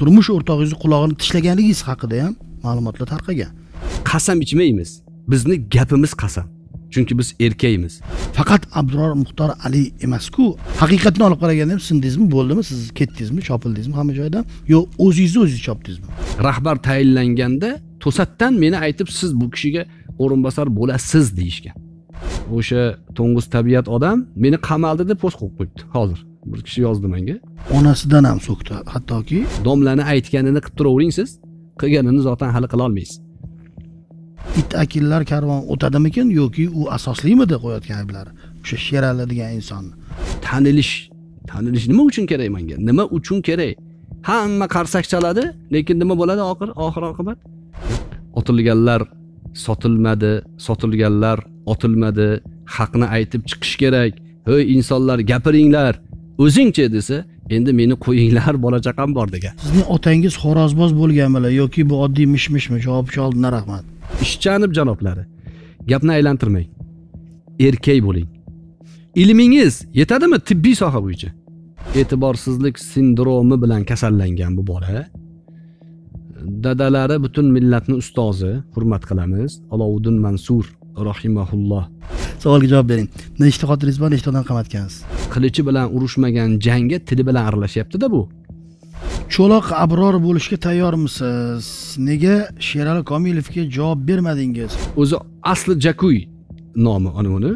turmush o'rtog'ingizni qulog'ini tishlaganingiz haqida ham ma'lumotlar tarqagan qasam ichmaymiz bizni gapimiz qasam chunki biz erkakmiz faqat abduror muxtor ali emasku haqiqatni olib qaraganda ham sindingizmi bo'ldimi siz ketdingizmi chopildingizmi hamma joydan yo'q o'zingizni o'zingiz chopdingizmi rahbar tayinlanganda to'satdan meni aytib siz bu kishiga o'rinbosar bo'lasiz deyishgan o'sha to'ng'iz tabiat odam meni qamaldi deb post qo'yib qo'yibdi hozir bir kishi yozdi menga onasidan ham so'kdi hattoki domlani aytganini qilib turavering siz qilganini zotan hali qilolmaysiz it akillar karvon o'tadimikan yoki u asoslimidi qo'yayotgan ayblari o'sha sherali degan insonni tanilish tanilish nima uchun kerak menga nima uchun kerak hamma qarsak chaladi lekin nima bo'ladi oxir oxir oqibat otilganlar sotilmadi sotilganlar otilmadi haqni aytib chiqish kerak hey insonlar gapiringlar o'zingchi desa endi meni qo'yinglar bola chaqam bor degan sizning otangiz xo'rozboz bo'lganmilar yoki bu oddiy mish mishmi javob uchun oldindan rahmat ishchanib janoblari gapni aylantirmang erkak bo'ling ilmingiz yetadimi tibbiy soha bo'yicha e'tiborsizlik sindromi bilan kasallangan bu bola dadalari butun millatni ustozi hurmat qilamiz aloviddin mansur rahimaulloh savolga javob bering nechta xotiningiz bor nechta odam qamatgansiz qilichi bilan urushmagan jangga tili bilan aralashyaptida bu cho'loq abror bo'lishga tayyormisiz nega sherali komilovga javob bermadingiz o'zi asli jakuy nomi ana uni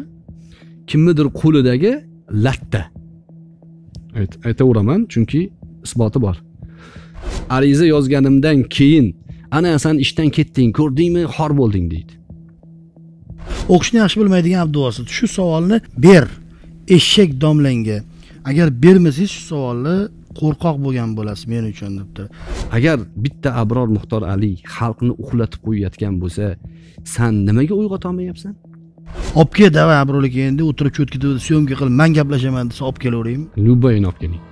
kimnidir qo'lidagi latta aytaveraman chunki isboti bor ariza yozganimdan keyin ana san ishdan ketding ko'rdingmi xor bo'lding deydi o'qishni yaxshi bilmaydigan abduvosit shu savolni ber eshak domlangga agar bermasangiz shu savolni qo'rqoq bo'lgan bo'lasiz men uchun debdi agar bitta abror muxtor ali xalqni uxlatib qo'yayotgan bo'lsa san nimaga uyg'otolmayapsan olib kel davay abrorlik endi o'tirib cho'tkida syomka qilib man gaplashaman desa olib kelaveraymi любойini olib keling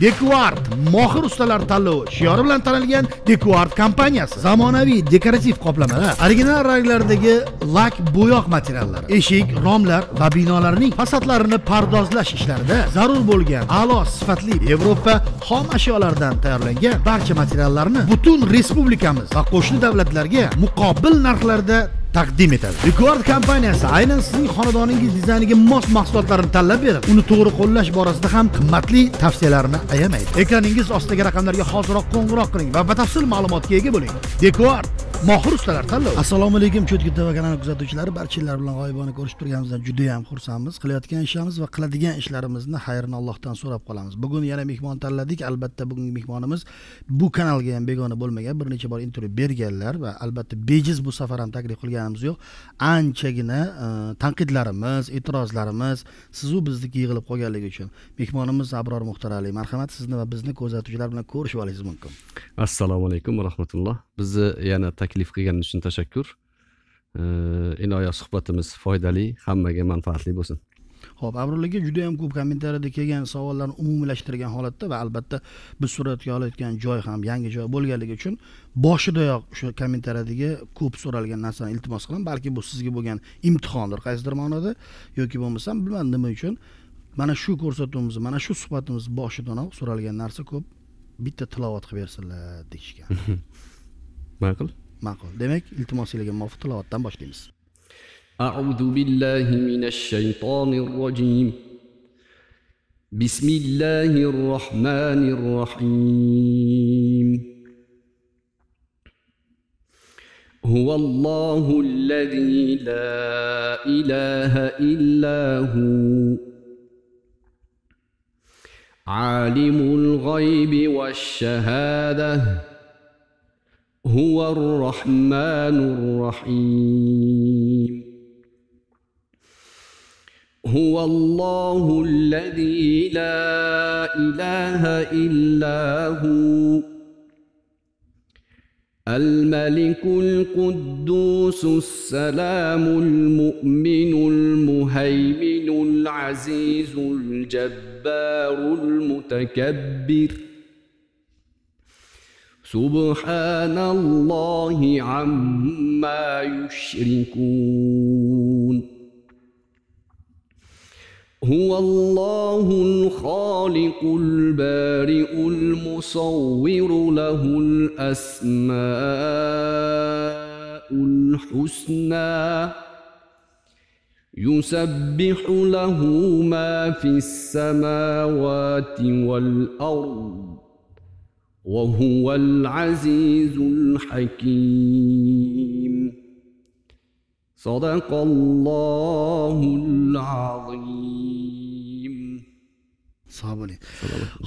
Dekuart mohir ustalar tanlovi shiori bilan tanilgan Dekuart kompaniyasi zamonaviy dekorativ qoplamalar, original ranglardagi lak bo'yoq materiallari, eshik, romlar va binolarning fasadlarini pardozlash ishlarida zarur bo'lgan a'lo sifatli Yevropa xom ashyolaridan tayyorlangan barcha materiallarni butun respublikamiz va qo'shni davlatlarga muqobil narxlarda taqdim etadi rekord kompaniyasi aynan sizning xonadoningiz dizayniga mos mahsulotlarni tanlab berib uni to'g'ri qo'llash borasida ham qimmatli tavsiyalarini ayamaydi ekraningiz ostidagi raqamlarga hoziroq qo'ng'iroq qiling va batafsil ma'lumotga ega bo'ling dekord mohir ustalar tanlovi assalomu alaykum cho'tgit tv kanali kuzatuvchilari barcha yillar bilan g'oyibona ko'rishib turganimizdan juda yam xursandmiz qilayotgan ishimiz va qiladigan ishlarimizni xayrini allohdan so'rab qolamiz bugun yana mehmon tanladik albatta bugungi mehmonimiz bu kanalga ham begona bo'lmagan bir necha bor intervyu berganlar va albatta bejiz bu safar ham taklif qilganimiz yo'q anchagina e, tanqidlarimiz e'tirozlarimiz sizu bizniki yig'ilib qolganligi uchun mehmonimiz abror muxtarali marhamat sizni va bizni kuzatuvchilar bilan ko'rishib olishingiz mumkin assalomu alaykum va rahmatulloh bizni yana taklif qilgani uchun tashakkur iloyo suhbatimiz foydali hammaga manfaatli bo'lsin ho'p abrul aka juda yam ko'p kommentariyada kelgan savollarni umumiylashtirgan holatda va albatta biz suratga olayotgan joy ham yangi joy bo'lganligi uchun boshidayoq o'sha kommentariyadagi ko'p so'ralgan narsani iltimos qilaman balki bu sizga bo'lgan imtihondir qaysidir ma'noda yoki bo'lmasam bilmadim nima uchun mana shu ko'rsatuvimiz mana shu suhbatimiz boshidanoq so'ralgan narsa ko'p bitta tilovat qilib bersinlar deyishgan maqul ma'qul demak iltimosiylarga muvofiq tilovatdan boshlaymiz A'udhu billahi minash الشيطان الرجيم Bismillahir rahmanir rahim. هو الله الذي لا إله إلا هو عالم الغيب والشهاده هو الرحمن الرحيم هو الله الذي لا إله إلا هو الملك القدوس السلام المؤمن المهيمن العزيز الجبار المتكبر سبحان الله عما يشركون هو الله الخالق البارئ المصور له الاسماء الحسنى يسبح له ما في السماوات والارض وهو العزيز الحكيم صدق الله العظيم sog' bo'ling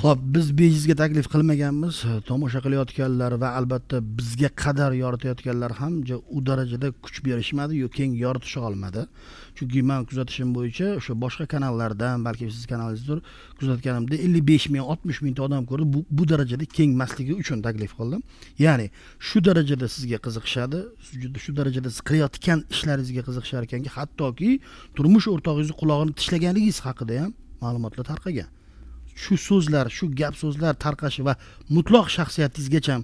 ho'p biz bejizga taklif qilmaganmiz tomosha qilayotganlar va albatta bizga qadar yoritayotganlar ham u darajada kuch berishmadi yo keng yoritisha olmadi chunki man kuzatishim bo'yicha o'sha boshqa kanallardan balki siz kanalingizdir kuzatganimda ellik besh ming oltmish mingta odam ko'rdi bu, bu darajada kengmasligi uchun taklif qildim ya'ni shu darajada sizga qiziqishadi shu darajada siz qilayotgan ishlaringizga qiziqishar ekanki hattoki turmush o'rtog'ingizni qulog'ini tishlaganligingiz haqida ham ma'lumotlar tarqagan shu so'zlar shu gap so'zlar tarqashi va mutloq shaxsiyatingizgacha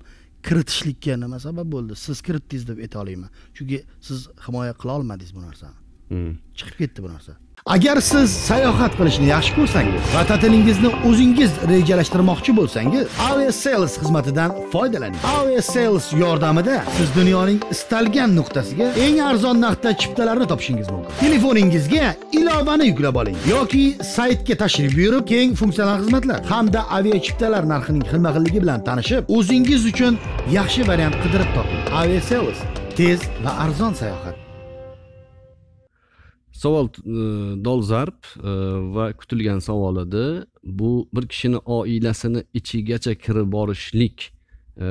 kiritishlikka nima sabab bo'ldi siz kiritdingiz deb ayta olayman chunki siz himoya qila olmadingiz bu narsani mm. chiqib ketdi bu narsa agar siz sayohat qilishni yaxshi ko'rsangiz va ta'tilingizni o'zingiz rejalashtirmoqchi bo'lsangiz aviasales xizmatidan foydalaning aviasales yordamida siz dunyoning istalgan nuqtasiga eng arzon narxda chiptalarni topishingiz mumkin telefoningizga ilovani yuklab oling yoki saytga tashrif buyurib keng funksional xizmatlar hamda aviachiptalar narxining xilma xilligi bilan tanishib o'zingiz uchun yaxshi variant qidirib toping aviasales tez va arzon sayohat savol e, dolzarb e, va kutilgan savol edi bu bir kishini oilasini ichigacha kirib borishlik e,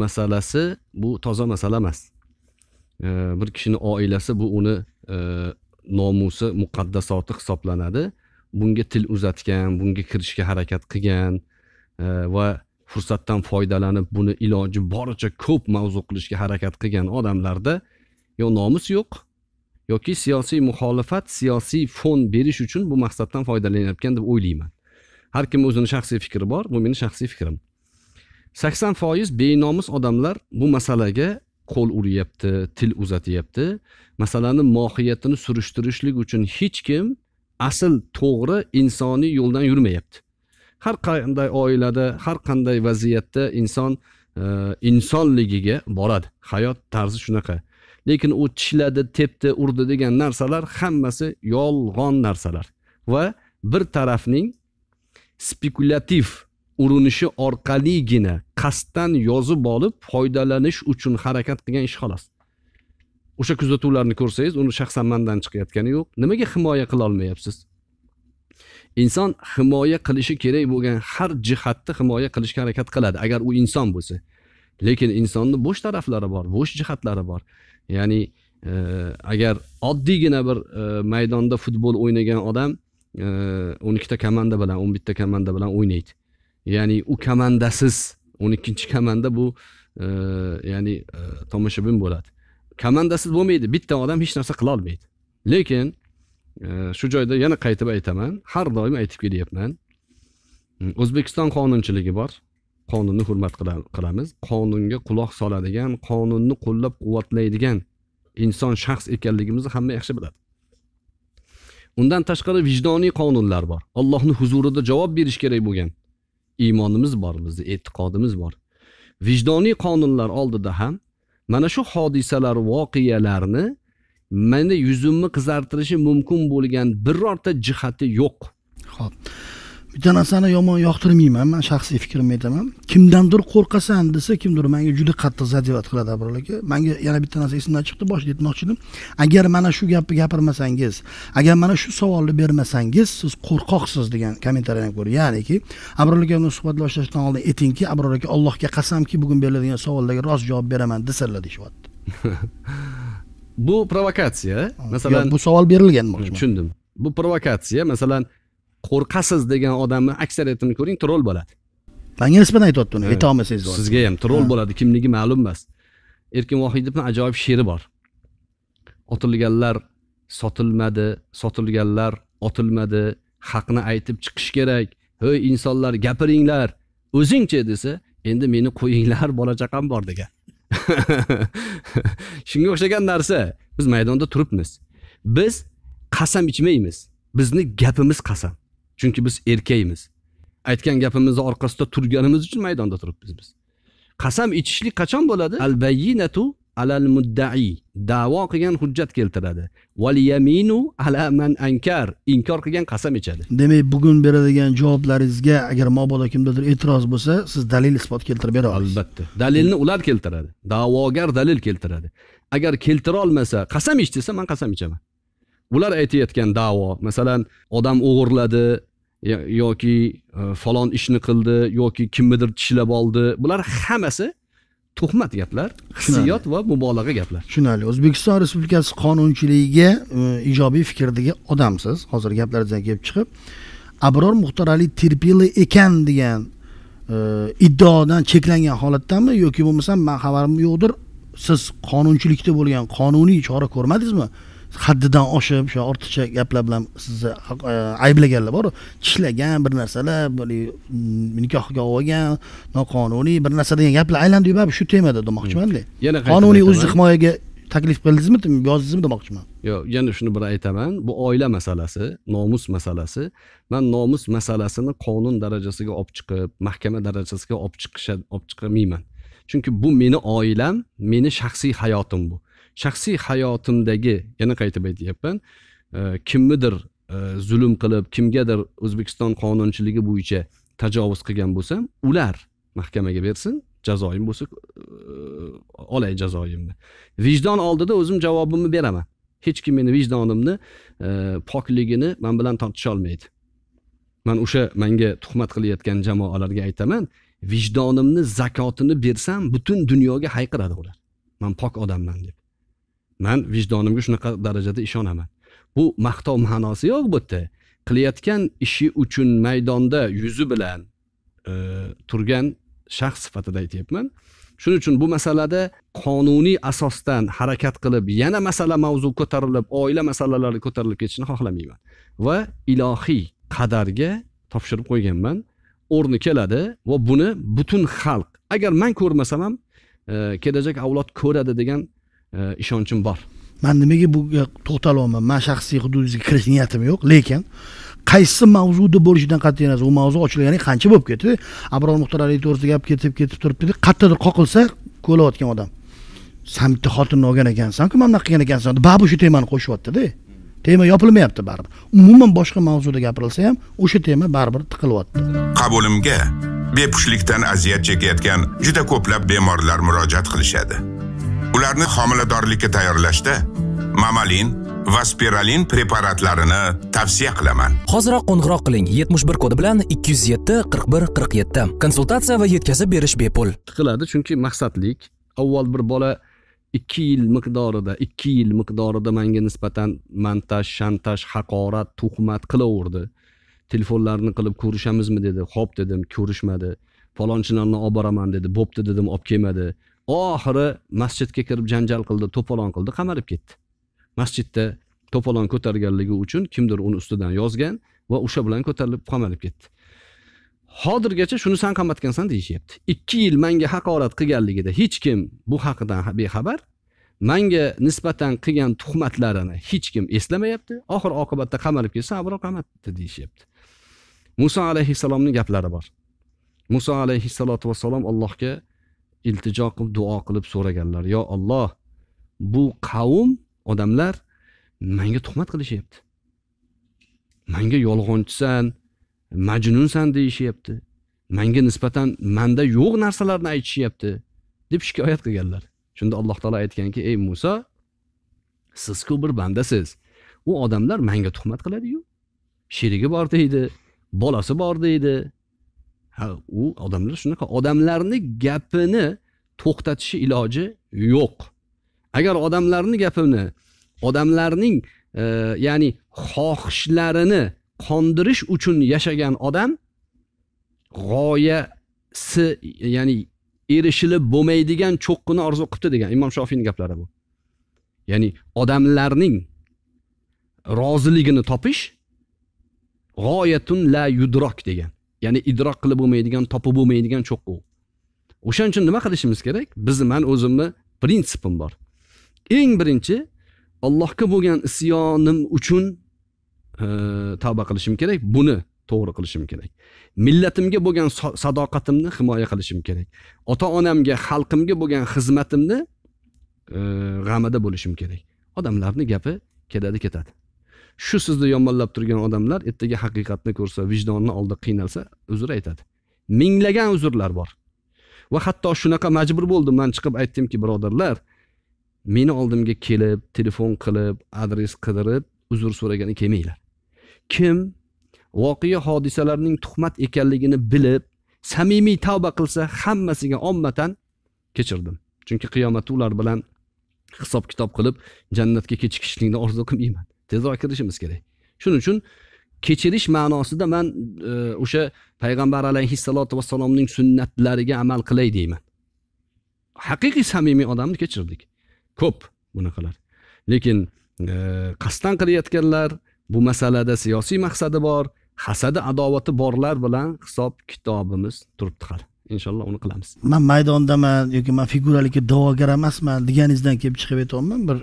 masalasi bu toza masala emas bir kishini oilasi bu uni nomusi muqaddasoti hisoblanadi bunga til uzatgan bunga kirishga harakat qilgan va fursatdan foydalanib buni iloji boricha ko'p mavzu qilishga harakat qilgan odamlarda yo nomus yo'q yoki siyosiy muxolifat siyosiy fon berish uchun bu maqsaddan foydalanayotgan deb o'ylayman har kimni o'zini shaxsiy fikri bor bu meni shaxsiy fikrim sakson foiz benomus odamlar bu masalaga qo'l uryapti til uzatyapti masalani mohiyatini surishtirishlik uchun hech kim asl to'g'ri insoniy yo'ldan yurmayapti har qanday oilada har qanday vaziyatda inson e, insonligiga boradi hayot tarzi shunaqa lekin u tishladi tepdi urdi degan narsalar hammasi yolg'on narsalar va bir tarafning spekulyativ urinishi orqaligina qasddan yozib olib foydalanish uchun harakat qilgan ish xolos o'sha kuzatuvlarni ko'rsangiz uni shaxsan mandan chiqayotgani yo'q nimaga himoya qila olmayapsiz inson himoya qilishi kerak bo'lgan har jihatni himoya qilishga harakat qiladi agar u inson bo'lsa lekin insonni bo'sh taraflari bor bo'sh jihatlari bor ya'ni e, agar oddiygina bir e, maydonda futbol o'ynagan odam e, o'n ikkita komanda bilan o'n bitta komanda bilan o'ynaydi ya'ni u komandasiz o'n ikkinchi komanda bu e, ya'ni e, tomoshabin bo'ladi komandasiz bo'lmaydi bitta odam hech narsa qilolmaydi lekin e, shu joyda yana qaytib aytaman har doim aytib kelyapman o'zbekiston qonunchiligi bor qonunni hurmat qilamiz qonunga quloq soladigan qonunni qo'llab quvvatlaydigan inson shaxs ekanligimizni hamma yaxshi biladi undan tashqari vijdoniy qonunlar bor allohni huzurida javob berish kerak bo'lgan iymonimiz bor bizni e'tiqodimiz bor vijdoniy qonunlar oldida ham mana shu hodisalar voqealarni meni yuzimni qizartirishi mumkin bo'lgan birorta jihati yo'q ho'p bitta narsani yomon yoqtirmayman man shaxsiy fikrimni aytaman kimdandir qo'rqasan desa kimdir manga juda qattiq zadevat qiladi abror aka manga yana bitta narsa esimdan chiqdi boshida aytmoqchi edim agar mana shu gapni gapirmasangiz agar mana shu savolni bermasangiz siz qo'rqoqsiz degan kommentariyani ko'rdim ya'niki abror aka bilan suhbatlashishdan oldin aytingki abror aka allohga qasamki bugun beriladigan savollarga rost javob beraman desalar deyishyapti bu provokatsiya masalan bu savol berilgan tushundim bu provokatsiya masalan qo'rqasiz degan odamni aksariyatini ko'ring troll bo'ladi manga nisbatan aytyapti uni ayta olmasangiz sizga ham troll bo'ladi kimligi ma'lum emas erkin vohidovni ajoyib she'ri bor otilganlar sotilmadi sotilganlar otilmadi haqni aytib chiqish kerak hey insonlar gapiringlar o'zingchi desa endi meni qo'yinglar bola chaqam bor degan shunga o'xshagan narsa biz maydonda turibmiz biz qasam ichmaymiz bizni gapimiz qasam chunki biz erkakmiz aytgan gapimizni orqasida turganimiz uchun maydonda turibmiz biz qasam ichishlik qachon bo'ladi al bayyinatu alal muddai da'vo qilgan hujjat keltiradi val yaminu ala man ankar inkor qilgan qasam ichadi demak bugun beradigan javoblaringizga agar mabodo kimdadir e'tiroz bo'lsa siz dalil isbot keltirib bera olasiz albatta dalilni ular keltiradi da'vogar dalil keltiradi agar keltira olmasa qasam ich desa man qasam ichaman ular aytayotgan davo masalan odam o'g'irladi yoki e, falon ishni qildi yoki kimnidir tishlab oldi bular hammasi tuhmat gaplar hissiyot va mubolag'a gaplar tushunarli o'zbekiston respublikasi qonunchiligiga e, ijobiy fikrdagi odamsiz hozir gaplaringizdan kelib chiqib abror ali terpili ekan degan e, iddaodan cheklangan holatdami yoki bo'lmasam man xabarim yo'qdir siz qonunchilikda bo'lgan qonuniy chora ko'rmadingizmi haddidan oshib o'sha ortiqcha gaplar bilan sizni e, ayblaganlar boru tishlagan bir narsalar e, nikohga olgan noqonuniy bir narsa degan gaplar aylandi baribir shu temada demoqchimanda yana qonuniy o'zini himoyaga taklif qildingizmi yozdingizmi demoqchiman yo'q yana shuni bir aytaman bu oila masalasi nomus masalasi man nomus masalasini qonun darajasiga olib chiqib mahkama darajasiga olib chiqish olib chiqmayman chunki bu meni oilam meni shaxsiy hayotim bu shaxsiy hayotimdagi yana qaytib aytyapman e, kimnidir e, zulm qilib kimgadir o'zbekiston qonunchiligi bo'yicha tajovuz qilgan bo'lsam ular mahkamaga bersin jazoyim bo'lsa e, olay jazoyimni vijdon oldida o'zim javobimni beraman hech kim meni vijdonimni pokligini man bilan tortisholmaydi man o'sha manga tuhmat qilayotgan jamoalarga aytaman vijdonimni zakotini bersam butun dunyoga hayqiradi ular man pok odamman deb man vijdonimga shunaqa darajada ishonaman bu maqtov ma'nosi yo'q bu yerda qilayotgan ishi uchun maydonda yuzi bilan e, turgan shaxs sifatida aytyapman shuning uchun bu masalada qonuniy asosdan harakat qilib yana masala mavzu ko'tarilib oila masalalari ko'tarilib ketishini xohlamayman va ilohiy qadarga topshirib qo'yganman o'rni keladi va buni butun xalq agar man ko'rmasam ham e, kelajak avlod ko'radi degan ishonchim bor man nimaga buga to'xtalyapman man shaxsiy hududingizga kirish niyatim yo'q lekin qaysi mavzuda bo'lishidan qat'iy nazar u mavzu ochilganiga qancha bo'lib ketdi abror muxtaraliyev to'g'risida gap ketib ketib turibdi qayerdadir qoqilsa ko'layotgan odam san bitta xotinni olgan ekansanku mana bunaqa qilgan ekansan baribir shu temani qo'shyaptida tema yopilmayapti baribir umuman boshqa mavzuda gapirilsa ham o'sha tema baribir tiqilyapti qabulimga bepushtlikdan aziyat chekayotgan juda ko'plab bemorlar murojaat qilishadi ularni homiladorlikka tayyorlashda mamalin va spiralin preparatlarini tavsiya qilaman hozirroq qo'ng'iroq qiling 71 kodi bilan 207 41 47 konsultatsiya va yetkazib berish bepul qiladi chunki maqsadlik avval bir bola ikki yil miqdorida ikki yil miqdorida manga nisbatan montaj shantaj haqorat tuhmat qilaverdi telefonlarni qilib ko'rishamizmi dedi ho'p dedim ko'rishmadi falonchilarni olib boraman dedi bo'pti dedim olib kelmadi oxiri masjidga kirib janjal qildi to'polon qildi qamalib ketdi masjidda to'polon ko'targanligi uchun kimdir uni ustidan yozgan va o'sha bilan ko'tarilib qamalib ketdi hozirgacha shuni san qamatgansan deyishyapti ikki yil manga haqorat qilganligida hech kim bu haqidan bexabar manga nisbatan qilgan tuhmatlarini hech kim eslamayapti oxir oqibatda qamalib ketsa abro qamatdi deyishyapti muso alayhissalomni gaplari bor muso alayhissalotu vassalom allohga iltijo qilib duo qilib so'raganlar yo olloh bu qavm odamlar manga tuhmat qilishyapti manga yolg'onchisan majnunsan deyishyapti manga nisbatan manda yo'q narsalarni aytishyapti deb shikoyat qilganlar shunda alloh taolo aytganki ey muso sizku bir bandasiz u odamlar manga tuhmat qiladiyu sherigi bor deydi bolasi bor deydi ha u odamlar shunaqa odamlarni gapini to'xtatishi iloji yo'q agar odamlarni gapini odamlarning e, ya'ni xohishlarini qondirish uchun yashagan odam g'oyasi ya'ni erishilib bo'lmaydigan cho'qqini orzu qilibdi degan imom shofiyni gaplari bu ya'ni odamlarning roziligini topish g'oyatun la yudrok degan ya'ni idrok qilib bo'lmaydigan topib bo'lmaydigan cho'qqu o'shaning uchun nima qilishimiz kerak bizni man o'zimni prinsipim bor eng birinchi allohga bo'lgan isyonim uchun e, tavba qilishim kerak buni to'g'ri qilishim kerak millatimga bo'lgan sadoqatimni himoya qilishim kerak ota onamga xalqimga bo'lgan xizmatimni e, g'amida bo'lishim kerak odamlarni gapi keladi ketadi shu sizni yomonlab turgan odamlar ertaga haqiqatni ko'rsa vijdonni oldi qiynalsa uzr aytadi minglagan uzrlar bor va hatto shunaqa majbur bo'ldim man chiqib aytdimki birodarlar meni oldimga kelib telefon qilib adres qidirib uzr so'ragani kelmanglar kim voqea hodisalarning tuhmat ekanligini bilib samimiy tavba qilsa hammasiga ommatan kechirdim chunki qiyomatda ular bilan hisob kitob qilib jannatga kechikishlikni orzu qilmayman tezroq kirishimiz kerak shuning uchun kechirish ma'nosida man e, o'sha e, payg'ambar alayhissalotu vassalomning sunnatlariga amal qilay deyman haqiqiy samimiy odamni kechirdik ko'p bunaqalar lekin e, qasddan qilayotganlar bu masalada siyosiy maqsadi bor hasadi adovati borlar bilan hisob kitobimiz turibdi hali inshaalloh uni qilamiz man maydondaman yoki man figuralik da'vogar emasman deganingizdan kelib chiqib aytyapman bir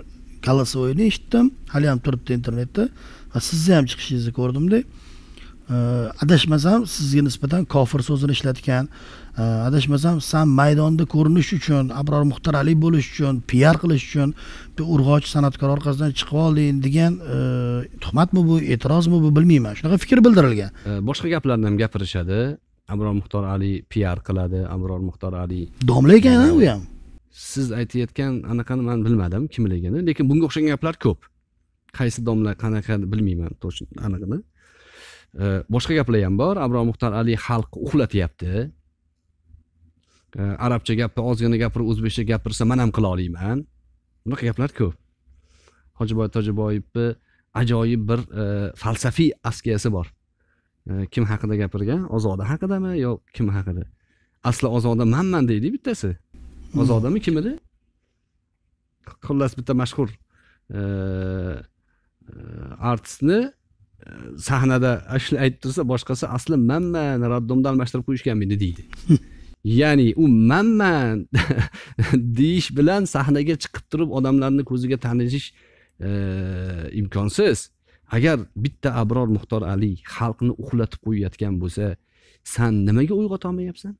голосовойni eshitdim hali ham turibdi internetda va sizni ham chiqishingizni ko'rdimda adashmasam sizga nisbatan kofir so'zini ishlatgan adashmasam san maydonda ko'rinish uchun abror muhtarali bo'lish uchun piar qilish uchun bir urg'ochi san'atkor orqasidan chiqib olding degan tuhmatmi bu e'tirozmi bu bilmayman shunaqa fikr bildirilgan boshqa gaplarni ham gapirishadi abror muxtor ali piar qiladi abror muxtor ali domla ekan u ham siz aytayotgan anaqani man bilmadim kimligini lekin bunga o'xshagan gaplar ko'p qaysi domla qanaqa bilmayman точно anaqani boshqa gaplar ham bor abror muxtar ali xalq uxlatyapti arabcha gapni ozgina gapirib o'zbekcha gapirsa man ham qila olmayman bunaqa gaplar ko'p hojiboy tojiboyevni ajoyib bir e, falsafiy askiyasi bor kim haqida gapirgan ozoda haqidami yo kim haqida asli ozoda manman deydi bittasi ozodami hmm. kim edi xullas bitta mashhur e, e, artistni e, sahnada shuni aytib tursa boshqasi asli manman роддомda almashtirib qo'yishganmidi deydi ya'ni u manman deyish bilan sahnaga chiqib turib odamlarni ko'ziga tanishish imkonsiz agar bitta abror muxtor ali xalqni uxlatib qo'yayotgan bo'lsa san nimaga uyg'ota olmayapsan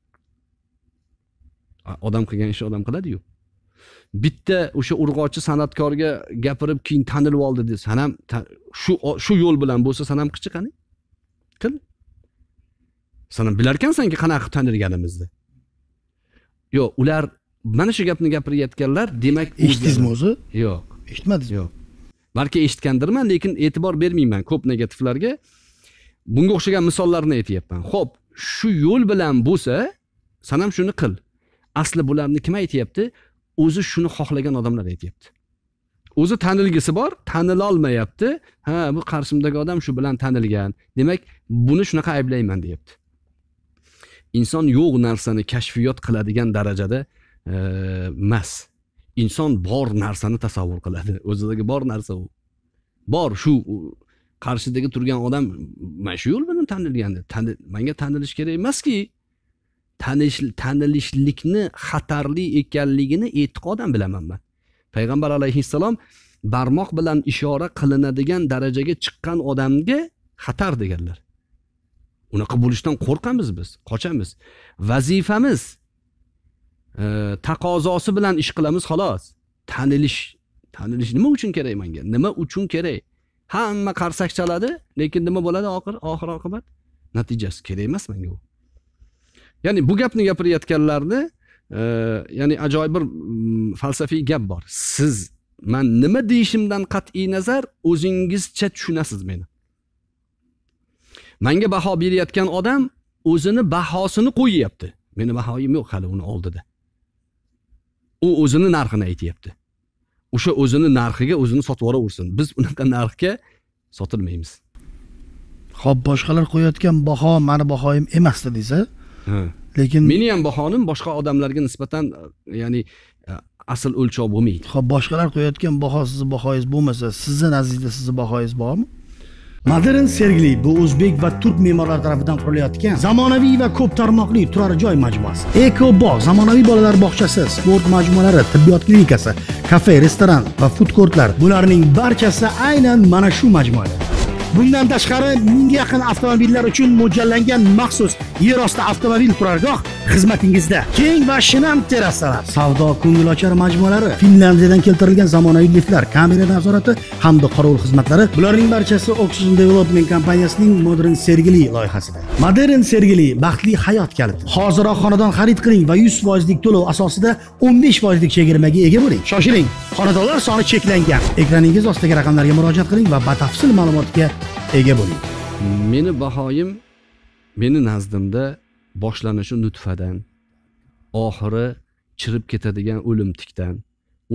odam qilgan ishni odam qiladiyu bitta o'sha urg'ochi san'atkorga gapirib keyin tanilib oldi de san ham shu shu yo'l bilan bo'lsa san ham qilchi qani qil san ham bilarkansanki qanaqa qilib tanilganimizni yo'q ular mana shu gapni gapirayotganlar demak eshitdingizmi o'zi yo'q eshitmadingiz yo'q balki eshitgandirman lekin e'tibor bermayman ko'p negativlarga bunga o'xshagan misollarni aytyapman ho'p shu yo'l bilan bo'lsa san ham shuni qil asli bularni kim aytyapti o'zi shuni xohlagan odamlar aytyapti o'zi tanilgisi bor tanilolmayapti ha bu qarshimdagi odam shu bilan tanilgan demak buni shunaqa ayblayman deyapti inson yo'q narsani kashfiyot qiladigan darajada e, emas inson bor narsani tasavvur qiladi o'zidagi bor narsa u bor shu qarshidagi turgan odam mana shu yo'l bilan tanilgan tani, manga tanilish kerak emaski tanish tanilishlikni xatarli ekanligini e'tiqodan bilaman man payg'ambar alayhissalom barmoq bilan ishora qilinadigan darajaga chiqqan odamga xatar deganlar unaqa bo'lishdan qo'rqamiz biz qochamiz vazifamiz e, taqozosi bilan ish qilamiz xolos tanilish tanilish nima uchun kerak manga nima uchun kerak hamma qarsak chaladi lekin nima bo'ladi oxir oxir oqibat natijasi kerak emas manga u ya'ni bu gapni gapirayotganlarni e, ya'ni ajoyib bir mm, falsafiy gap bor siz man nima deyishimdan qat'iy nazar o'zingizcha tushunasiz meni manga baho berayotgan odam o'zini bahosini qo'yyapti meni bahoyim yo'q hali uni oldida u o'zini narxini aytyapti o'sha o'zini narxiga o'zini sotib yuboraversin biz unaqa narxga sotilmaymiz ho'p boshqalar qo'yayotgan baho mani bahoyim emasdi desa lekin meni ham bahonim boshqa odamlarga nisbatan e, ya'ni e, asl o'lchov bo'lmaydi ho'p boshqalar qo'yayotgan baho sizni bahoyingiz bo'lmasa sizni nazdingizda sizni bahoyingiz bormi modern sergli bu o'zbek va turk me'morlari tarafidan qurilayotgan zamonaviy va ko'p tarmoqli turar joy majmuasi eko bog' zamonaviy bolalar bog'chasi sport majmualari tibbiyot klinikasi kafe restoran va food kortlar bularning barchasi aynan mana shu majmuada bundan tashqari mingga yaqin avtomobillar uchun mo'ljallangan maxsus yerosti avtomobil turargoh xizmatingizda keng va shinam terrasalar savdo ko'ngilochar majmualari finlyandiyadan keltirilgan zamonaviy liftlar kamera nazorati hamda qorovul xizmatlari bularning barchasi oxygen development kompaniyasining modern sergili loyihasida modern sergili baxtli hayot kaliti hoziroq xonadon xarid qiling va yuz foizlik to'lov asosida o'n besh foizlik chegirmaga ega bo'ling shoshiling xonadonlar soni cheklangan ekraningiz ostidagi raqamlarga murojaat qiling va batafsil ma'lumotga ega bo'ling meni bahoyim meni nazdimda boshlanishi nutfadan oxiri chirib ketadigan o'limtikdan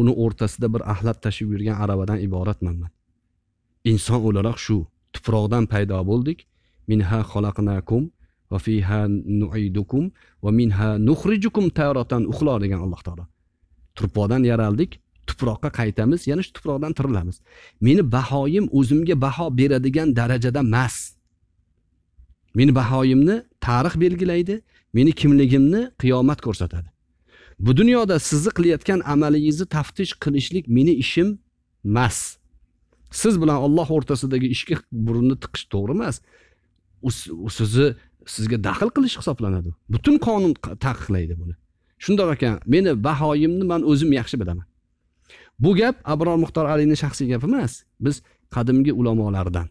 uni o'rtasida bir axlat tashib yurgan aravadan iboratman man inson o'laroq shu tuproqdan paydo bo'ldik minha xalaqnakum va fiha nuidukum va minha nuxrijukum tarotan uxlo degan alloh taolo turpodan yaraldik tuproqqa qaytamiz yana shu tuproqdan tirilamiz meni bahoyim o'zimga baho beradigan darajada emas meni bahoyimni tarix belgilaydi meni kimligimni qiyomat ko'rsatadi bu dunyoda sizni qilayotgan amalingizni taftish qilishlik meni ishim emas siz bilan olloh o'rtasidagi ishga burunni tiqish to'g'ri emas sizni sizga daxl qilish hisoblanadi butun qonun taqiqlaydi buni shundoq ekan meni bahoyimni man o'zim yaxshi bilaman bu gap abror muxtor alini shaxsiy gapi emas biz qadimgi ulamolardan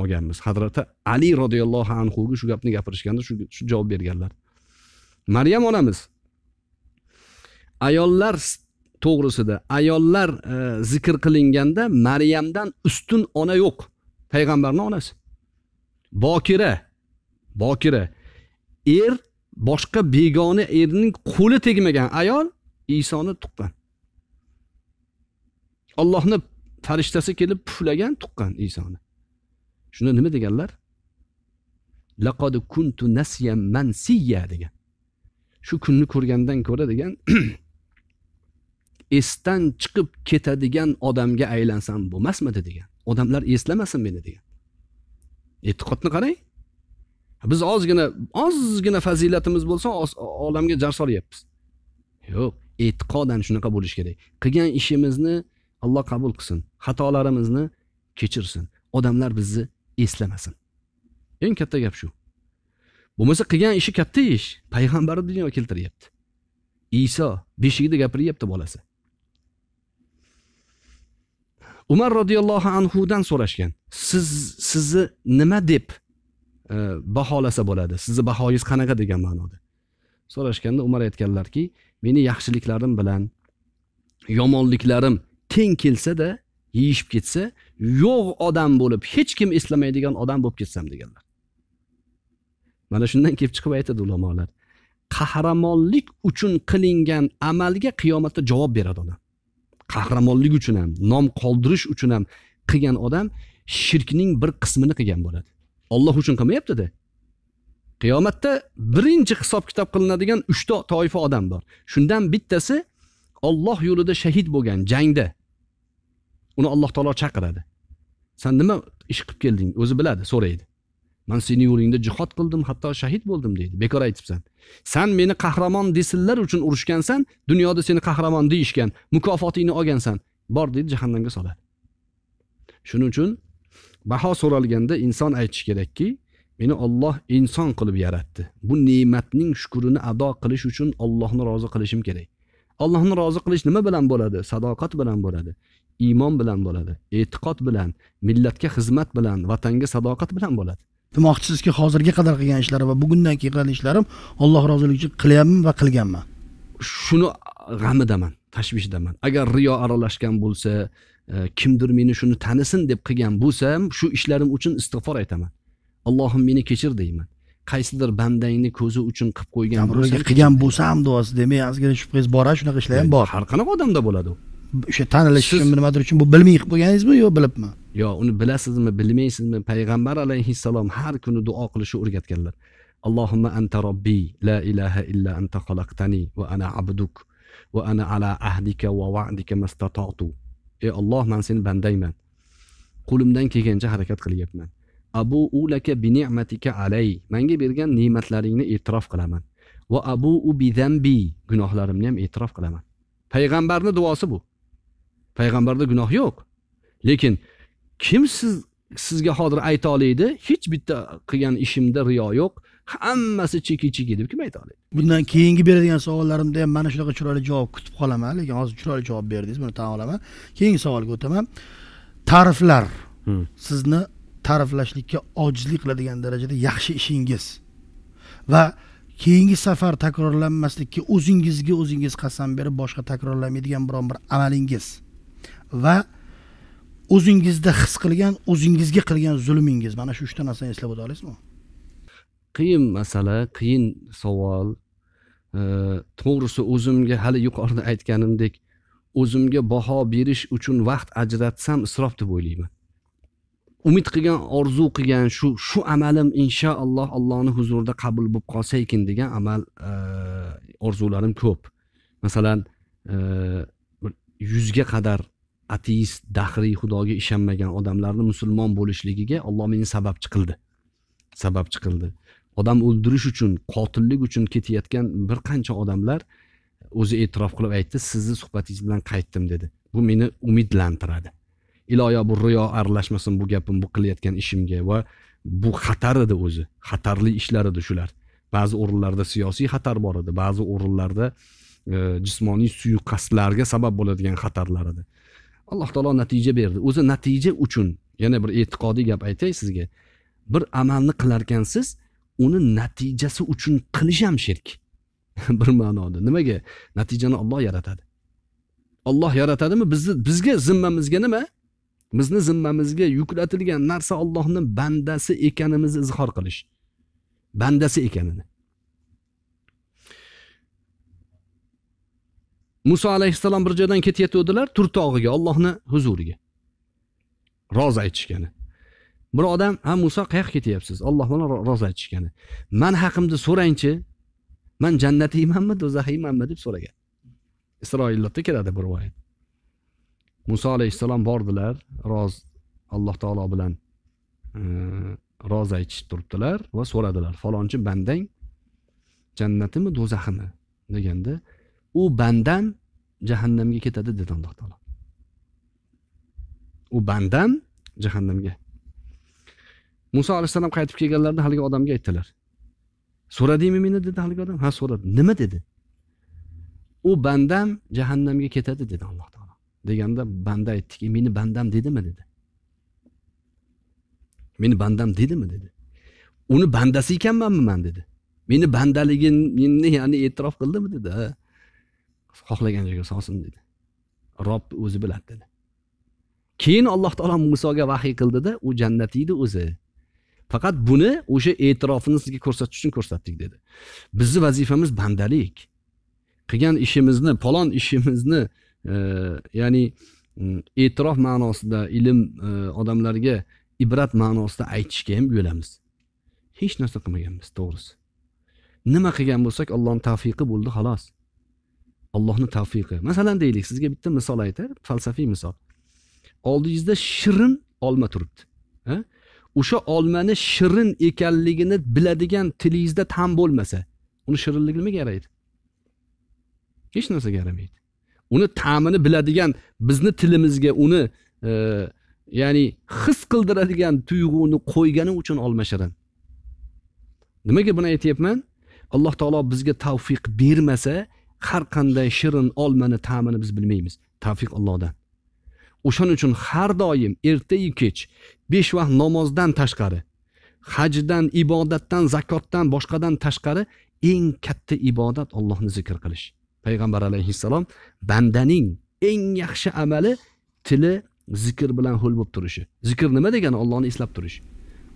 olganmiz hazrati ali roziyallohu anhuga shu gapni gapirishganda shu javob berganlar maryam onamiz ayollar to'g'risida ayollar e, zikr qilinganda maryamdan ustun ona yo'q payg'ambarni onasi bokira bokira er boshqa begona erning qo'li tegmagan ayol isoni tuqqan ollohni farishtasi kelib puflagan tuqqan Isoni. Shuni nima deganlar? Laqad kuntu nasiyan mansiya degan. Shu kunni ko'rgandan ko'ra degan esdan chiqib ketadigan odamga aylansam bo'lmasmidi degan. Odamlar eslamasin meni degan. E'tiqodni qarang. Biz ozgina ozgina fazilatimiz bo'lsa olamga jar solyapmiz. Yo'q, e'tiqodan shunaqa bo'lish kerak. Qilgan ishimizni alloh qabul qilsin xatolarimizni kechirsin odamlar bizni eslamasin eng katta gap shu bo'lmasa qilgan ishi katta ish payg'ambarni dunyoga keltiryapti iso beshigida gapiryapti bolasi umar roziyallohu anhudan so'rashgan siz sizni nima deb e, baholasa bo'ladi sizni bahoyingiz qanaqa degan ma'noda so'rashganda umar aytganlarki meni yaxshiliklarim bilan yomonliklarim teng kelsada yeyishib ketsa yo'q odam bo'lib hech kim eslamaydigan odam bo'lib ketsam deganlar mana shundan kelib chiqib aytadi ulamolar qahramonlik uchun qilingan amalga qiyomatda javob beradi odam qahramonlik uchun ham nom qoldirish uchun ham qilgan odam shirkning bir qismini qilgan bo'ladi olloh uchun qilmayaptida qiyomatda birinchi hisob kitob qilinadigan uchta toifa odam bor shundan bittasi Alloh yo'lida shahid bo'lgan jangda uni Alloh taolo chaqiradi. Sen nima ish qilib kelding? O'zi biladi, so'raydi. Men seni yo'lingda jihod qildim, hatto shahid bo'ldim deydi. Bekor aytibsan. Sen meni qahramon desinlar uchun urushgansan, dunyoda seni qahramon deyishgan, mukofotingni olgansan. Bor deydi, jahannamga soladi. Shuning uchun baho so'ralganda inson aytish kerakki, meni Alloh inson qilib yaratdi. Bu ne'matning shukrini ado qilish uchun Allohni rozi qilishim kerak. Allohni rozi qilish nima bilan bo'ladi? Sadoqat bilan bo'ladi, iymon bilan bo'ladi, e'tiqod bilan, millatga xizmat bilan, vatanga sadoqat bilan bo'ladi. Demoqchisizki, hozirga qadar qilgan ishlarim va bugundan keyin qiladigan ishlarim Alloh roziligi uchun qilyapman va qilganman. Shuni g'amidaman, tashvishdaman. Agar riyo aralashgan bo'lsa, e, kimdir meni shuni tanisin deb qilgan bo'lsam, shu ishlarim uchun istig'for aytaman. Allohim meni kechir deyman. qaysidir bandangni ko'zi uchun qilib qo'ygan bo'lsa qilgan bo'lsam duosi demak azgina shubhangiz bor shunaqa ishlar ham bor har qanaqa odamda bo'ladi u o'sha tanilish uchun nimadir uchun bu bilmay qilib qo'yganingizmi yo bilibmi yo uni bilasizmi bilmaysizmi payg'ambar alayhissalom har kuni duo qilishni o'rgatganlar allohimma anta robbiy la ilaha illa anta xalaqtani va ana abduk va ana ala ahdika va va'dika mastatatu ey olloh man seni bandangman qo'limdan kelgancha harakat qilyapman abu ulaka bi ni'matika alay menga bergan ne'matlaringni e'tirof qilaman va abu u bi zambi gunohlarimni ham e'tirof qilaman payg'ambarni duosi bu payg'ambarda gunoh yo'q lekin kim siz sizga hozir ayta oladi hech bitta qilgan ishimda riyo yo'q hammasi cheki cheki deb kim ayta oladi bundan keyingi beradigan savollarimda ham mana shunaqa chiroyli javob kutib qolaman lekin hozir chiroyli javob berdingiz buni tan olaman keyingi savolga o'taman ta'riflar hmm. sizni ta'riflashlikka ojizlik qiladigan darajada yaxshi ishingiz va keyingi safar takrorlanmaslikka o'zingizga o'zingiz qasam berib boshqa takrorlamaydigan biron bir amalingiz va o'zingizda his qilgan o'zingizga qilgan zulmingiz mana shu uchta narsani eslab o'ta olasizmi qiyin masala qiyin savol to'g'risi o'zimga hali yuqorida aytganimdek o'zimga baho berish uchun vaqt ajratsam isrof deb o'ylayman umid qilgan orzu qilgan shu shu amalim inshaalloh allohni huzurida qabul bo'lib qolsa ekan degan amal e, orzularim ko'p masalan e, yuzga qadar ateist dahriy xudoga ishonmagan odamlarni musulmon bo'lishligiga olloh meni sababchi qildi sababchi qildi odam o'ldirish uchun qotillik uchun ketayotgan bir qancha odamlar o'zi e'tirof qilib aytdi sizni suhbatingiz bilan qaytdim dedi bu meni umidlantiradi iloyo bu riyo aralashmasin bu gapim bu qilayotgan ishimga va bu xatar edi o'zi xatarli ishlar edi shular ba'zi o'rinlarda siyosiy xatar bor edi ba'zi o'rinlarda e, jismoniy suiqasdlarga sabab bo'ladigan xatarlar edi alloh taolo natija berdi o'zi natija uchun yana bir e'tiqodiy gap aytay sizga bir amalni qilarkansiz uni natijasi uchun qilish ham shirk bir ma'noda nimaga natijani olloh yaratadi olloh yaratadimi bizni bizga zimmamizga nima bizni zimmamizga yuklatilgan narsa ollohni bandasi ekanimizni izhor qilish bandasi ekanini muso alayhissalom bir joydan ketayotgandilar tur tog'iga ollohni huzuriga rozi aytishgani bir odam ha muso qayoqqa ketyapsiz olloh bilan rozi aytishgani man haqimda so'rangchi man jannatiymanmi do'zaxiymanmi deb so'ragan isroilotda keladi bu rivoyat Musa alayhissalom bordilar roz alloh taolo bilan e, rozi aytishib turibdilar va so'radilar falonchi bandang jannatimi do'zaximi deganda u bandam jahannamga ketadi dedi alloh taolo u bandam jahannamga muso alayhissalom qaytib kelganlarida haligi odamga aytdilar so'radingmi meni dedi haligi odam ha so'radim nima dedi u bandam jahannamga ketadi dedi alloh deganda banda aytdiki e, meni bandam dedimi dedi meni bandam dedimi dedi uni bandasi ekanmanmi man dedi meni bandaligimni ya'ni e'tirof qildimi dedi ha xohlagan joyga solsin dedi robb o'zi biladi dedi keyin alloh taolo musoga vahiy qildida u yeydi o'zi faqat buni o'sha e'tirofini sizga ko'rsatish uchun ko'rsatdik dedi bizni vazifamiz bandalik qilgan ishimizni palon ishimizni ya'ni e'tirof ma'nosida ilm e, odamlarga ibrat ma'nosida aytishga ham uyalamiz hech narsa qilmaganmiz to'g'risi nima qilgan bo'lsak allohni tavfiqi bo'ldi xolos allohni tavfiqi masalan deylik sizga bitta misol aytay falsafiy misol oldingizda shirin olma turibdi o'sha olmani shirin ekanligini biladigan tilingizda tam bo'lmasa uni shirinligi nimaga yaraydi hech narsaga yaramaydi uni ta'mini biladigan bizni tilimizga uni e, ya'ni his qildiradigan tuyg'uni qo'ygani uchun olmashirin nimaga buni aytyapman alloh taolo bizga tavfiq bermasa har qanday shirin olmani ta'mini biz bilmaymiz tavfiq ollohdan o'shaning uchun har doim ertayu kech besh vaqt namozdan tashqari hajdan ibodatdan zakotdan boshqadan tashqari eng katta ibodat ollohni zikr qilish payg'ambar alayhissalom bandaning eng yaxshi amali tili zikr bilan ho'l bo'lib turishi zikr nima degani ollohni eslab turish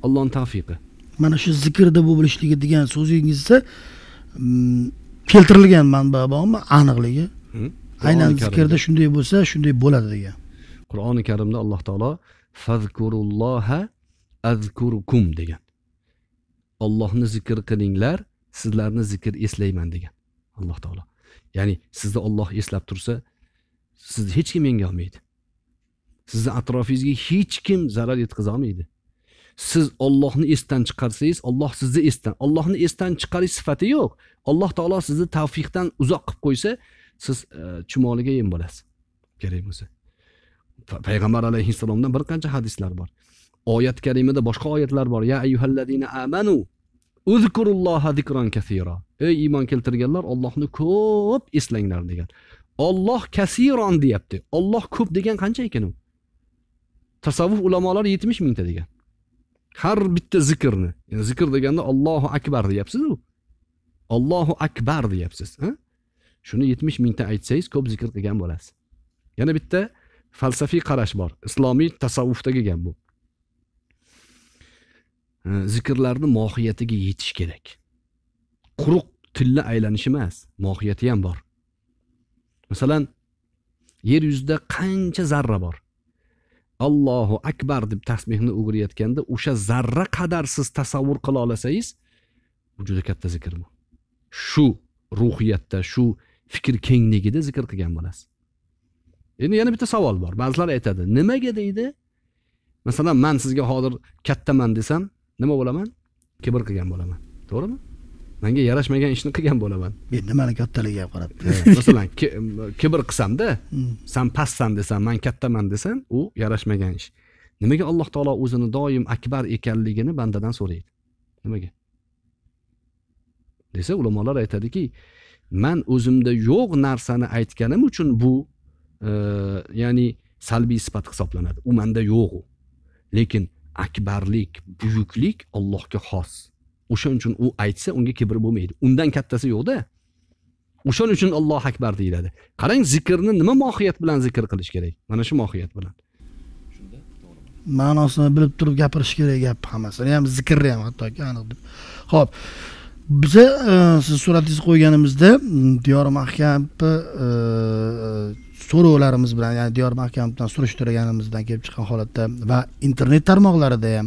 ollohni tavfiqi mana shu zikrda bo'lishligi degan so'zingizda mm, keltirilgan manba bormi aniqligi hmm. aynan zikrda shunday bo'lsa shunday bo'ladi degan qur'oni karimda alloh taolo fazkurulloha azkurukum degan ollohni zikr qilinglar sizlarni zikr eslayman degan alloh taolo ya'ni sizni Alloh eslab tursa sizni hech kim yenga olmaydi sizni atrofingizga hech kim zarar yetkaza olmaydi siz Allohni esdan chiqarsangiz Alloh sizni esdan Allohni esdan chiqarish sifati yo'q Alloh taolo sizni tavfiqdan uzoq qilib qo'ysa siz e, chumoliga yem bo'lasiz kerak bo'lsa payg'ambar alayhissalomdan bir qancha hadislar bor oyat karimada boshqa oyatlar bor ya ayyuhallazina amanu uzkurulloha ey iymon keltirganlar ollohni ko'p eslanglar degan olloh kasiron deyapti olloh ko'p degan qancha ekan u tasavvuf ulamolari yetmish mingta degan har bitta zikrni yani zikr deganda ollohu akbar deyapsizu ollohu akbar deyapsiz shuni yetmish mingta aytsangiz ko'p zikr qilgan bo'lasiz yana bitta falsafiy qarash bor islomiy tasavvufdagi gap bu Э, zikrlarni mohiyatiga yetish kerak quruq tilla aylanish emas mohiyati ham bor masalan yer yuzida qancha zarra bor allohu akbar deb tasbehni o'girayotganda o'sha zarra qadar siz tasavvur qila olasangiz bu juda katta zikr bu shu ruhiyatda shu fikr kengligida zikr qilgan bo'lasiz endi yana bitta savol bor ba'zilar aytadi nimaga deydi masalan man sizga hozir kattaman desam nima bo'laman kibr qilgan bo'laman to'g'rimi manga yarashmagan ishni qilgan bo'laman endi mani kattaligiga qarab masalan kibr qilsamda hmm. san pastsan desam man kattaman desam u yarashmagan ish nimaga alloh taolo o'zini doim akbar ekanligini bandadan so'raydi nimaga desa ulamolar aytadiki man o'zimda yo'q narsani aytganim uchun bu e, ya'ni salbiy sifat hisoblanadi u manda yo'q u lekin akbarlik buyuklik allohga xos o'shaning uchun u aytsa unga kibr bo'lmaydi undan kattasi yo'qda o'shaning uchun alloh akbar deyiladi qarang zikrni nima mohiyat bilan zikr qilish kerak mana shu mohiyat bilan ma'nosini bilib turib gapirish kerak gap hammasini ham zikrni ham hattoki aniq deb ho'p biza e, siz suratingizni qo'yganimizda diyor mahkamni e, so'rovlarimiz bilan ya'ni diyor mahkamdan surishtirganimizdan kelib chiqqan holatda va internet tarmoqlarida ham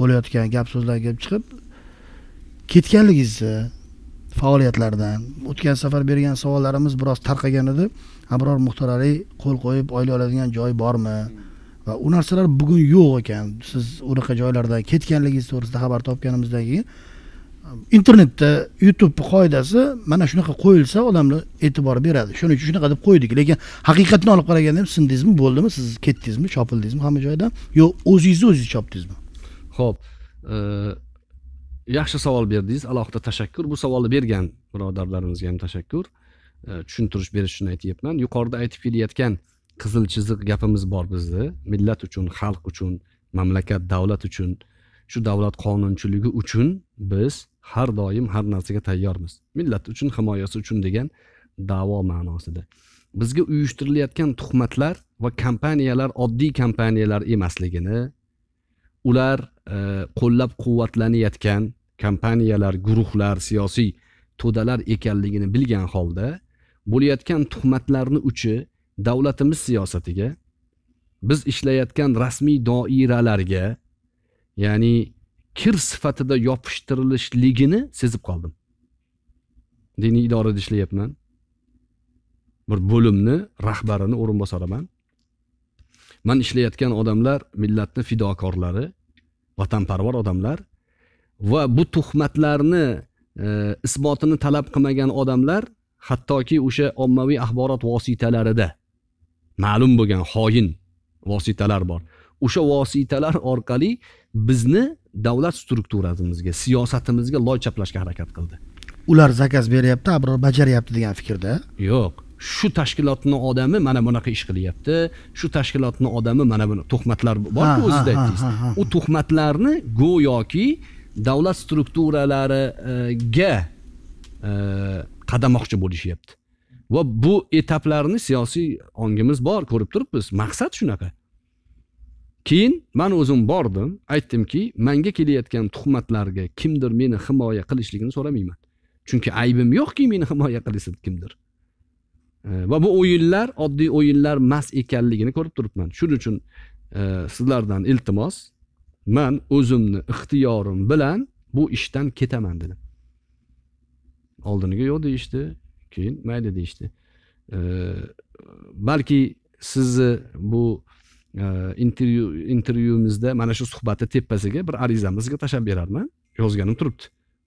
bo'layotgan gap so'zlar kelib chiqib ketganligingizni faoliyatlardan o'tgan safar bergan savollarimiz biroz tarqagan edi abror muxtor qo'l qo'yib oila oladigan joy bormi va u narsalar bugun yo'q ekan siz unaqa joylardan ketganligingiz to'g'risida xabar topganimizdan keyin internetda youtube qoidasi mana shunaqa qo'yilsa odamlar e'tibor beradi shuning uchun shunaqa deb qo'ydik lekin haqiqatni olib qaraganda ham sindingizmi bo'ldimi siz ketdingizmi chopildingizmi hamma joydan yo o'zingizni o'zingiz chopdingizmi ho'p yaxshi savol berdingiz alohida tashakkur bu savolni bergan birodarlarimizga ham tashakkur tushuntirish berish uchun aytyapman yuqorida aytib kelayotgan qizil chiziq gapimiz bor bizni millat uchun xalq uchun mamlakat davlat uchun shu davlat qonunchiligi uchun biz har doim har narsaga tayyormiz millat uchun himoyasi uchun degan davo ma'nosida bizga uyushtirilayotgan tuhmatlar va kompaniyalar oddiy kompaniyalar emasligini ular qo'llab e, quvvatlanayotgan kompaniyalar guruhlar siyosiy to'dalar ekanligini bilgan holda bo'layotgan tuhmatlarni uchi davlatimiz siyosatiga biz ishlayotgan rasmiy doiralarga ya'ni kir sifatida yopishtirilishligini sezib qoldim diniy idorada ishlayapman bir bo'limni rahbarini o'rinbosariman man ishlayotgan odamlar millatni fidokorlari vatanparvar odamlar va bu tuhmatlarni e, isbotini talab qilmagan odamlar hattoki o'sha ommaviy axborot vositalarida ma'lum bo'lgan xoin vositalar bor o'sha vositalar orqali bizni davlat strukturamizga siyosatimizga loy chaplashga harakat qildi ular zakaz beryapti a biror bajaryapti degan fikrda yo'q shu tashkilotni odami mana bunaqa ish qilyapti shu tashkilotni odami mana buni tuhmatlar borku o'zida aytdingiz u tuhmatlarni go'yoki davlat strukturalariga e, qadamoqchi bo'lishyapti va bu etaplarni siyosiy ongimiz bor ko'rib turibmiz maqsad shunaqa keyin man o'zim bordim aytdimki manga kelayotgan tuhmatlarga kimdir meni himoya qilishligini so'ramayman chunki aybim yo'qki meni himoya qilsin kimdir e, va bu o'yinlar oddiy o'yinlar emas ekanligini ko'rib turibman shuning uchun e, sizlardan iltimos man o'zimni ixtiyorim bilan bu ishdan ketaman dedim oldiniga yo'q deyishdi keyin mayli deyishdi e, balki sizni bu intervyu intervyuimizda mana shu suhbatni tepasiga bir arizamizga sizga tashlab berarman yozganim turibdi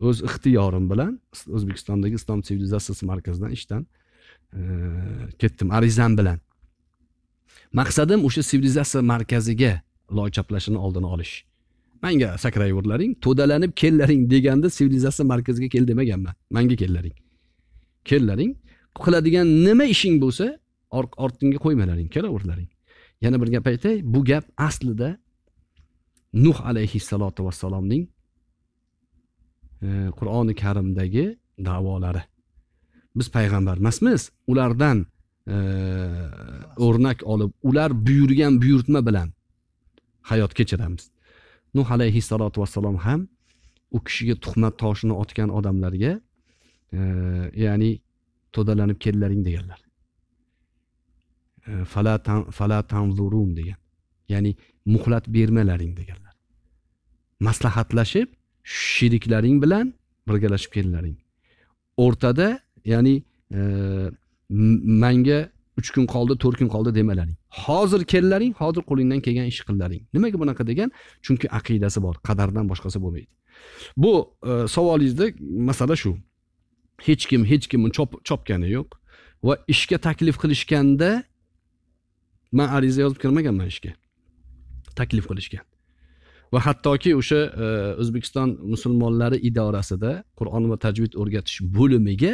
o'z ixtiyorim bilan o'zbekistondagi islom sivilizatsiyasi markazidan ishdan ketdim arizam bilan maqsadim o'sha sivilizatsiya markaziga loychaplashini oldini olish manga sakrayverlaring to'dalanib kellaring deganda sivilizatsiya markaziga kel demaganman manga kellaring kellaring qiladigan nima ishing bo'lsa ortingga qo'ymalaring kelaverlaring yana bir gap aytay bu gap aslida nuh alayhissalotu vassalomning e, qur'oni karimdagi davolari biz payg'ambar emasmiz ulardan e, o'rnak olib ular buyurgan buyurtma bilan hayot kechiramiz nuh alayhissalotu vassalom ham u kishiga tuhmat toshini otgan odamlarga e, ya'ni to'dalanib kellaring deganlar E, fala tanzurun degan ya'ni muhlat bermalaring deganlar maslahatlashib sheriklaring bilan birgalashib kelilaring o'rtada ya'ni e, manga uch kun qoldi to'rt kun qoldi demalaring hozir kellaring hozir qo'lingdan kelgan ish qillaring nimaga bunaqa degan chunki aqidasi bor qadardan boshqasi bo'lmaydi bu e, savolingizda masala shu hech kim hech kimni chopgani yo'q va ishga taklif qilishganda man ariza er yozib kirmaganman ishga taklif qilishgan va hattoki o'sha eh, o'zbekiston musulmonlari idorasida qur'on va tajvid o'rgatish bo'limiga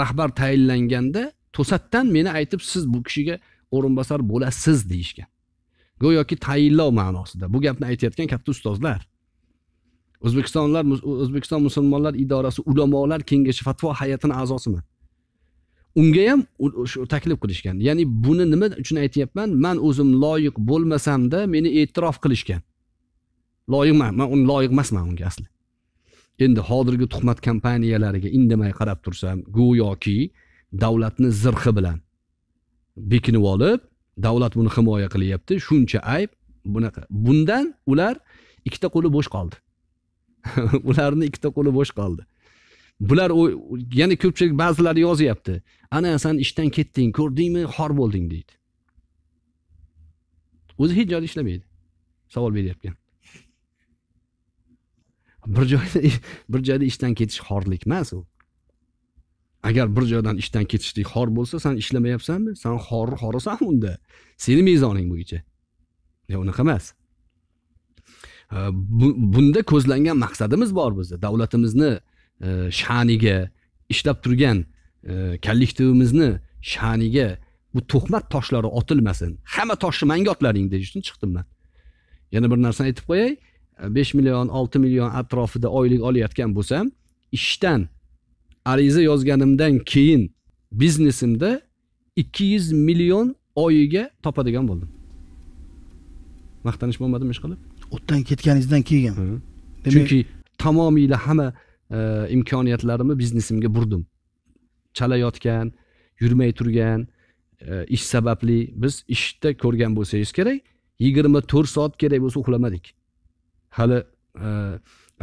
rahbar tayinlanganda to'satdan meni aytib siz bu kishiga o'rinbosar bo'lasiz deyishgan go'yoki tayinlov ma'nosida bu gapni aytayotgan katta ustozlar o'zbekistonlar o'zbekiston musulmonlar idorasi ulamolar kengashi fatvo hay'atini a'zosiman unga ham shu taklif qilishgan ya'ni buni nima uchun aytyapman man o'zim loyiq bo'lmasamda meni e'tirof qilishgan loyiqman man un loyiq emasman unga asli endi hozirgi tuhmat kompaniyalariga indamay qarab tursam go'yoki davlatni zirhi bilan bekinib olib davlat buni himoya qilyapti shuncha ayb bunaqa bundan ular ikkita qo'li bo'sh qoldi ularni ikkita qo'li bo'sh qoldi bular yana ko'pchilik ba'zilari yozyapti ana san ishdan ketding ko'rdingmi xor bo'lding deydi o'zi hech joyda ishlamaydi savol berayotgan bir joyda bir joyda ishdan ketish xorlik emas u agar bir joydan ishdan ketishlik xor bo'lsa san ishlamayapsanmi san xor xorisan unda seni me'zoning bo'yicha yo'q unaqa emas bunda ko'zlangan maqsadimiz bor bizni davlatimizni E, sha'niga ishlab turgan e, kollektivimizni sha'niga bu tuhmat toshlari otilmasin hamma toshni manga otlaring deyish uchun chiqdim man yana bir narsani aytib qo'yay e, besh million olti million atrofida oylik olayotgan bo'lsam ishdan ariza yozganimdan keyin biznesimda ikki yuz million oyiga topadigan bo'ldim maqtanish bo'lmadimi ishqilib o'tdan ketganingizdan keyin demak chunki tamomiyla hamma imkoniyatlarimni biznesimga burdim chalayotgan yurmay turgan e, ish sababli biz ishda ko'rgan bo'lsangiz kerak yigirma to'rt soat kerak bo'lsa uxlamadik hali e,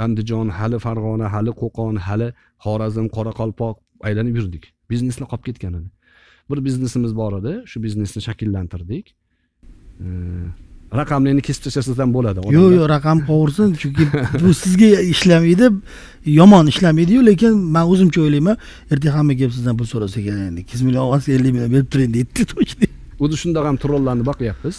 andijon hali farg'ona hali qo'qon hali xorazm qoraqalpoq aylanib yurdik biznesni qolib ketgan edi bir biznesimiz bor edi shu biznesni shakllantirdik raqamlarni kesib tashlasangiz ham bo'ladi yo'q yo'q raqam qovursin chunki bu sizga ishlamaydi yomon ishlamaydiyu lekin man o'zimcha o'ylayman ertaga hamma kelib sizdan pul so'rasa ekan ikki yuz million olsa ellik million berib turing deydi точно o'zi shundoq ham trollarni boqyapmiz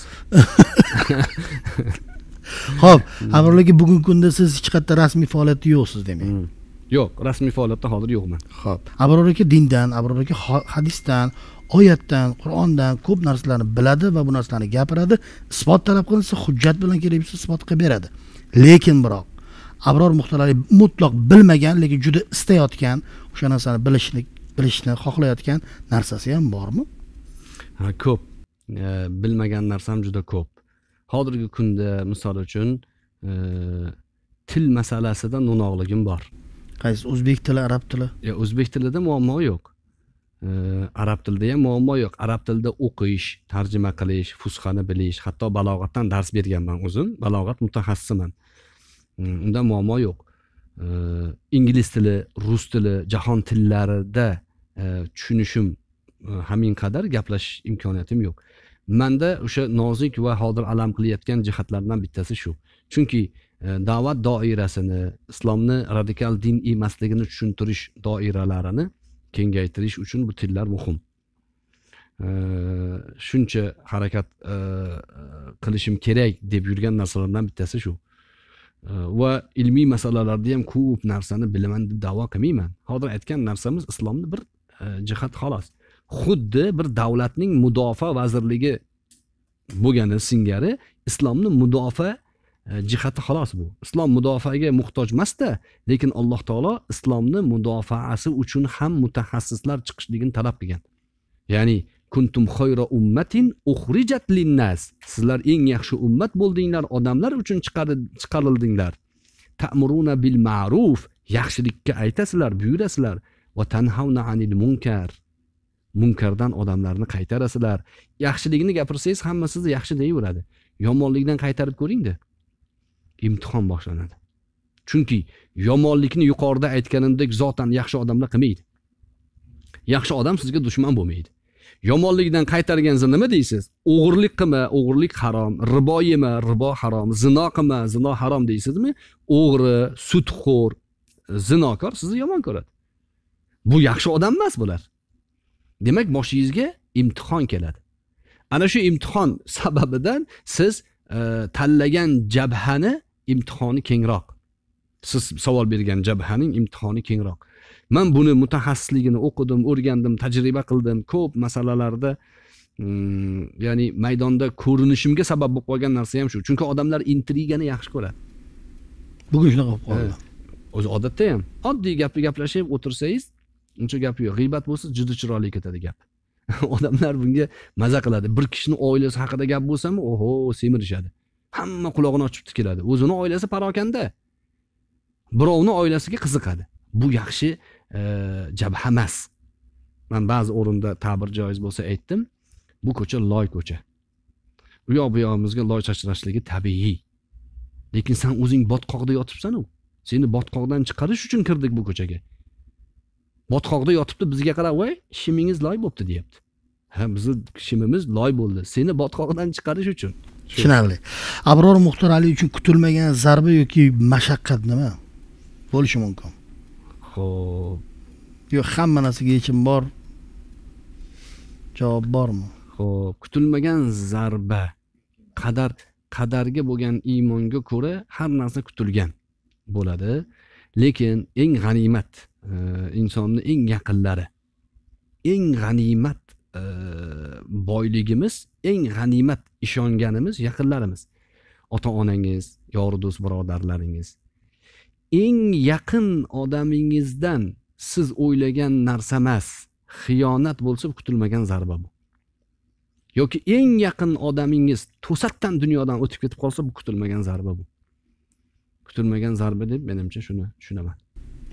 ho'p amirul aka bugungi kunda siz hech qayerda rasmiy faoliyatda yo'qsiz demak hmm. yo'q rasmiy faoliyatda hozir yo'qman ho'p abror aka dindan abror aka hadisdan oyatdan qur'ondan ko'p narsalarni biladi va bu narsalarni gapiradi isbot talab qilinsa hujjat bilan kelib isbot qilib beradi lekin biroq abror muxtarali mutloq bilmagan lekin juda istayotgan o'sha narsani bilishni bilishni xohlayotgan narsasi ham bormi ha ko'p e, bilmagan narsam juda ko'p hozirgi kunda misol uchun e, til masalasida no'noqligim bor qaysi o'zbek tili arab tili e, o'zbek tilida muammo yo'q arab tilida ham muammo yo'q arab tilida o'qish tarjima qilish fusxani bilish hatto balog'atdan dars berganman o'zim balog'at mutaxassisiman unda muammo yo'q ingliz tili rus tili jahon tillarida e, tushunishim e, hamin qadar gaplashish imkoniyatim yo'q manda o'sha nozik va hozir alam qilayotgan jihatlardan bittasi shu chunki e, da'vat doirasini islomni radikal din emasligini tushuntirish doiralarini kengaytirish uchun bu tillar muhim shuncha harakat e, e, qilishim kerak deb yurgan narsalardan bittasi shu va ilmiy masalalarda ham ko'p narsani bilaman deb davo qilmayman hozir aytgan narsamiz islomni bir e, jihat xolos xuddi bir davlatning mudofaa vazirligi bo'lgani singari islomni mudofaa Э, jihati xolos bu islom mudofaaga muhtoj emasda lekin alloh taolo islomni mudofaasi uchun ham mutaxassislar chiqishligini talab qilgan ya'ni kuntum xoyra ummatin uxrijat linnas sizlar eng yaxshi ummat bo'ldinglar odamlar uchun chiqarildinglar ta'muruna bil ma'ruf yaxshilikka aytasizlar buyurasizlar va tanhavna anil munkar munkardan odamlarni qaytarasizlar yaxshilikni gapirsangiz hamma sizni yaxshi deyaveradi yomonlikdan qaytarib ko'ringda imtihon boshlanadi chunki yomonlikni yuqorida aytganimdek zotan yaxshi odamlar qilmaydi yaxshi odam sizga dushman bo'lmaydi yomonlikdan qaytargansiz nima deysiz o'g'irlik qilma o'g'irlik harom ribo yema ribo harom zino qilma zino harom deysizmi o'g'ri sudxo'r zinokor sizni yomon ko'radi bu yaxshi odam emas bular demak boshingizga imtihon keladi ana shu imtihon sababidan siz e, tanlagan jabhani imtihoni kengroq siz savol bergan jabhaning imtihoni kengroq man buni mutaxassisligini o'qidim o'rgandim tajriba qildim ko'p masalalarda mm, ya'ni maydonda ko'rinishimga sabab bo'lib qolgan narsa ham shu chunki odamlar intrigani yaxshi ko'radi bugun shunaqa bo'lib qoldi o'zi odatda ham oddiy gapni gaplashib o'tirsangiz uncha gap yo'q g'iybat bo'lsa juda chiroyli ketadi gap odamlar bunga maza qiladi bir kishini oilasi haqida gap bo'lsami oho semirishadi hamma qulog'ini ochib tikiladi o'zini oilasi parokanda birovni oilasiga qiziqadi bu yaxshi e, jabha emas man ba'zi o'rinda ta'bir joiz bo'lsa aytdim bu ko'cha loy ko'cha u yoq bu yog'imizga loy sachrashligi tabiiy lekin san o'zing botqoqda yotibsanu seni botqoqdan chiqarish uchun kirdik bu ko'chaga botqoqda yotibdi bizga qarab voy shimingiz loy bo'libdi deyapti ha bizni shimimiz loy bo'ldi seni botqoqdan chiqarish uchun tushunarli abror muxtor uchun kutilmagan zarba yoki mashaqqat nima bo'lishi mumkin ho'p yo'q hamma narsaga yechim bor javob bormi ho'p kutilmagan zarba qadar qadarga bo'lgan iymonga ko'ra har narsa kutilgan bo'ladi lekin eng g'animat e, insonni eng yaqinlari eng g'animat boyligimiz eng g'animat ishonganimiz yaqinlarimiz ota onangiz yori do'st birodarlaringiz eng yaqin odamingizdan siz o'ylagan narsa emas xiyonat bo'lsa kutilmagan zarba bu yoki eng yaqin odamingiz to'satdan dunyodan o'tib ketib qolsa bu kutilmagan zarba bu kutilmagan zarba deb menimcha shuni tushunaman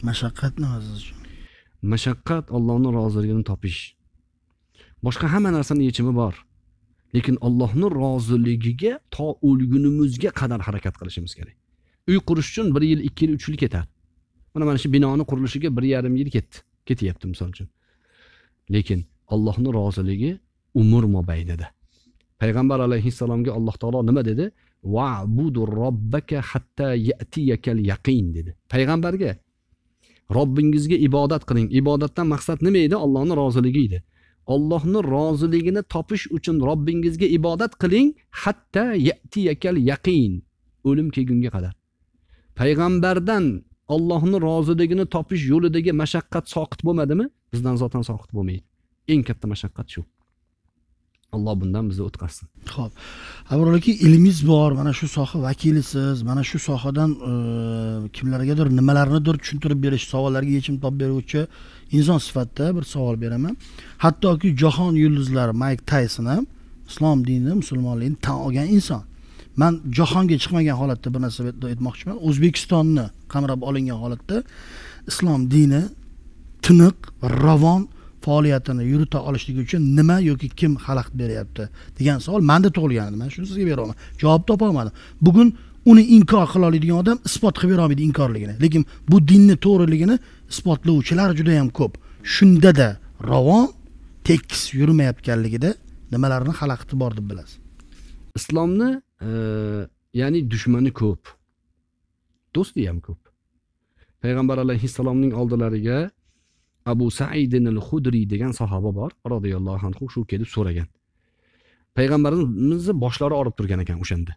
mashaqqatni siz uchun mashaqqat ollohni roziligini topish boshqa hamma narsani yechimi bor lekin ollohni roziligiga to o'lgunimizga qadar harakat qilishimiz kerak uy qurish uchun 1 yil 2 yil 3 yil ketadi mana mana shu binoni qurilishiga 1.5 yil ketdi ketyapti misol uchun lekin Allohni roziligi umr mobaynida payg'ambar alayhissalomga alloh taolo nima dedi vabudu robbaka hatta yatiyakal yaqin dedi payg'ambarga robbingizga ibodat qiling ibodatdan maqsad nima edi allohni roziligi edi Allohning roziligini topish uchun Robbingizga ibodat qiling hatta yatiyakal yaqin o'lim kelgunga qadar. Payg'ambardan ollohni roziligini topish yo'lidagi mashaqqat soqit bo'lmadimi? Bizdan zotan soqit bo'lmaydi. Eng katta mashaqqat shu. alloh bundan bizni o'tqazsin ho'p abror aka ilmingiz bor mana shu soha vakilisiz mana shu sohadan kimlargadir nimalarnidir tushuntirib berish savollarga yechim topib beruvchi inson sifatida bir savol beraman hattoki jahon yulduzlari mayk tayson ham islom dinini musulmonlikni tan olgan inson man jahonga chiqmagan holatda bir narsa aytmoqchiman o'zbekistonni qamrab olingan holatda islom dini tiniq va ravon faoliyatini yurita olishligi uchun nima yoki kim xalaqit beryapti degan savol manda tug'ilgan man shuni sizga beryapman javob topolmadim olmadim bugun uni inkor qila oladigan odam isbot qilib bera olmaydi inkorligini lekin bu dinni to'g'riligini isbotlovchilar juda yam ko'p shundada ravon tekis yurmayotganligida nimalarni xalaqiti bor deb bilasiz islomni e, ya'ni dushmani ko'p do'sti ham ko'p payg'ambar alayhissalomning oldilariga abu saidin al hudriy degan sahoba bor roziyallohu anhu shu kelib so'ragan payg'ambarimizni boshlari og'rib turgan ekan o'shanda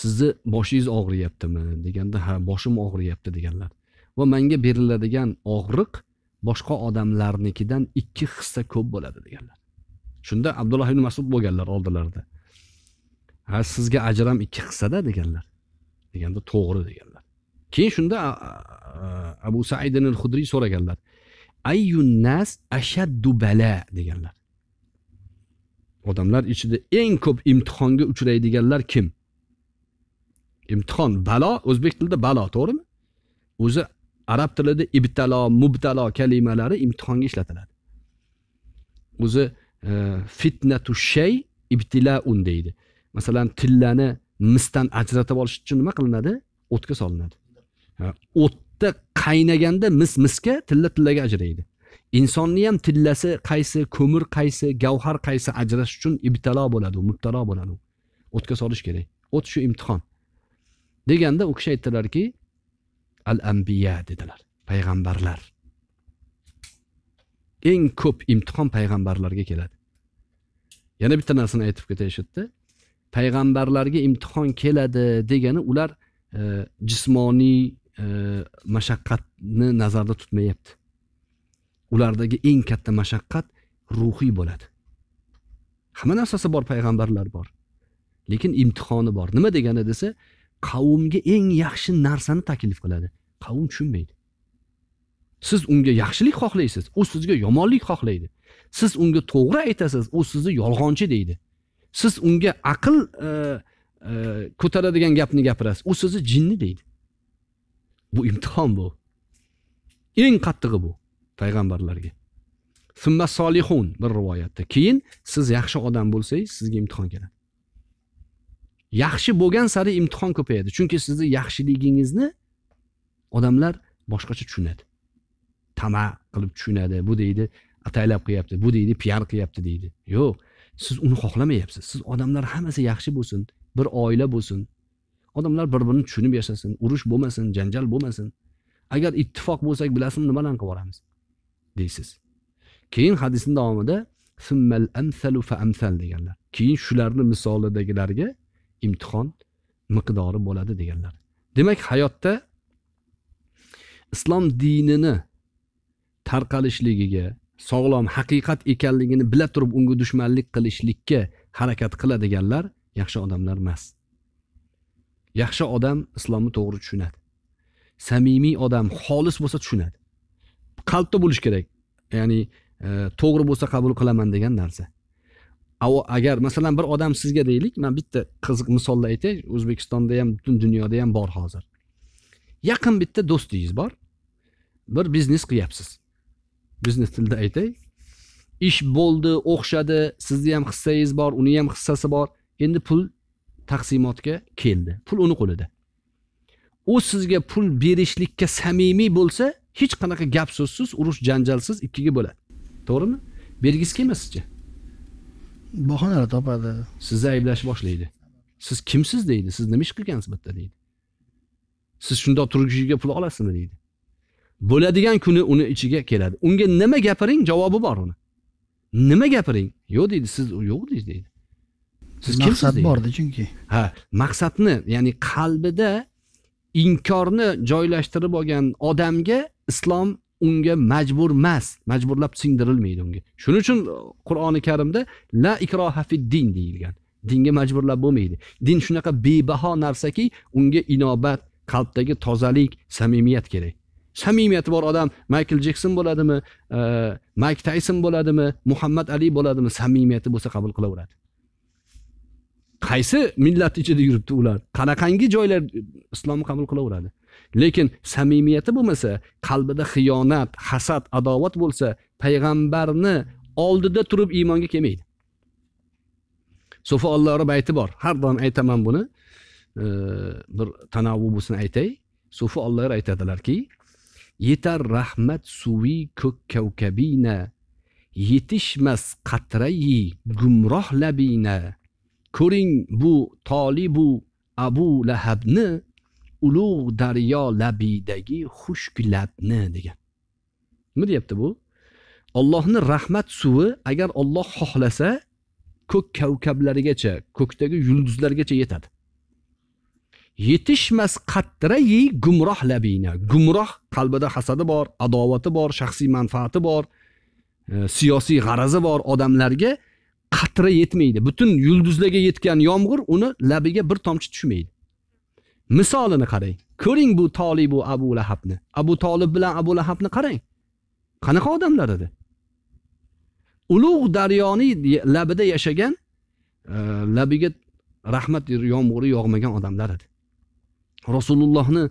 sizni boshingiz og'riyaptimi deganda ha boshim og'riyapti deganlar va menga beriladigan og'riq boshqa odamlarnikidan ikki hissa ko'p bo'ladi deganlar shunda abdulloh ibn masud bo'lganlar oldilarida ha sizga ajram ikki hissada deganlar deganda to'g'ri deganlar keyin shunda abu said al hudriy so'raganlar ayyun nas ashaddu bala deganlar odamlar ichida eng ko'p imtihonga uchraydiganlar kim imtihon balo o'zbek tilida balo to'g'rimi o'zi arab tilida ibtalo mubtalo kalimalari imtihonga ishlatiladi o'zi e, fitnatu shay ibtilaun deydi masalan tillani misdan ajratib olish uchun nima qilinadi o'tga solinadi o'tda qaynaganda mis misga tilla tillaga ajraydi insonni ham tillasi qaysi ko'mir qaysi gavhar qaysi ajrash uchun ibtalo bo'ladi u mubtalo bo'ladi u o'tga solish kerak o't shu imtihon deganda u kishi aytdilarki al ambiya dedilar payg'ambarlar eng ko'p imtihon payg'ambarlarga keladi yana bitta narsani aytib ketay shu yerda payg'ambarlarga imtihon keladi degani ular e, jismoniy e, mashaqqatni nazarda tutmayapti ulardagi eng katta mashaqqat ruhiy bo'ladi hamma narsasi bor payg'ambarlar bor lekin imtihoni bor nima degani desa qavmga eng yaxshi narsani taklif qiladi qavm tushunmaydi siz unga yaxshilik xohlaysiz u sizga yomonlik xohlaydi siz unga to'g'ri aytasiz u sizni yolg'onchi deydi siz unga aql e, e, ko'taradigan gapni gapirasiz u sizni jinni deydi bu imtihon bu eng qattig'i bu payg'ambarlarga solihun bir rivoyatda keyin siz yaxshi odam bo'lsangiz sizga imtihon keladi yaxshi bo'lgan sari imtihon ko'payadi chunki sizni yaxshiligingizni odamlar boshqacha tushunadi tama qilib tushunadi bu deydi ataylab qilyapti bu deydi piar qilyapti deydi yo'q siz uni xohlamayapsiz siz odamlar hammasi yaxshi bo'lsin bir oila bo'lsin odamlar bir birini tushunib yashasin urush bo'lmasin janjal bo'lmasin agar ittifoq bo'lsak bilasizmi bilan qilib yuboramiz deysiz keyin hadisni davomida deganlar keyin shularni misolidagilarga imtihon miqdori bo'ladi deganlar demak hayotda islom dinini tarqalishligiga sog'lom haqiqat ekanligini bila turib unga dushmanlik qilishlikka harakat qiladiganlar yaxshi odamlar emas yaxshi odam islomni to'g'ri tushunadi samimiy odam xolis bo'lsa tushunadi qalbda bo'lishi kerak ya'ni e, to'g'ri bo'lsa qabul qilaman degan narsa agar masalan bir odam sizga deylik man bitta qiziq misolni aytay o'zbekistonda ham butun dunyoda ham bor hozir yaqin bitta do'stingiz bor bir biznes qilyapsiz biznes tilida aytay ish bo'ldi o'xshadi sizni ham hissangiz bor uni ham hissasi bor endi pul taqsimotga keldi pul uni qo'lida u sizga pul berishlikka samimiy bo'lsa hech qanaqa gap so'zsiz urush janjalsiz ikkiga bo'ladi to'g'rimi bergisi sizcha bahonalar topadi sizni ayblashni boshlaydi siz kimsiz deydi siz nima ish qilgansiz bu yerda deydi siz shundoq turgushiga pul olasizmi deydi bo'ladigan kuni uni ichiga keladi unga nima gapiring javobi bor uni nima gapiring yo'q deydi siz yo'q deydi siz maqsad bordi chunki ha maqsadni ya'ni qalbida inkorni joylashtirib olgan odamga islom unga majbur emas majburlab singdirilmaydi unga shuning uchun qur'oni karimda la ikroha fid din deyilgan dinga majburlab bo'lmaydi din shunaqa bebaho narsaki unga inobat qalbdagi tozalik samimiyat kerak samimiyati bor odam maykl jekson bo'ladimi e, mayk tayson bo'ladimi muhammad ali bo'ladimi samimiyati bo'lsa qabul qilaveradi qaysi millat ichida yuribdi ular qanaqangi joylar islomni qabul qilaveradi lekin samimiyati bo'lmasa qalbida xiyonat hasad adovat bo'lsa payg'ambarni oldida turib iymonga kelmaydi so'fi alloh bor har doim aytaman buni e, bir tanavvu bo'lsin aytay sufi aytadilarki yetar rahmat suvi ko'k kavkabina yetishmas qatrayi gumroh labina ko'ring bu tolibu abu lahabni ulug' daryo labidagi xushk labni degan nima deyapti bu ollohni rahmat suvi agar olloh xohlasa ko'k kavkablarigacha ko'kdagi yulduzlargacha yetadi yetishmas qatrai gumroh labina gumroh qalbida hasadi bor adovati bor shaxsiy manfaati bor e, siyosiy g'arazi bor odamlarga qatra yetmaydi butun yulduzlarga yetgan yomg'ir uni labiga bir tomchi tushmaydi misolini qarang ko'ring bu tolib bu abu lahabni abu tolib bilan abu lahabni qarang qanaqa odamlar edi ulug' daryoni labida yashagan e, labiga rahmat yomg'iri yog'magan odamlar edi rasulullohni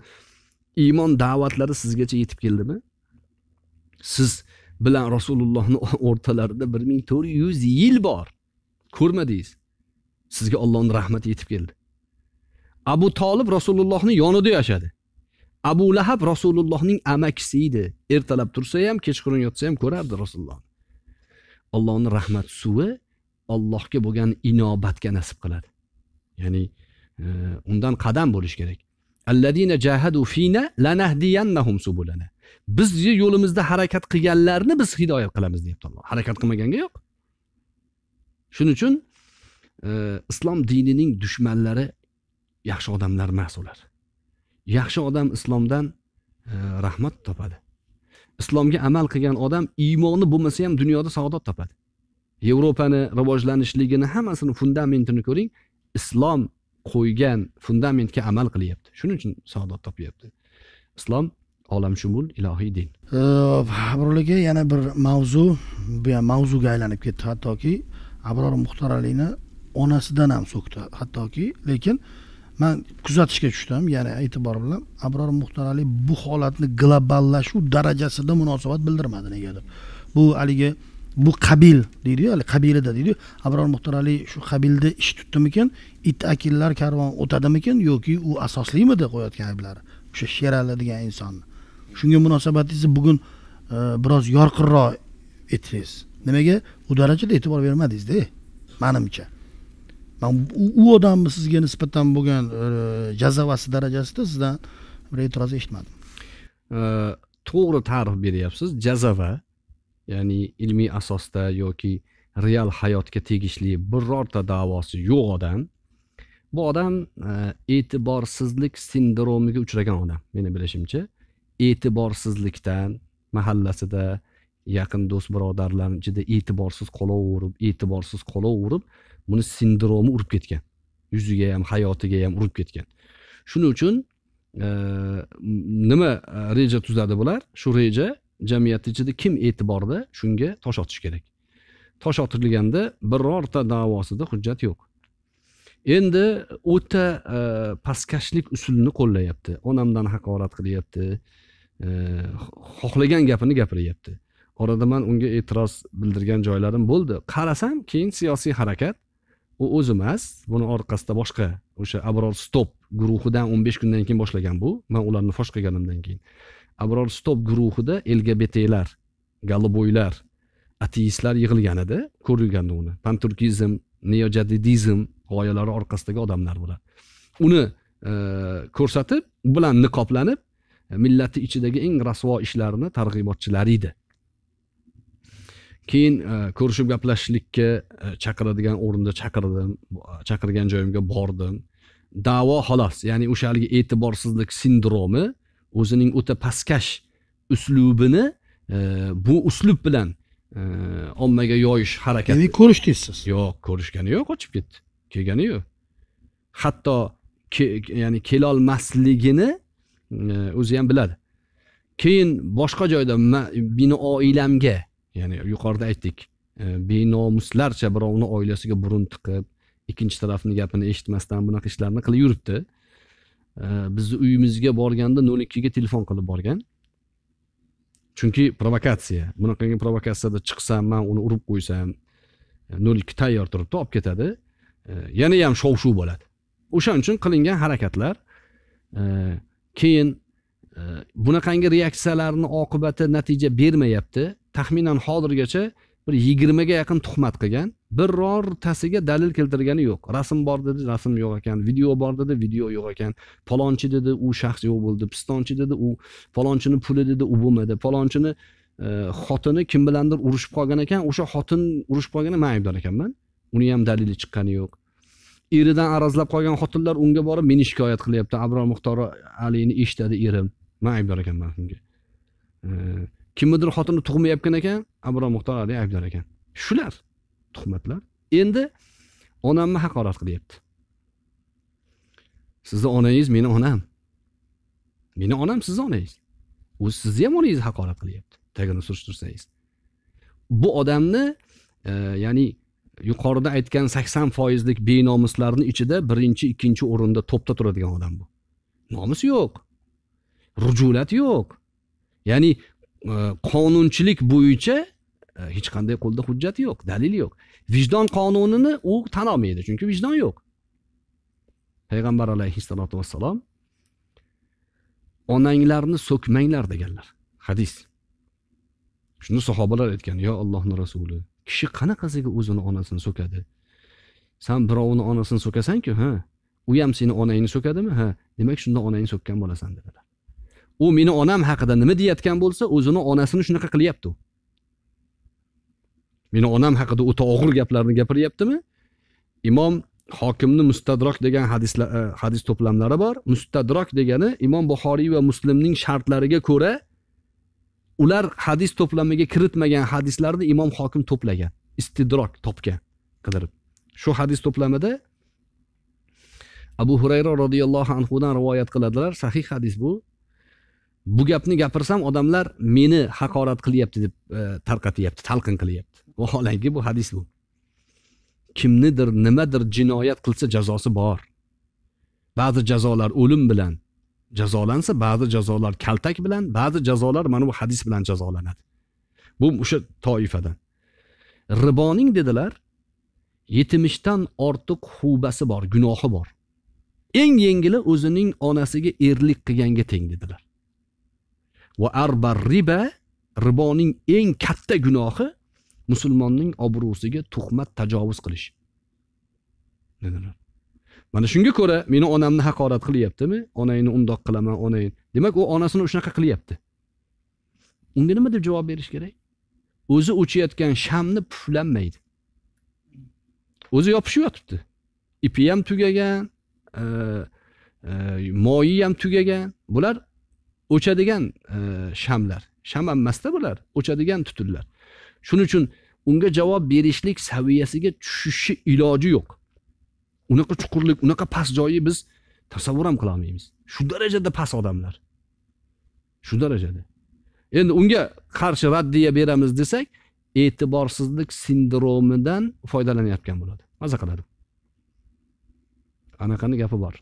iymon da'vatlari sizgacha yetib keldimi siz bilan rasulullohni o'rtalarida bir ming to'rt yuz yil bor ko'rmadingiz sizga ollohni rahmati yetib keldi Abu Talib Rasulullohning yonida yashadi. Abu Lahab Rasulullohning amakisi edi. Ertalab tursa ham, kechqurun yotsa ham ko'rardi Rasulullohni. Allohning rahmat suvi Allohga bo'lgan inobatga nasib qiladi. Ya'ni e, undan qadam bo'lish kerak. Alladina jahadu fina lanahdiyannahum subulana. Biz yo'limizda harakat qilganlarni biz hidoyat qilamiz deyapti Alloh. Harakat qilmaganga yo'q. Shuning uchun e, islom dinining dushmanlari yaxshi odamlar emas ular yaxshi odam islomdan e, rahmat topadi islomga amal qilgan odam iymoni bo'lmasa ham dunyoda saodat topadi yevropani rivojlanishligini hammasini fundamentini ko'ring islom qo'ygan fundamentga amal qilyapti shuning uchun saodat topyapti islom olamshumul ilohiy din e, abror aka yana bir mavzu bu ham mavzuga aylanib ketdi hattoki abror muxtor alini onasidan ham so'kdi hattoki lekin man kuzatishga tushdim ya'ni e'tibor bilan abror muxtarali bu holatni globallashuv darajasida munosabat bildirmadi negadir deb bu haligi bu qabil deydiyu hali qabilida deydiyu abror muxtarali shu qabilda ish tutdimikan it akillar karvon o'tadimikan yoki u asoslimidi qo'yayotgan ayblari o'sha sherali degan insonni shunga munosabatingizni bugun e, biroz yorqinroq aytsangiz nimaga u darajada e'tibor bermadingizda e, manimcha man u odamni sizga nisbatan bo'lgan e, jazavasi darajasida sizdan bir e'tiroz eshitmadim e, to'g'ri ta'rif beryapsiz jazava ya'ni ilmiy asosda yoki real hayotga tegishli birorta davosi yo'q odam bu odam e, e'tiborsizlik sindromiga uchragan odam meni bilishimcha e'tiborsizlikdan mahallasida yaqin do'st birodarlarni ichida e'tiborsiz qolaverib e'tiborsiz qolaverib buni sindromi urib ketgan yuziga ham hayotiga ham urib ketgan shuning uchun e, nima e, reja tuzadi bular shu reja jamiyat ichida kim e'tiborda shunga tosh otish kerak tosh otilganda birorta davosida hujjat yo'q endi o'ta e, pastkashlik usulini qo'llayapti onamdan haqorat qilyapti xohlagan gapini gapiryapti orada man unga e'tiroz bildirgan joylarim bo'ldi qarasam keyin siyosiy harakat u o'zi emas buni orqasida boshqa o'sha abror stop guruhidan o'n besh kundan keyin boshlagan bu man ularni fosh qilganimdan keyin abror stop guruhida lgbtlar golboylar ateistlar yig'ilgan edi ko'rilgandi uni panturkizm neojadidizm g'oyalari orqasidagi odamlar bular uni e, ko'rsatib u bilan niqoblanib e, millati ichidagi eng rasvo ishlarni targ'ibotchilari edi keyin e, ko'rishib gaplashishlikka e, chaqiradigan o'rinda chaqirdim e, chaqirgan joyimga bordim davo xolos ya'ni o'sha haligi e'tiborsizlik sindromi o'zining o'ta pastkash uslubini bu uslub bilan ommaga yoyish harakati ya'ni ko'rishdingiz siz yo'q ko'rishgani yo'q qochib ketdi kelgani yo'q hatto ke, ya'ni kelolmasligini o'zi ham biladi keyin boshqa joyda bino oilamga ya'ni yuqorida aytdik e, benomuslarcha birovni oilasiga burun tiqib ikkinchi tarafni gapini eshitmasdan bunaqa ishlarni qilib yuribdi e, bizni uyimizga borganda nol ikkiga telefon qilib borgan chunki provokatsiya bunaqangi provokatsiyada chiqsam man uni urib qo'ysam e, nol ikki tayyor turibdi olib ketadi yana ham shov shuv bo'ladi o'shaning uchun qilingan harakatlar keyin bunaqangi reaksiyalarni oqibati natija bermayapti taxminan hozirgacha bir yigirmaga yaqin tuhmat qilgan birortasiga dalil keltirgani yo'q rasm bor dedi rasm yo'q ekan video bor dedi video yo'q ekan palonchi dedi u shaxs yo'q bo'ldi pistonchi dedi u palonchini puli dedi u bo'lmadi palonchini e, xotini kim bilandir urushib qolgan ekan o'sha xotin urushib qolgani man aybdor ekanman uni ham dalili chiqqani yo'q eridan arazlab qolgan xotinlar unga borib meni shikoyat qilyapti abror muxtor alini eshitadi erim man aybdor ekanman bunga e, kimnidir xotini tug'mayotgan ekan abror muxtor ali aybdor ekan shular tuhmatlar endi onamni haqorat qilyapti sizni onangiz meni onam meni onam sizni onangiz u sizni ham onangizni haqorat qilyapti tagini surishtirsangiz bu odamni e, ya'ni yuqorida aytgan sakson foizlik benomuslarni ichida birinchi ikkinchi o'rinda to'pda turadigan odam bu nomus yo'q rujulat yo'q ya'ni Э, qonunchilik bo'yicha e, hech qanday qo'lda hujjat yo'q dalil yo'q vijdon qonunini u tan olmaydi chunki vijdon yo'q payg'ambar alayhissalotu vassalom onanglarni so'kmanglar deganlar hadis shunda sahobalar aytgan yo allohni rasuli kishi qanaqasiga o'zini onasini so'kadi san birovni onasini so'kasanku ha u ham seni onangni so'kadimi ha demak shunda onangni so'kkan bo'lasan dedilar u meni onam haqida nima deyayotgan bo'lsa o'zini onasini shunaqa qilyapti u meni onam haqida o'ta og'ir gaplarni gapiryaptimi imom hokimni mustadrok degan hadislar e, hadis to'plamlari bor mustadrok degani imom buxoriy va muslimning shartlariga ko'ra ular hadis to'plamiga kiritmagan hadislarni imom hokim to'plagan istidrok topgan qidirib shu hadis to'plamida abu hurayra roziyallohu anhudan rivoyat qiladilar sahih hadis bu bu gapni gapirsam odamlar meni haqorat qilyapti deb e, tarqatyapti talqin qilyapti vaholanki bu hadis bu kimnidir nimadir jinoyat qilsa jazosi bor ba'zi jazolar o'lim bilan jazolansa ba'zi jazolar kaltak bilan ba'zi jazolar mana bu hadis bilan jazolanadi bu o'sha toifadan riboning dedilar yetmishdan ortiq hubasi bor gunohi bor eng yengili o'zining onasiga erlik qilganga teng dedilar va arba riba riboning eng katta gunohi musulmonning obro'siga tuhmat tajovuz qilish mana shunga ko'ra meni onamni haqorat qilyaptimi onangni undoq qilaman onang demak u onasini shunaqa qilyapti unga nima deb javob berish kerak o'zi o'chayotgan shamni puflanmaydi o'zi yopishib yotibdi ipi ham tugagan e, e, moyi ham tugagan bular o'chadigan e, shamlar sham emasda bular o'chadigan tutunlar shuning uchun unga javob berishlik saviyasiga tushishni iloji yo'q unaqa chuqurlik unaqa past joyi biz tasavvur ham qilolmaymiz shu darajada past odamlar shu darajada endi unga qarshi raddiya beramiz desak e'tiborsizlik sindromidan foydalanayotgan bo'ladi maza qiladi anaqani gapi bor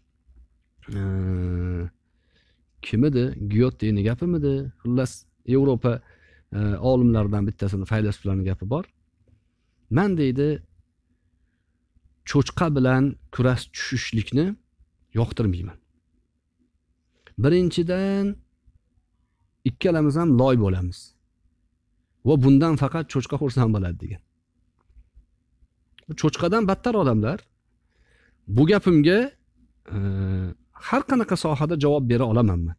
kim edi giyottini gapimidi xullas yevropa e, olimlaridan bittasini faylasuflarni gapi bor man deydi cho'chqa bilan kurash tushishlikni yoqtirmayman birinchidan ikkalamiz ham loy bo'lamiz va bundan faqat cho'chqa xursand bo'ladi degan cho'chqadan battar odamlar bu gapimga e, har qanaqa sohada javob bera olamanman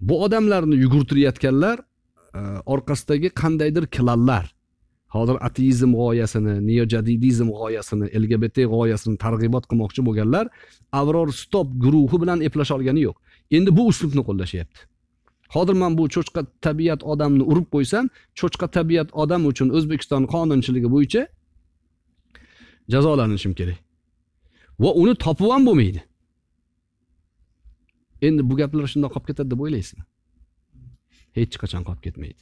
bu odamlarni yugurtirayotganlar e, orqasidagi qandaydir klanlar hozir ateizm g'oyasini neojadidizm g'oyasini lgbt g'oyasini targ'ibot qilmoqchi bo'lganlar avror stop guruhi bilan eplasha olgani yo'q endi bu uslubni qo'llashyapti hozir man bu cho'chqa tabiat odamni urib qo'ysam cho'chqa tabiat odam uchun o'zbekiston qonunchiligi bo'yicha jazolanishim kerak va uni topib ham bo'lmaydi endi bu gaplar shundoq qolib ketadi deb o'ylaysizmi hech qachon qolib ketmaydi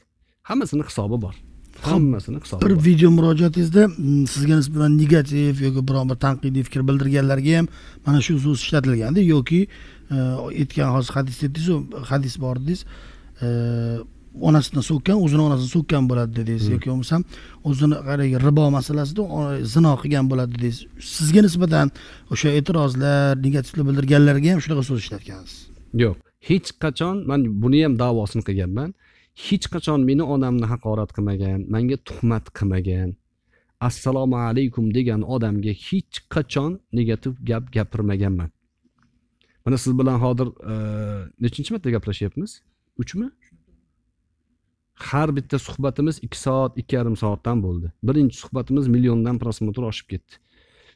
hammasini hisobi bor hammasini hisobi bir video murojaatingizda mm, sizga nisbatan negativ yoki biron bir tanqidiy fikr bildirganlarga ham mana shu so'z ishlatilganda yoki e, aytgan hozir hadis aytdingizu hadis bor dedingiz e, onasidan so'kkan o'zini onasini so'kkan bo'ladi dedingiz hmm. yoki bo'lmasam o'zini haligi ribo masalasida zino qilgan bo'ladi dedingiz sizga nisbatan o'sha e'tirozlar negativlar bildirganlarga ham shunaqa so'z ishlatgansiz yo'q hech qachon man buni ham davosini qilganman hech qachon meni onamni haqorat qilmagan manga tuhmat qilmagan assalomu alaykum degan odamga hech qachon negativ gap gapirmaganman mana siz bilan hozir e, nechinchi marta gaplashyapmiz uchmi har bitta suhbatimiz ikki soat ikki yarim soatdan bo'ldi birinchi suhbatimiz milliondan prosmotr oshib ketdi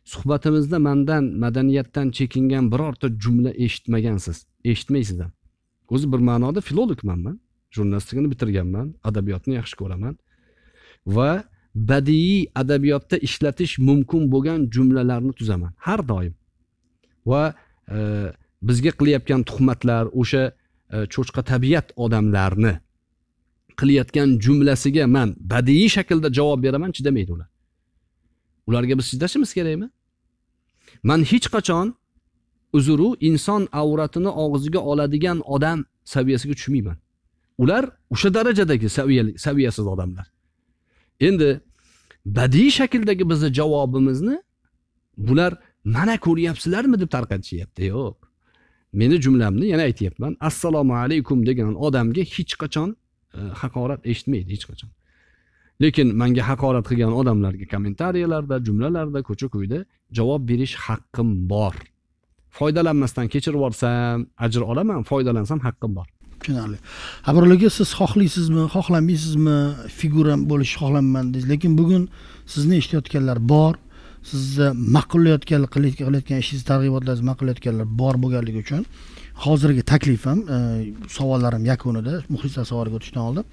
suhbatimizda mandan madaniyatdan chekingan birorta jumla eshitmagansiz eshitmaysiz ham o'zi bir ma'noda filologman man jurnalistikani bitirganman adabiyotni yaxshi ko'raman va badiiy adabiyotda ishlatish mumkin bo'lgan jumlalarni tuzaman har doim va e, bizga qilayotgan tuhmatlar o'sha e, cho'chqa tabiat odamlarni qilayotgan jumlasiga man badiiy shaklda javob beraman chidamaydi ular ularga biz chidashimiz kerakmi man hech qachon uzuru inson avratini og'ziga oladigan odam saviyasiga tushmayman ular o'sha darajadagi saviyasiz odamlar endi badiiy shakldagi bizni javobimizni bular mana ko'ryapsizlarmi deb tarqatishyapti yo'q meni jumlamni yana aytyapman assalomu alaykum degan odamga hech qachon e, haqorat eshitmaydi hech qachon lekin manga haqorat qilgan odamlarga kommentariyalarda jumlalarda ko'cha ko'yda javob berish haqqim bor foydalanmasdan kechirib yuborsam ajr olaman foydalansam haqqim bor tushunarli aka siz xohlaysizmi xohlamaysizmi figura bo'lishni xohlamayman deysiz lekin bugun sizni eshitayotganlar bor sizni ma'qullayotgan qilayotgan ishingizni targ'ibotlaringizni ma'qullayotganlar bor bo'lganligi uchun hozirgi taklifim e, savollarim yakunida muxlislar savoliga o'tishdan oldin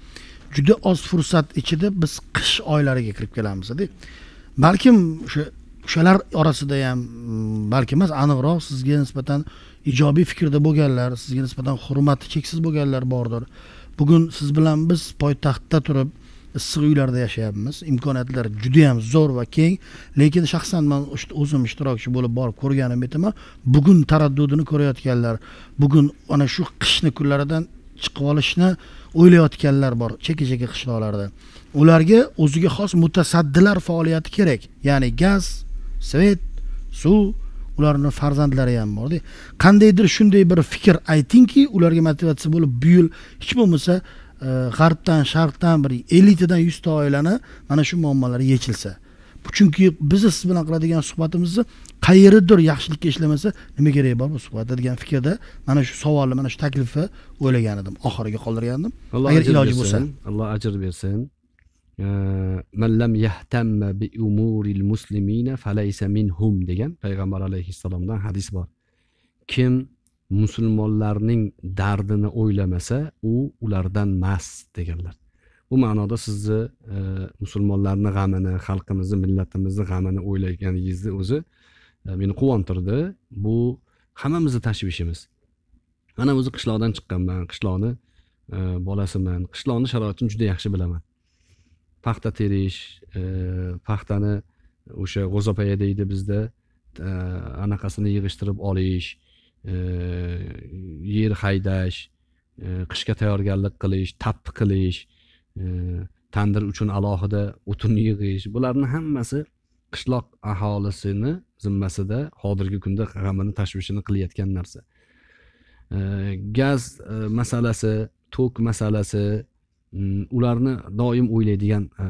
juda oz fursat ichida biz qish oylariga kirib kelamiz balkim o'sha o'shalar orasida ham mm, balki emas aniqroq sizga nisbatan ijobiy fikrda bo'lganlar sizga nisbatan hurmati cheksiz bo'lganlar bordir bugun siz bilan biz poytaxtda turib issiq uylarda yashayapmiz imkoniyatlar judayam zo'r va keng lekin shaxsan man o'zim ishtirokchi bo'lib borib ko'rganim aytaman bugun taraddudini ko'rayotganlar bugun ana shu qishni kunlaridan chiqib olishni o'ylayotganlar bor chekka chekka qishloqlarda ularga o'ziga xos mutasaddilar faoliyati kerak ya'ni gaz svet suv ularni farzandlari ham borda qandaydir shunday bir fikr aytingki ularga motivatsiya bo'lib bu yil hech bo'lmasa e, g'arbdan sharqdan bir elitadan yuzta oilani mana shu muammolar yechilsa chunki bizni siz bilan qiladigan suhbatimizni qayeridir yaxshilikka ishlamasa nima keragi bor bu suhbat degan fikrda mana shu savolni mana shu taklifni o'ylagan edim oxiriga qoldirgan edim agar iloji bo'lsa alloh ajr bersin man lam yahtamma bi minhum degan payg'ambar alayhissalomdan hadis bor kim musulmonlarning dardini o'ylamasa u ulardan mas deganlar bu ma'noda sizni e, musulmonlarni g'amini xalqimizni millatimizni g'amini o'ylaganingizni o'zi e, meni quvontirdi bu hammamizni tashvishimiz mana o'zi qishloqdan chiqqanman qishloqni e, bolasiman qishloqni sharoitini juda yaxshi bilaman paxta terish e, paxtani o'sha g'o'zapoya deydi bizda e, anaqasini yig'ishtirib olish e, yer haydash qishga tayyorgarlik qilish tappi qilish tandir uchun alohida o'tin yig'ish bularni hammasi qishloq aholisini zimmasida hozirgi kunda g'amini tashvishini qilayotgan narsa gaz masalasi tok masalasi Mm, ularni doim o'ylaydigan e,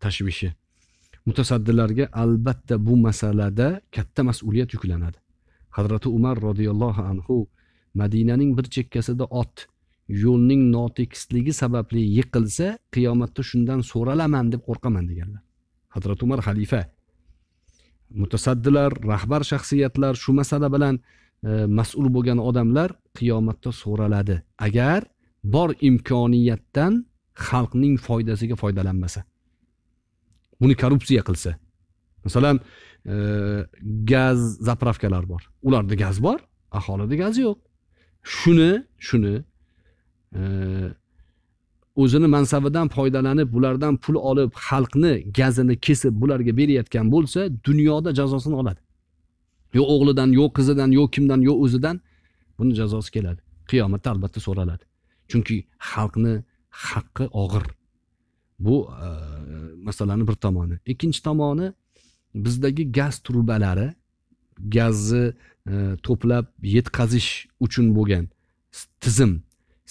tashvishi mutasaddilarga albatta bu masalada katta mas'uliyat yuklanadi hazrati umar roziyallohu anhu madinaning bir chekkasida ot yo'lning notekisligi sababli yiqilsa qiyomatda shundan so'ralaman deb qo'rqaman deganlar hazrati umar xalifa mutasaddilar rahbar shaxsiyatlar shu masala bilan e, mas'ul bo'lgan odamlar qiyomatda so'raladi agar bor imkoniyatdan xalqning foydasiga foydalanmasa buni korrupsiya qilsa masalan e, gaz zapravkalar bor ularda gaz bor aholida gaz yo'q shuni shuni e, o'zini mansabidan foydalanib bulardan pul olib xalqni gazini kesib bularga berayotgan bo'lsa dunyoda jazosini oladi yo o'g'lidan yo qizidan yo kimdan yo o'zidan buni jazosi keladi qiyomatda albatta so'raladi chunki xalqni haqqi og'ir bu e, masalani bir tomoni ikkinchi tomoni bizdagi gaz trubalari gazni e, to'plab yetkazish uchun bo'lgan tizim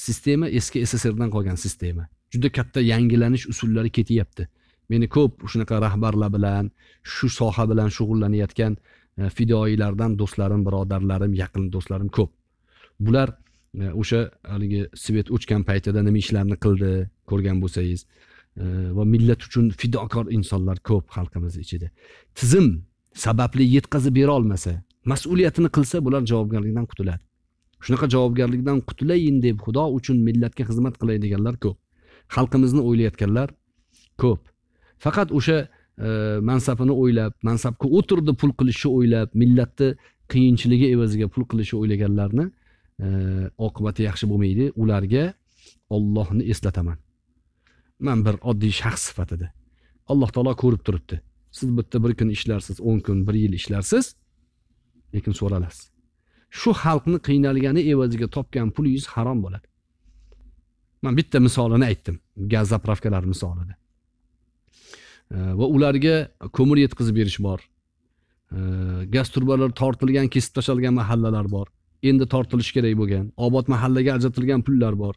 sistema eski sssrdan qolgan sistema juda katta yangilanish usullari ketyapti meni ko'p shunaqa rahbarlar bilan shu soha bilan shug'ullanayotgan e, fidoyilardan do'stlarim birodarlarim yaqin do'stlarim ko'p bular E, o'sha haligi svet o'chgan paytida nima ishlarni qildi ko'rgan bo'lsangiz e, va millat uchun fidokor insonlar ko'p xalqimiz ichida tizim sababli yetkazib bera olmasa mas'uliyatini qilsa bular javobgarlikdan qutuladi shunaqa javobgarlikdan qutulayin deb xudo uchun millatga xizmat qilay deganlar ko'p xalqimizni o'ylayotganlar ko'p faqat o'sha e, mansabini o'ylab mansabga o'tirdi pul qilishni o'ylab millatni qiyinchiligi evaziga pul qilishni o'ylaganlarni oqibati yaxshi bo'lmaydi ularga ollohni eslataman man bir oddiy shaxs sifatida alloh taolo ko'rib turibdi siz bitta bir kun ishlarsiz o'n kun bir yil ishlarsiz lekin so'ralasiz shu xalqni qiynalgani evaziga topgan pulingiz harom bo'ladi man bitta misolini aytdim gaz zapravkalar misolida va ularga ko'mir yetkazib berish bor gaz turbalari tortilgan kesib tashlangan mahallalar bor endi tortilishi kerak bo'lgan obod mahallaga ajratilgan pullar bor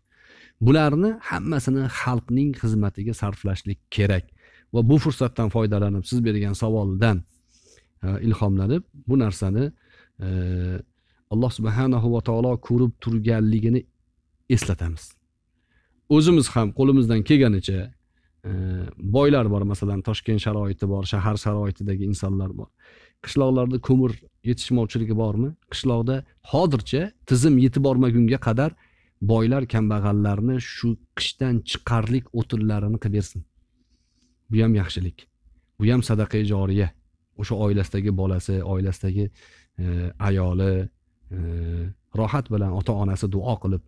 bularni hammasini xalqning xizmatiga sarflashlik kerak va bu fursatdan foydalanib siz bergan savoldan e, ilhomlanib bu narsani e, alloh subhanahu va taolo ko'rib turganligini eslatamiz o'zimiz ham qo'limizdan kelganicha e, boylar bor masalan toshkent sharoiti bor shahar sharoitidagi insonlar bor qishloqlarda ko'mir yetishmovchiligi bormi qishloqda hozircha tizim yetib bormagunga qadar boylar kambag'allarni shu qishdan chiqarlik o'tinlarini qilib bersin bu ham yaxshilik bu ham sadaqa joriya o'sha oilasidagi bolasi oilasidagi e, ayoli e, rohat bilan ota onasi duo qilib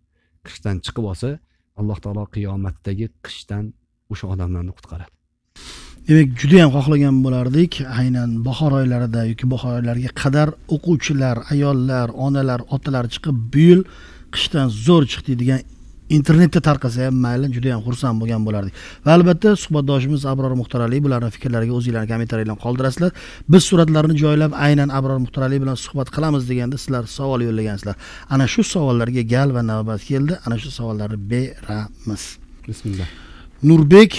qishdan chiqib olsa alloh taolo qiyomatdagi qishdan o'sha odamlarni qutqaradi demak juda yam xohlagan bo'lardik aynan bahor oylarida yoki bahor oylariga qadar o'quvchilar ayollar onalar otalar chiqib bu yil qishdan zo'r chiqdi degan internetda tarqasa ham mayli juda yam xursand bo'lgan bo'lardik va albatta suhbatdoshimiz abror muxtarali bularni fikrlariga o'zinglarni kommentariyalarni qoldirasizlar biz suratlarni joylab aynan abror muxtarali bilan suhbat qilamiz deganda sizlar savol yo'llagansizlar ana shu savollarga gal va navbat keldi ana shu savollarni beramiz bismillah nurbek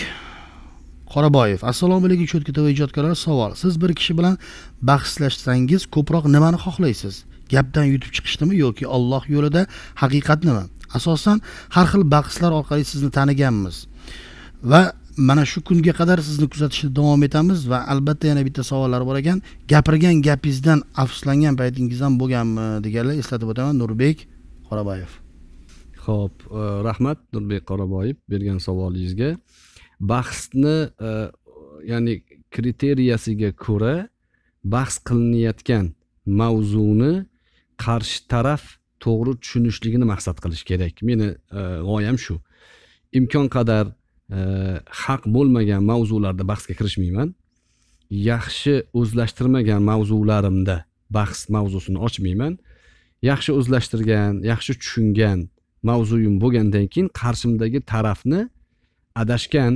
qoraboyev assalomu alaykum cho'tka tv ijodkorlari savol siz bir kishi bilan bahslashsangiz ko'proq nimani xohlaysiz gapdan yutib chiqishdimi yoki olloh yo'lida haqiqat nima asosan har xil bahslar orqali sizni taniganmiz va mana shu kunga qadar sizni kuzatishda davom etamiz va albatta yana bitta savollar bor ekan gapirgan gapingizdan afsuslangan paytingiz ham bo'lganmi deganlar eslatib o'taman nurbek qoraboyev ho'p e, rahmat nurbek qoraboyev bergan savolingizga bahsni e, ya'ni kriteriyasiga ko'ra bahs qilinayotgan mavzuni qarshi taraf to'g'ri tushunishligini maqsad qilish kerak meni e, g'oyam shu imkon qadar e, haq bo'lmagan mavzularda bahsga kirishmayman yaxshi o'zlashtirmagan mavzularimda bahs mavzusini ochmayman yaxshi o'zlashtirgan yaxshi tushungan mavzuyim bo'lgandan keyin qarshimdagi tarafni adashgan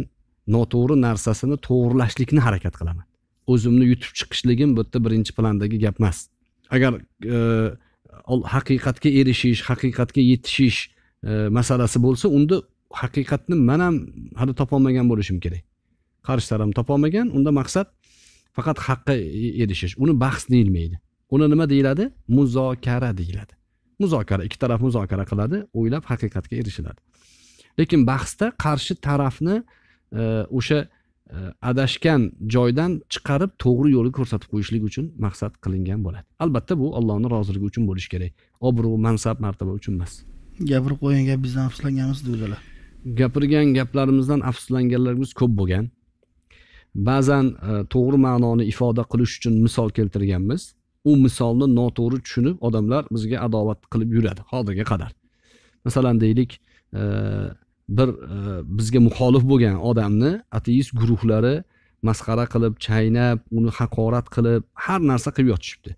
noto'g'ri narsasini to'g'irlashlikni harakat qilaman o'zimni yutib chiqishligim bu yerda birinchi plandagi gap emas agar e, haqiqatga erishish haqiqatga yetishish e, masalasi bo'lsa unda haqiqatni man ham hali topolmagan bo'lishim kerak qarshi taraf topolmagan unda maqsad faqat haqqa e, erishish uni bahs deyilmaydi uni nima deyiladi muzokara deyiladi muzokara ikki taraf muzokara qiladi o'ylab haqiqatga erishiladi lekin bahsda qarshi tarafni o'sha e, adashgan joydan chiqarib to'g'ri yo'lga ko'rsatib qo'yishlik uchun maqsad qilingan bo'ladi albatta bu allohni roziligi uchun bo'lishi kerak obro' mansab martaba uchun emas gapirib qo'ygan gapingizdan afsuslanganmiz deydilar gapirgan gaplarimizdan afsuslanganlarimiz ko'p bo'lgan ba'zan e, to'g'ri ma'noni ifoda qilish uchun misol keltirganmiz u misolni noto'g'ri tushunib odamlar bizga adovat qilib yuradi hozirga qadar masalan deylik e, bir e, bizga muxolif bo'lgan odamni ateist guruhlari masxara qilib chaynab uni haqorat qilib har narsa qilib yotishibdi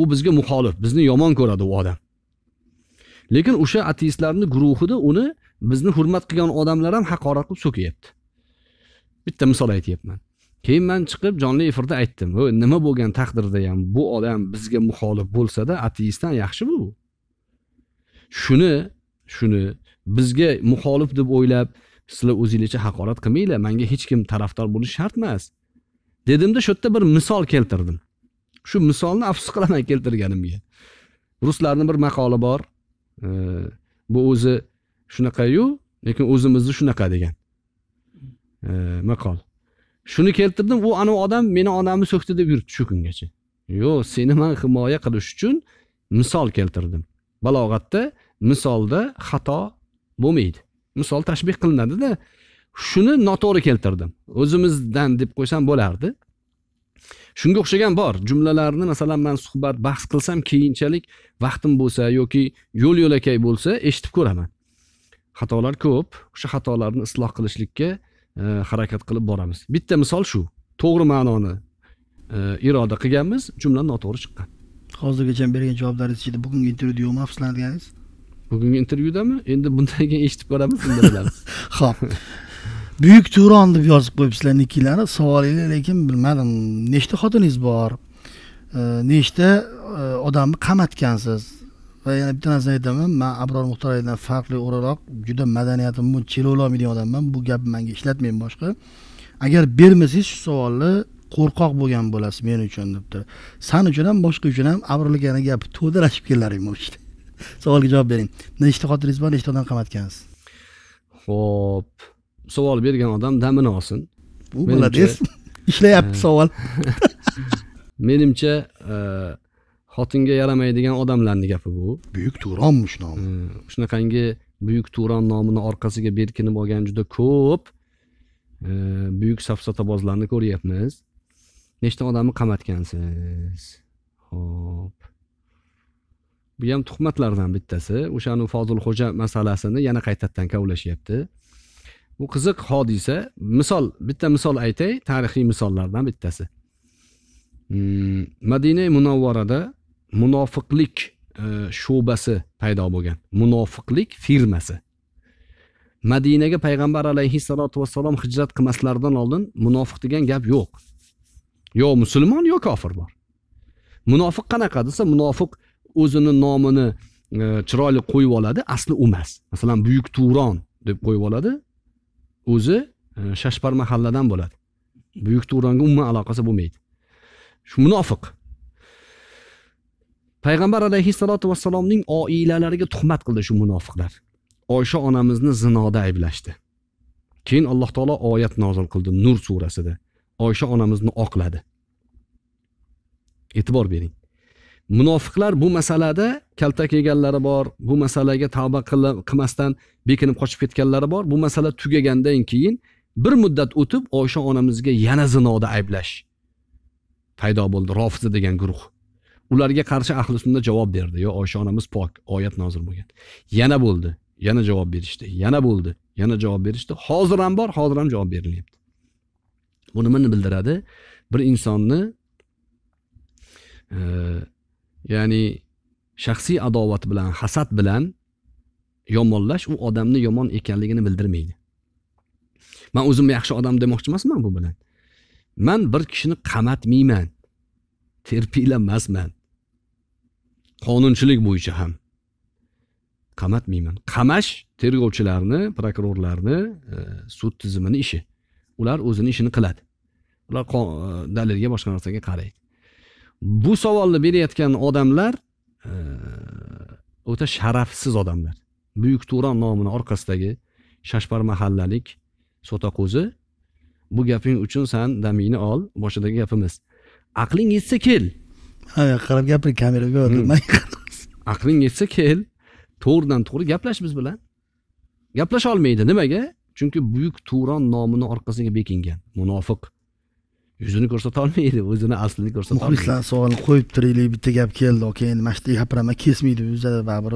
u bizga muxolif bizni yomon ko'radi u odam lekin o'sha ateistlarni guruhida uni bizni hurmat qilgan odamlar ham haqorat qilib so'kyapti bitta misol aytyapman keyin man chiqib jonli efirda aytdim o nima bo'lgan taqdirda ham bu odam bizga muxolif bo'lsada ateistdan yaxshi bu shuni shuni bizga muxolif deb o'ylab sizlar o'zinglarcha haqorat qilmanglar manga hech kim tarafdor bo'lish shart emas dedimda shu yerda bir misol keltirdim shu misolni afsus qilaman keltirganimga ruslarni bir maqoli bor e, bu o'zi shunaqayu lekin o'zimizni shunaqa degan e, maqol shuni keltirdim u anavi odam meni onamni so'kdi deb yuribdi shu kungacha yo'q seni man himoya qilish uchun misol keltirdim balog'atda misolda xato bo'lmaydi misol tashbih qilinadida shuni noto'g'ri keltirdim o'zimizdan deb qo'ysam bo'lardi shunga o'xshagan bor jumlalarni masalan man suhbat bahs qilsam keyinchalik vaqtim bo'lsa yoki yo'l yo'lakay bo'lsa eshitib ko'raman xatolar ko'p o'sha xatolarni isloh qilishlikka e, harakat qilib boramiz bitta misol shu to'g'ri ma'noni e, iroda qilganmiz jumla noto'g'ri chiqqan hozirgacha bergan javoblaringiz ichida bugungi intervyu afsuslanadiganingiz bugungi intervyudami endi bundan keyin eshitib ko'ramiz unda bilamiz ho'p buyuk turon deb yozib qo'yibsizlarnikilari savolinglar lekin bilmadim nechta xotiningiz bor nechta e, odamni qamatgansiz va yana bitta narsani aytaman man abror muxtoraydan farqli o'laroq juda madaniyatim olmaydigan odamman bu gapni manga ishlatmang boshqa agar bermasangiz shu savolni qo'rqoq bo'lgan bo'lasiz men uchun debdi san uchun ham boshqa uchun ham abror yana gapi to'darashib kelar emish savolga javob bering nechta xotiningiz bor nechta odam qamatgansiz ho'p savol bergan odam damini olsin bu молодец ishlayapti savol menimcha e, xotinga yaramaydigan odamlarni gapi bu buyuk turonmish nomi shunaqangi buyuk turon nomini orqasiga berkinib olgan juda ko'p e, buyuk safsatabozlarni ko'ryapmiz nechta odamni qamatgansiz ho'p bu ham tuhmatlardan bittasi o'shani fozilxo'ja masalasini yana qaytadan kovlashyapti bu qiziq hodisa misol bitta misol aytay tarixiy misollardan bittasi hmm, madina munavvarada munofiqlik sho'basi e, paydo bo'lgan munofiqlik firmasi madinaga payg'ambar alayhissalotu vassalom hijrat qilmaslaridan oldin munofiq degan gap yo'q yo musulmon yo kofir bor munofiq qanaqa desa munofiq o'zini nomini e, chiroyli qo'yib oladi asli u emas masalan buyuk turon deb qo'yib oladi o'zi e, shashpar mahalladan bo'ladi buyuk turonga umuman aloqasi bo'lmaydi shu munofiq payg'ambar alayhissalotu vassalomning oilalariga tuhmat qildi shu munofiqlar oysha onamizni zinoda ayblashdi keyin alloh taolo oyat nozil qildi nur surasida oysha onamizni oqladi e'tibor bering munofiqlar bu masalada kaltak yeganlari bor bu masalaga tavba qilmasdan bekinib qochib ketganlari bor bu masala tugagandan keyin bir muddat o'tib oysha onamizga yana zinoda ayblash paydo bo'ldi rofiza degan guruh ularga qarshi ahli sunna javob berdi yo oysha onamiz pok oyat nozil bo'lgan yana bo'ldi yana javob berishdi yana bo'ldi yana javob berishdi hozir ham bor hozir ham javob berilyapti bu nimani bildiradi bir insonni ya'ni shaxsiy adovat bilan hasad bilan yomonlash u odamni yomon ekanligini bildirmaydi man o'zimni yaxshi odam demoqchi emasman bu bilan man bir kishini qamatmayman terpilamasman qonunchilik bo'yicha ham qamatmayman qamash tergovchilarni prokurorlarni e, sud tizimini ishi ular o'zini ishini qiladi ular e, dalilga boshqa narsaga qaraydi bu savolni berayotgan odamlar e, o'ta sharafsiz odamlar buyuk turon nomini orqasidagi shashpar mahallalik so'taqo'zi bu gaping uchun san damingni ol boshidagi gapimiz aqling yetsa kel ha qarab gapir kameraga hmm. aqling yetsa kel to'g'ridan to'g'ri gaplash biz bilan gaplasha olmaydi nimaga chunki buyuk turon nomini orqasiga bekingan munofiq yuzini ko'rsata olmaydi o'zini aslini olmaydi muxlislar savol qo'yib turaylik bitta gap keldi okey endi mana shu yerda gapiraman kesmaydi yuzada baribir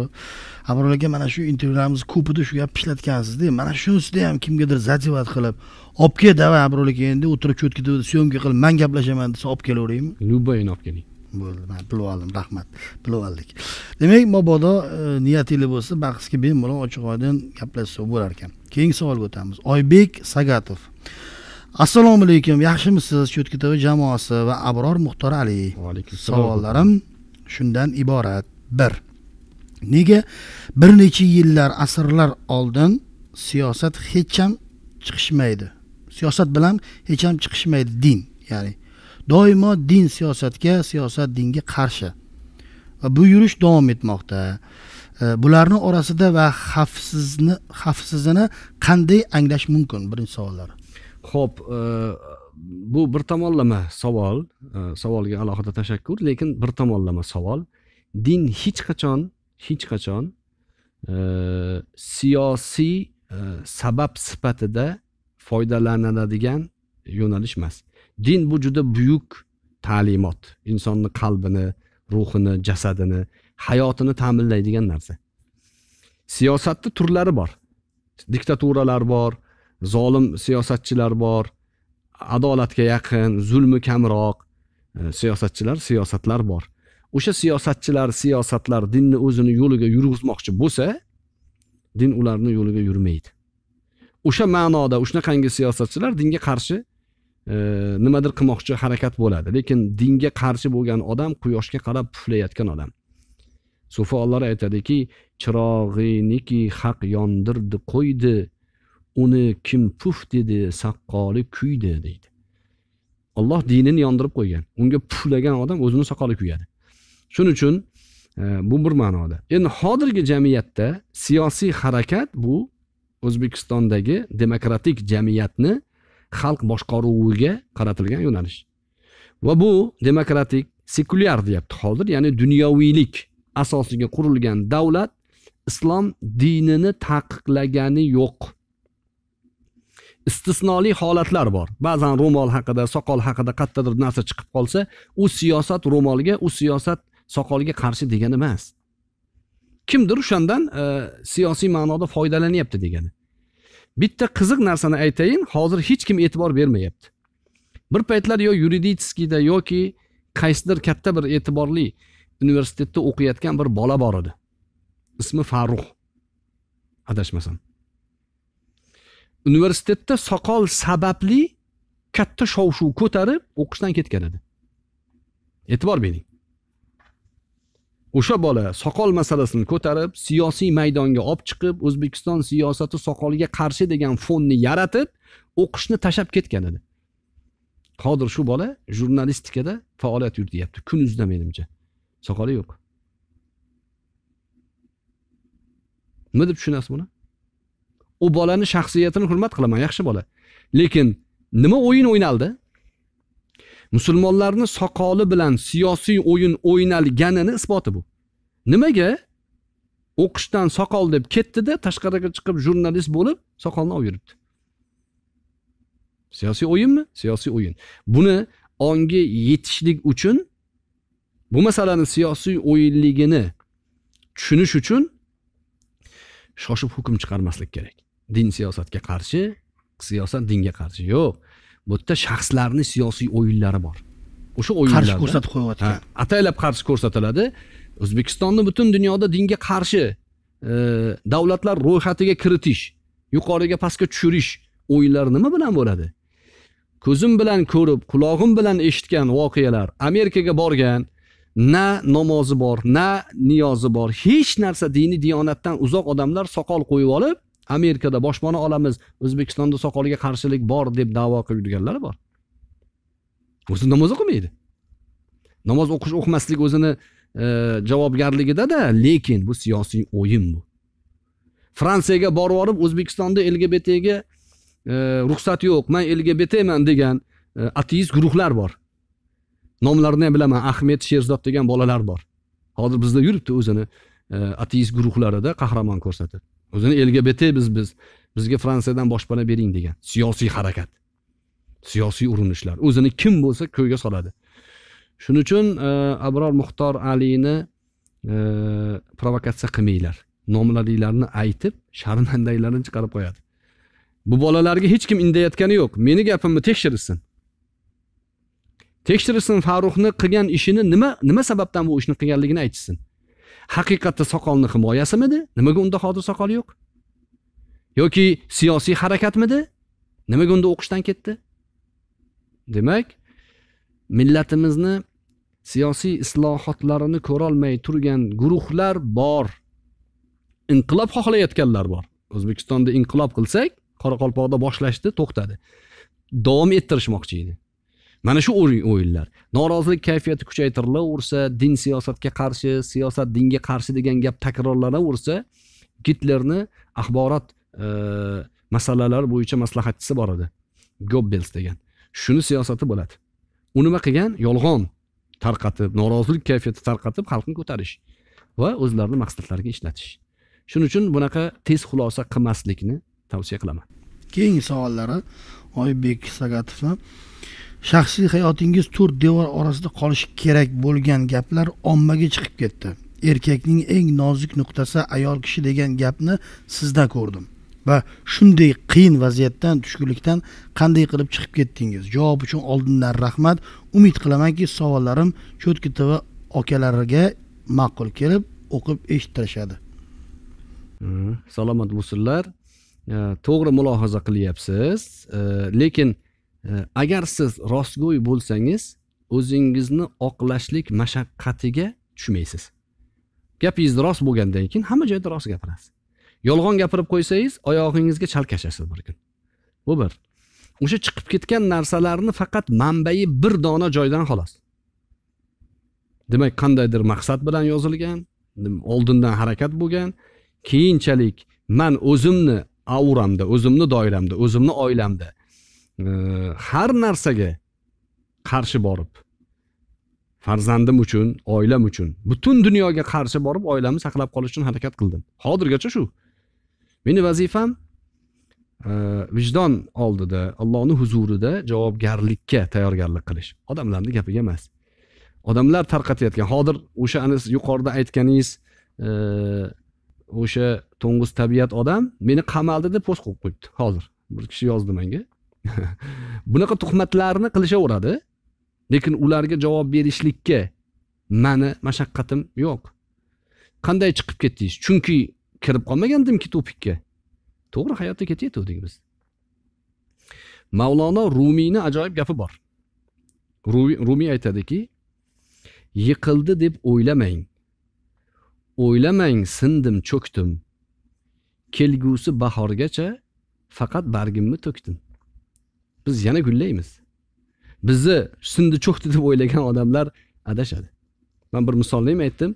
abror aka mana shu intervyularimiz ko'pida shu gapni ishlatgansizda mana shunisida ham kimgadir zadivat qilib olib kel davay abror aka endi o'tirib cho'tkada syomka qilib man gaplashaman desa olib kelaveraymi любойni olib keling bo'ldi man bilib oldim rahmat bilib oldik demak mabodo e, niyatinglar bo'lsa bahsga bemalol ochiq oydin gaplashsak bo'lar ekan keyingi savolga o'tamiz oybek sagatov assalomu alaykum yaxshimisiz cho'tka tv jamoasi va abror muxtor ali savollarim shundan iborat bir nega bir necha yillar asrlar oldin siyosat hech ham chiqishmaydi siyosat bilan hech ham chiqishmaydi din ya'ni doimo din siyosatga siyosat dinga qarshi va bu yurish davom etmoqda e, bularni orasida va xavfsizni xavfsizini qanday anglash mumkin birinchi savollar ho'p e, bu bir tomonlama savol e, savolga alohida tashakkur lekin bir tomonlama savol din hech qachon hech qachon e, siyosiy sabab sifatida foydalaniladigan yo'nalish emas din bu juda buyuk ta'limot insonni qalbini ruhini jasadini hayotini ta'minlaydigan narsa siyosatni turlari bor diktaturalar bor zolim siyosatchilar bor adolatga yaqin zulmi kamroq e, siyosatchilar siyosatlar bor o'sha siyosatchilar siyosatlar dinni o'zini yo'liga yurgizmoqchi bo'lsa din ularni yo'liga yurmaydi o'sha ma'noda shunaqangi siyosatchilar dinga qarshi e, nimadir qilmoqchi harakat bo'ladi lekin dinga qarshi bo'lgan odam quyoshga qarab puflayotgan odam sufolar aytadiki chirog'iniki haq yondirdi qo'ydi uni kim puf dedi saqqoli kuydi deydi alloh dinini yondirib qo'ygan unga puflagan odam o'zini soqoli kuyadi shuning uchun e, bu bir ma'noda endi hozirgi jamiyatda siyosiy harakat bu o'zbekistondagi demokratik jamiyatni xalq boshqaruviga qaratilgan yo'nalish va bu demokratik sekulyar deyapti hozir ya'ni dunyoviylik asosiga qurilgan davlat islom dinini taqiqlagani yo'q istisnoli holatlar bor ba'zan ro'mol haqida soqol haqida qayerdadir narsa chiqib qolsa u siyosat ro'molga u siyosat soqolga qarshi degani emas kimdir o'shandan e, siyosiy ma'noda foydalanyapti degani bitta qiziq narsani aytayin hozir hech kim e'tibor bermayapti bir paytlar yo yuridiskiyda yoki qaysidir katta bir e'tiborli universitetda o'qiyotgan bir bola bor edi ismi farruh adashmasam universitetda soqol sababli katta shov shuv ko'tarib o'qishdan ketgan edi e'tibor bering o'sha bola soqol masalasini ko'tarib siyosiy maydonga olib chiqib o'zbekiston siyosati soqolga qarshi degan fonni yaratib o'qishni tashlab ketgan edi hozir shu bola jurnalistikada faoliyat yurityapti kunuzda menimcha soqoli yo'q nima deb tushunasiz buni u bolani shaxsiyatini hurmat qilaman yaxshi bola lekin nima o'yin o'ynaldi musulmonlarni soqoli bilan siyosiy o'yin o'ynalganini isboti bu nimaga o'qishdan soqol deb ketdida tashqariga chiqib jurnalist bo'lib soqolni olib yuribdi siyosiy o'yinmi siyosiy o'yin buni ongi yetishlik uchun bu masalani siyosiy o'yinligini tushunish uchun shoshib hukm chiqarmaslik kerak din siyosatga qarshi siyosat dinga qarshi yo'q bu yerda shaxslarni siyosiy o'yinlari bor o'sha o'yinlar qarshi ko'rsatib qo'yayotgan ataylab qarshi ko'rsatiladi o'zbekistonni butun dunyoda dinga qarshi e, davlatlar ro'yxatiga kiritish yuqoriga pastga tushirish o'yinlari nima bilan bo'ladi ko'zim bilan ko'rib qulog'im bilan eshitgan voqealar amerikaga borgan na namozi bor na niyozi bor hech narsa diniy diyonatdan uzoq odamlar soqol qo'yib olib amerikada boshpana olamiz o'zbekistonda soqolga qarshilik bor deb davo qilib yurganlar bor o'zi namoz o'qimaydi namoz o'qish o'qimaslik o'zini e, javobgarligidada lekin bu siyosiy o'yin bu fransiyaga borib yuborib o'zbekistonda lgbtga e, ruxsat yo'q man lgbtman degan e, ateist guruhlar bor nomlarini ham bilaman ahmed sherzod degan bolalar bor hozir bizda yuribdi o'zini e, ateist guruhlarida qahramon ko'rsatib o'zini lgbt biz biz bizga fransiyadan boshpana bering degan siyosiy harakat siyosiy urinishlar o'zini kim bo'lsa ko'yga soladi shuning uchun e, abror muxtor alini e, provokatsiya qilmanglar nomlaringlarni aytib sharmandanglarni chiqarib qo'yadi bu bolalarga hech kim indayotgani yo'q meni gapimni tekshirishsin tekshirishsin farruhni qilgan ishini nima nima sababdan bu ishni qilganligini aytishsin haqiqatda soqolni himoyasimidi nimaga unda hozir soqol yo'q yoki siyosiy harakatmidi nimaga unda o'qishdan ketdi demak millatimizni siyosiy islohotlarini ko'rolmay turgan guruhlar bor inqilob xohlayotganlar bor o'zbekistonda inqilob qilsak qoraqalpoqda boshlashdi to'xtadi davom ettirishmoqchi edi mana shu o'yinlar norozilik kayfiyati kuchaytirilaversa din siyosatga qarshi siyosat dinga qarshi degan gap takrorlanaversa gitlerni axborot e, masalalari bo'yicha maslahatchisi bor edi gobbels degan shuni siyosati bo'ladi u nima qilgan yolg'on tarqatib norozilik kayfiyati tarqatib xalqni ko'tarish va o'zlarini maqsadlariga ishlatish shuning uchun bunaqa tez xulosa qilmaslikni tavsiya qilaman keyingi savollari oybek sagatovdan shaxsiy hayotingiz to'rt devor orasida qolishi kerak bo'lgan gaplar ommaga chiqib ketdi erkakning eng nozik nuqtasi ayol kishi degan gapni sizda ko'rdim va shunday qiyin vaziyatdan tushkunlikdan qanday qilib chiqib ketdingiz javob uchun oldindan rahmat umid qilamanki savollarim cho'tki tv akalariga ma'qul kelib o'qib eshittirishadi salomat bo'lsinlar to'g'ri mulohaza qilyapsiz lekin Э, agar siz rostgo'y bo'lsangiz o'zingizni oqlashlik mashaqqatiga tushmaysiz gapingiz rost bo'lgandan keyin hamma joyda rost gapirasiz yolg'on gapirib qo'ysangiz oyog'ingizga chalkashasiz bir kun bu bir o'sha chiqib ketgan narsalarni faqat manbai bir dona joydan xolos demak qandaydir maqsad bilan yozilgan oldindan harakat bo'lgan keyinchalik man o'zimni auramda o'zimni doiramda o'zimni oilamda har narsaga qarshi borib farzandim uchun oilam uchun butun dunyoga qarshi borib oilamni saqlab qolish uchun harakat qildim hozirgacha shu meni vazifam e, vijdon oldida allohni huzurida javobgarlikka tayyorgarlik qilish odamlarni gapiga emas odamlar tarqatayotgan hozir o'sha yuqorida aytganingiz e, o'sha to'ng'iz tabiat odam meni qamaldi deb post qo'yib qo'yibdi hozir bir kishi yozdi menga bunaqa tuhmatlarni qilishaveradi lekin ularga javob berishlikka mani mashaqqatim yo'q qanday chiqib ketdingiz chunki kirib qolmagandimki topikka to'g'ri hayotda ketayotgandik biz mavlono rumiyni ajoyib gapi bor rumiy aytadiki yiqildi deb o'ylamang o'ylamang sindim cho'kdim kelgusi bahorgacha faqat bargimni to'kdim biz yana gullaymiz bizni sindi cho'kdi deb o'ylagan odamlar adashadi man bir misolni ham aytdim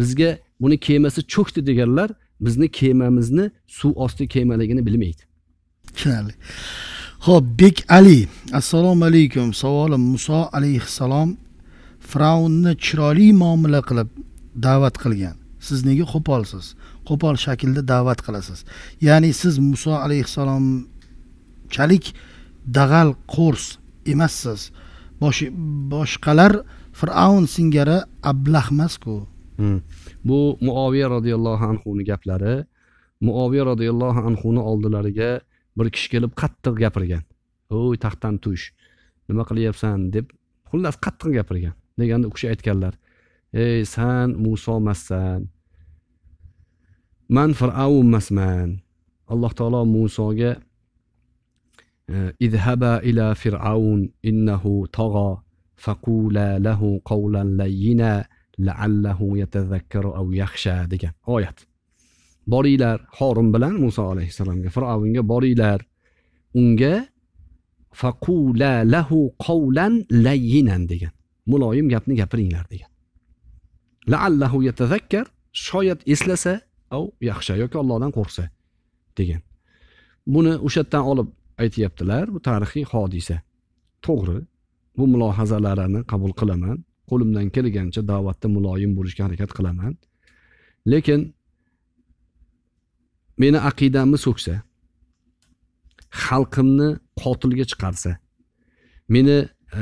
bizga buni kemasi cho'kdi deganlar bizni kemamizni suv osti kemaligini bilmaydi tushunarli ho'p bek ali assalomu alaykum savolim muso alayhissalom fir'avnni chiroyli muomala qilib da'vat qilgan siz nega qo'polsiz qo'pol shaklda da'vat qilasiz ya'ni siz muso alayhissalomchalik dag'al qo'rs emassiz boshqalar fir'avn singari ablahmasku hmm. bu muoviya roziyallohu anhuni gaplari muoviya roziyallohu anhuni oldilariga bir kishi kelib qattiq gapirgan o'y taxtdan tush nima qilyapsan deb xullas qattiq gapirgan deganda u kishi aytganlar ey san muso emassan man fir'avn emasman alloh taolo musoga اذهبا إلى فرعون إنه طغى فقولا له قولا لينا لعله يتذكر أو يخشى degan oyat boringlar horim bilan muso alayhissalomga fir'avnga boringlar unga faqula lahu qavlan layyinan degan muloyim gapni gapiringlar degan laallahu yatadakkar shoyat eslasa au yaxsha yoki ollohdan qo'rqsa degan buni o'sha yerdan olib aytyaptilar bu tarixiy hodisa to'g'ri bu mulohazalarini qabul qilaman qo'limdan kelgancha da'vatda muloyim bo'lishga harakat qilaman lekin meni aqidamni so'ksa xalqimni qotilga chiqarsa meni e,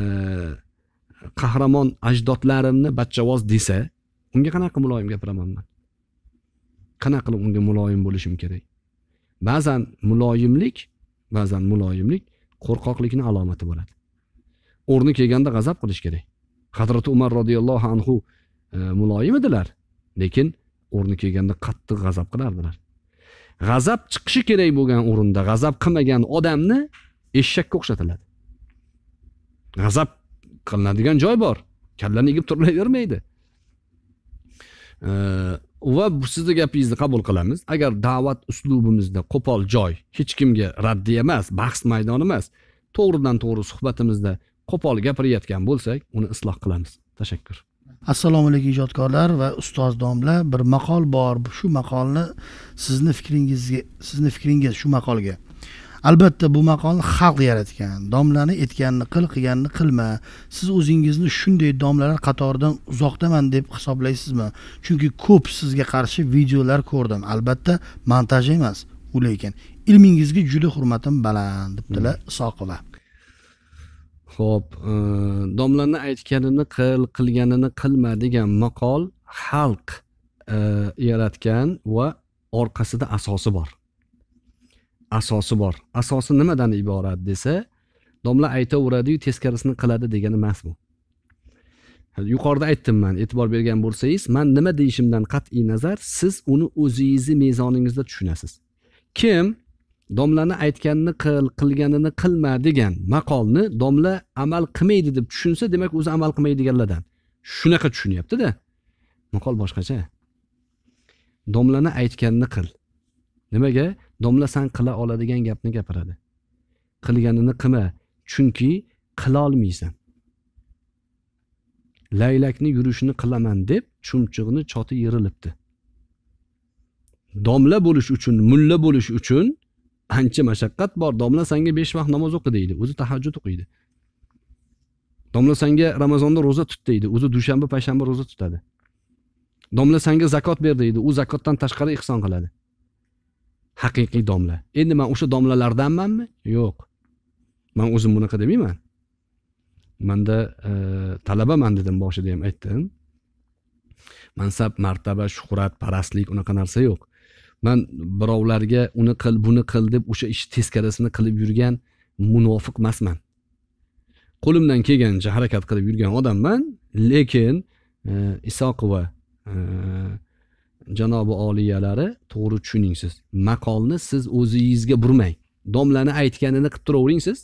qahramon ajdodlarimni bachchavoz desa unga qanaqa muloyim gapiraman man qanaqa qilib unga muloyim bo'lishim kerak ba'zan muloyimlik ba'zan muloyimlik qo'rqoqlikni alomati bo'ladi o'rni kelganda g'azab qilish kerak hazrati umar roziyallohu anhu e, muloyim edilar lekin o'rni kelganda qattiq g'azab qilardilar g'azab chiqishi kerak bo'lgan o'rinda g'azab qilmagan odamni eshakka o'xshatiladi g'azab qilinadigan joy bor kallani egib turilavermaydi e, va sizni gapingizni qabul qilamiz agar da'vat uslubimizda qo'pol joy hech kimga raddiy emas bahs maydoni emas to'g'ridan to'g'ri suhbatimizda qo'pol gapirayotgan bo'lsak uni isloh qilamiz tashakkur assalomu alaykum ijodkorlar va ustoz domla bir maqol bor shu maqolni sizni fikringizga sizni fikringiz shu maqolga albatta bu maqolni xalq yaratgan domlani aytganini qil qilganini qilma siz o'zingizni shunday domlalar qatoridan uzoqdaman deb hisoblaysizmi chunki ko'p sizga qarshi videolar ko'rdim albatta montaj emas u lekin ilmingizga juda hurmatim baland debdilar isoqova hmm. ho'p e, domlani aytganini qil qilganini qilma degan maqol xalq e, yaratgan va orqasida asosi bor asosi bor asosi nimadan iborat desa domla aytaveradiyu teskarisini qiladi degani emas bu yuqorida aytdim man e'tibor bergan bo'lsangiz man nima deyishimdan qat'iy nazar siz uni o'zingizni mezoningizda tushunasiz kim domlani aytganini qil qilganini qilma degan maqolni domla amal qilmaydi deb tushunsa demak o'zi amal qilmaydi deganlardan shunaqa tushunyaptida maqol boshqacha domlani aytganini qil nimaga san qila oladigan gapni gapiradi qilganini qilma chunki qilolmaysan laylakni yurishini qilaman deb chumchuqni choti yirilibdi domla bo'lish uchun mulla bo'lish uchun ancha mashaqqat bor domla sanga besh vaqt namoz o'qi deydi o'zi tahajjud o'qiydi domla sanga ramazonda ro'za tut deydi o'zi dushanba payshanba ro'za tutadi domla sanga zakot ber deydi u zakotdan tashqari ehson qiladi haqiqiy domla endi man o'sha domlalardanmanmi yo'q man o'zim bunaqa demayman manda e, talabaman dedim boshida ham aytdim mansab martaba shuhrat parastlik unaqa narsa yo'q man birovlarga uni qil buni qil deb o'sha ishni teskarisini qilib yurgan munofiq emasman qo'limdan kelgancha harakat qilib yurgan odamman lekin e, isoqova e, janobi oliyalari to'g'ri tushuning siz maqolni siz o'zingizga burmang domlani aytganini qilib turavering siz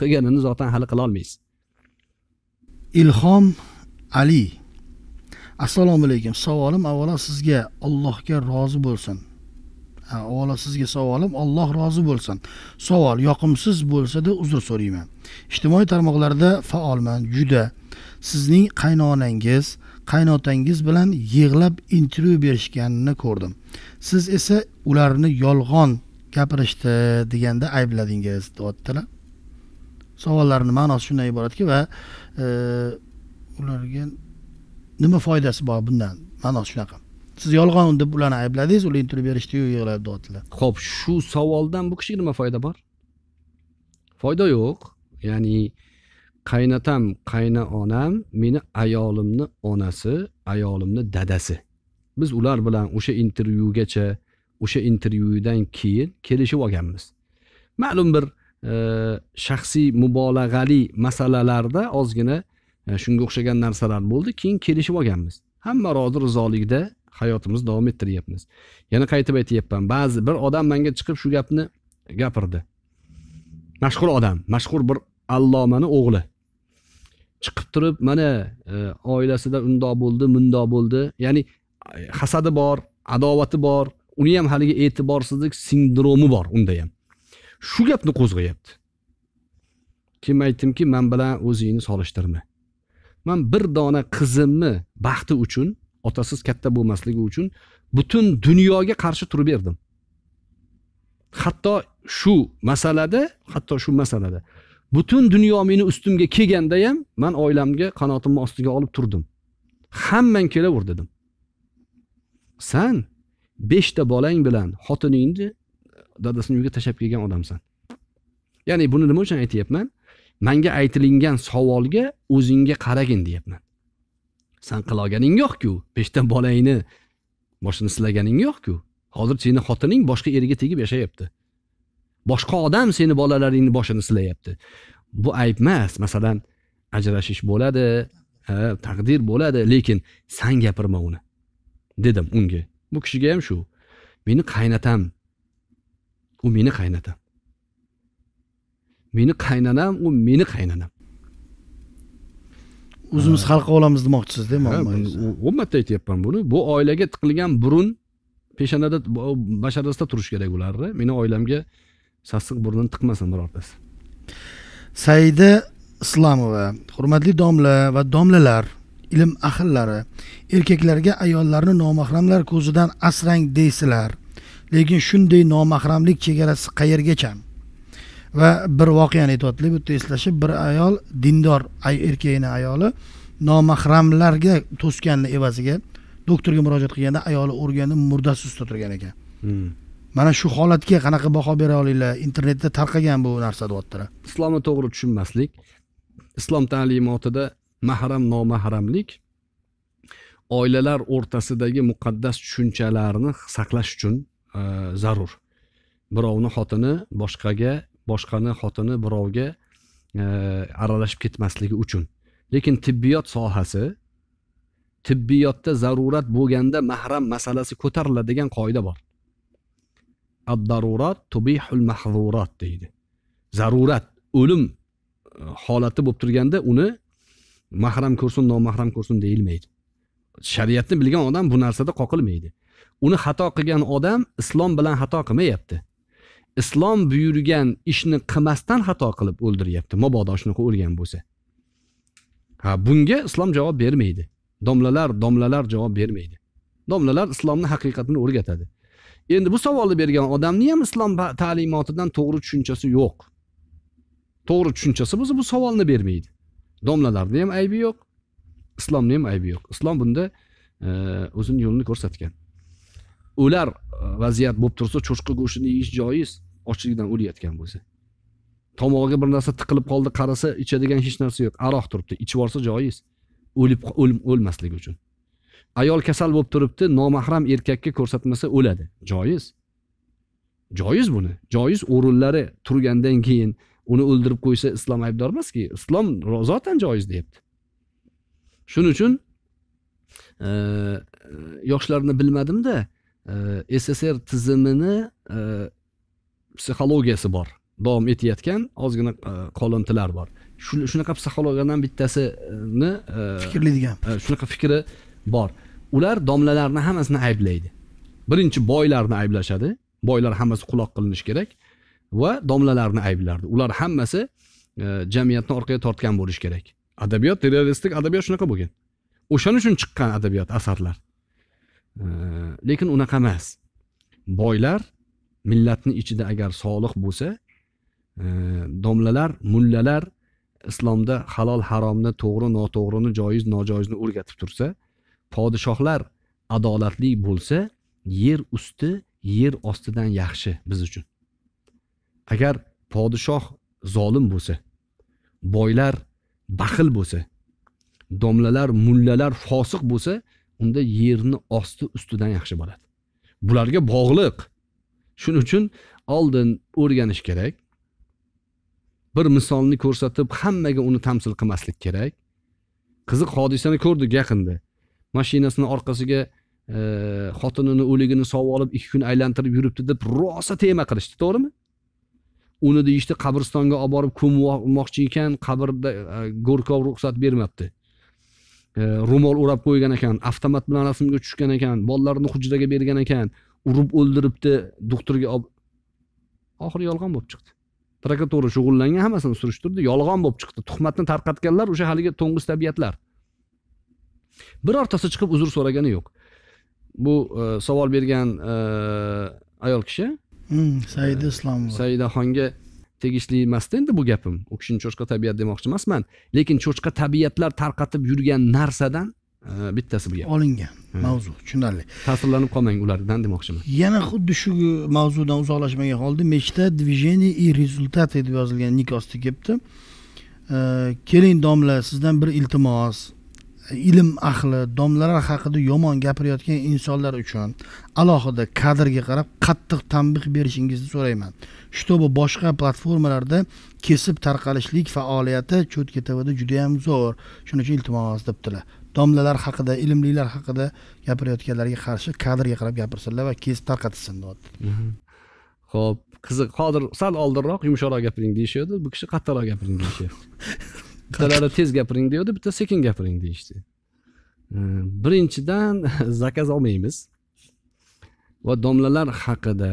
qilganini zotan hali qilolmaysiz ilhom ali assalomu alaykum savolim avvalo sizga allohga rozi bo'lsin avvalo sizga savolim alloh rozi bo'lsin savol yoqimsiz bo'lsada uzr so'rayman ijtimoiy tarmoqlarda faolman juda sizning qaynonangiz qaynotangiz bilan yig'lab intervyu berishganini ko'rdim siz esa ularni yolg'on gapirishdi deganda aybladingiz deyaptilar savollarni ma'nosi shundan iboratki va e, ularga nima foydasi bor bundan ma'nosi shunaqa siz yolg'on deb ularni aybladingiz ular intervyu berishdiyu yig'lab deyaptilar ho'p shu savoldan bu kishiga nima foyda bor foyda yo'q ya'ni qaynatam qayna onam meni ayolimni onasi ayolimni dadasi biz ular bilan o'sha intervyugacha o'sha intervyudan keyin kelishib olganmiz ma'lum bir e, shaxsiy mubolag'ali masalalarda ozgina e, shunga o'xshagan narsalar bo'ldi keyin kelishib olganmiz hamma rozi rizolikda hayotimizni davom ettiryapmiz yana qaytib aytyapman ba'zi bir odam manga chiqib shu gapni gapirdi mashhur odam mashhur bir allomani o'g'li chiqib turib mana e, oilasida undoq bo'ldi mundoq bo'ldi ya'ni hasadi bor adovati bor uni ham haligi e'tiborsizlik sindromi bor unda ham shu gapni qo'zg'ayapti keyin aytdimki man bilan o'zingni solishtirma man bir dona qizimni baxti uchun otasiz katta bo'lmasligi uchun butun dunyoga qarshi turib berdim hatto shu masalada hatto shu masalada butun dunyo meni ustimga kelganda ham man oilamga qanotimni ostiga olib turdim hammang kelaver dedim san beshta bolang bilan xotiningni uh, dadasini uyiga tashlab kelgan odamsan ya'ni buni nima uchun aytyapman manga aytilingan savolga o'zingga qaragin deyapman san qilolganing yo'qku beshta bolangni boshini silaganing yo'qku hozir seni xotining boshqa erga tegib yashayapti boshqa odam seni bolalaringni boshini silayapti bu ayb emas masalan ajrashish bo'ladi taqdir bo'ladi lekin san gapirma uni dedim unga bu kishiga ham shu meni qaynatam u meni qaynatam meni qaynanam u meni qaynanam o'zimiz hal qilib olamiz demoqchisizda o'n marta aytyapman buni bu oilaga tiqilgan burun peshonada basharasida turishi kerak ularni meni oilamga sassiq burnini tiqmasin birortasi saida islomova hurmatli domla va domlalar ilm ahillari erkaklarga ayollarni nomahramlar ko'zidan asrang deysilar lekin shunday nomahramlik chegarasi qayergacha va bir voqeani aytyaptilar bu yerda eslashib bir ayol dindor erkakni ayoli nomahramlarga to'sganini evaziga doktorga murojaat qilganda ayoli o'rganib murdasi ustida turgan ekan hmm. mana shu holatga qanaqa baho bera olinglar internetda tarqagan bu narsa deyaptilar islomni to'g'ri tushunmaslik islom ta'limotida mahram nomahramlik oilalar o'rtasidagi muqaddas tushunchalarni saqlash uchun e, zarur birovni xotini boshqaga boshqani xotini birovga e, aralashib ketmasligi uchun lekin tibbiyot sohasi tibbiyotda zarurat bo'lganda mahram masalasi ko'tariladigan qoida bor abdarurat tubihul mahzurat deydi zarurat o'lim e, holati bo'lib turganda uni mahram ko'rsin nomahram ko'rsin deyilmaydi shariatni bilgan odam bu narsada qoqilmaydi uni xato qilgan odam islom bilan xato qilmayapti islom buyurgan ishni qilmasdan xato qilib o'ldiryapti mabodo shunaqa o'lgan bo'lsa ha bunga islom javob bermaydi domlalar domlalar javob bermaydi domlalar islomni haqiqatini o'rgatadi endi bu savolni bergan odamni ham islom ta'limotidan to'g'ri tushunchasi yo'q to'g'ri tushunchasi bo'lsa bu savolni bermaydi domlalarni ham aybi yo'q islomni ham aybi yo'q islom bunda e, o'zini yo'lini ko'rsatgan ular e, vaziyat bo'lib tursa cho'chqa go'shtini yeyish joiz ochlikdan o'layotgan bo'lsa tomog'iga bir narsa tiqilib qoldi qarasa ichadigan hech narsa yo'q aroq turibdi ichib yuborsa joiz o'lib o'lmasligi uchun ayol kasal bo'lib turibdi nomahram erkakka ko'rsatmasa o'ladi joiz joiz buni joiz o'rinlari turgandan keyin uni o'ldirib qo'ysa islom aybdor emaski islom zotan joiz deyapti shuning uchun e, yoshlarni bilmadimda e, sssr tizimini e, psixologiyasi bor davom etayotgan ozgina e, qolintilar bor shunaqa psixologiyadan bittasini e, fikrlaydigan e, shunaqa fikri bor ular domlalarni hammasini ayblaydi birinchi boylarni ayblashadi boylar hammasi quloq qilinishi kerak va domlalarni ayblardi ular hammasi e, jamiyatni orqaga tortgan bo'lishi kerak adabiyot realistik adabiyot shunaqa bo'lgan o'shaning uchun chiqqan adabiyot asarlar e, lekin unaqa emas boylar millatni ichida agar solih bo'lsa e, domlalar mullalar islomda halol haromni to'g'ri noto'g'rini joiz nojoizni o'rgatib tursa podshohlar adolatli bo'lsa yer usti yer ostidan yaxshi biz uchun agar podshoh zolim bo'lsa boylar baxil bo'lsa domlalar mullalar fosiq bo'lsa unda yerni osti ustidan yaxshi bo'ladi bularga bog'liq shuning uchun oldin o'rganish kerak bir misolni ko'rsatib hammaga uni tamsil qilmaslik kerak qiziq hodisani ko'rdik yaqinda mashinasini orqasiga e, xotinini o'ligini sovib olib ikki kun aylantirib yuribdi deb rosa tema qilishdi to'g'rimi uni deyishdi qabristonga olib borib ko'mmoqchi ekan qabrda e, go'rkov ruxsat bermabdi e, ro'mol o'rab qo'ygan ekan avtomat bilan rasmga tushgan ekan bolalarini hujraga bergan ekan urib o'ldiribdi doktorga olib oxiri yolg'on bo'lib chiqdi prokuratura shug'ullangan hammasini surishtirdi yolg'on bo'lib chiqdi tuhmatni tarqatganlar o'sha haligi to'ng'iz tabiatlar birortasi chiqib uzr so'ragani yo'q bu e, savol bergan e, ayol kishi hmm, saida e, islomova saidaxonga tegishli emasda endi bu gapim u kishini cho'chqa tabiat demoqchi emasman lekin cho'chqa tabiatlar tarqatib yurgan narsadan e, bittasi bu gap olingan mavzu tushunarli ta'sirlanib qolmang ulardan demoqchiman yana xuddi shu mavzudan uzoqlashmagan holda mechta движение и результаты deb yozilgan nik ostiga kelibdi e, keling domla sizdan bir iltimos ilm ahli domlalar haqida yomon gapirayotgan insonlar uchun alohida kadrga qarab qattiq tanbeh berishingizni so'rayman чтобы boshqa platformalarda kesib tarqalishlik faoliyati cho'tka tvda judayam zo'r shuning uchun iltimos debdilar domlalar haqida ilmlilar haqida gapirayotganlarga qarshi kadrga qarab gapirsinlar va kesib tarqatishsin deyapti mhm. ho'p qiziq hozir sal oldinroq yumshoqroq gapiring deyishyapti bu kishi qattiqroq gapiring deyishyapti bittalari tez gapiring degandi bitta sekin gapiring deyishdi işte. birinchidan zakaz olmaymiz va domlalar haqida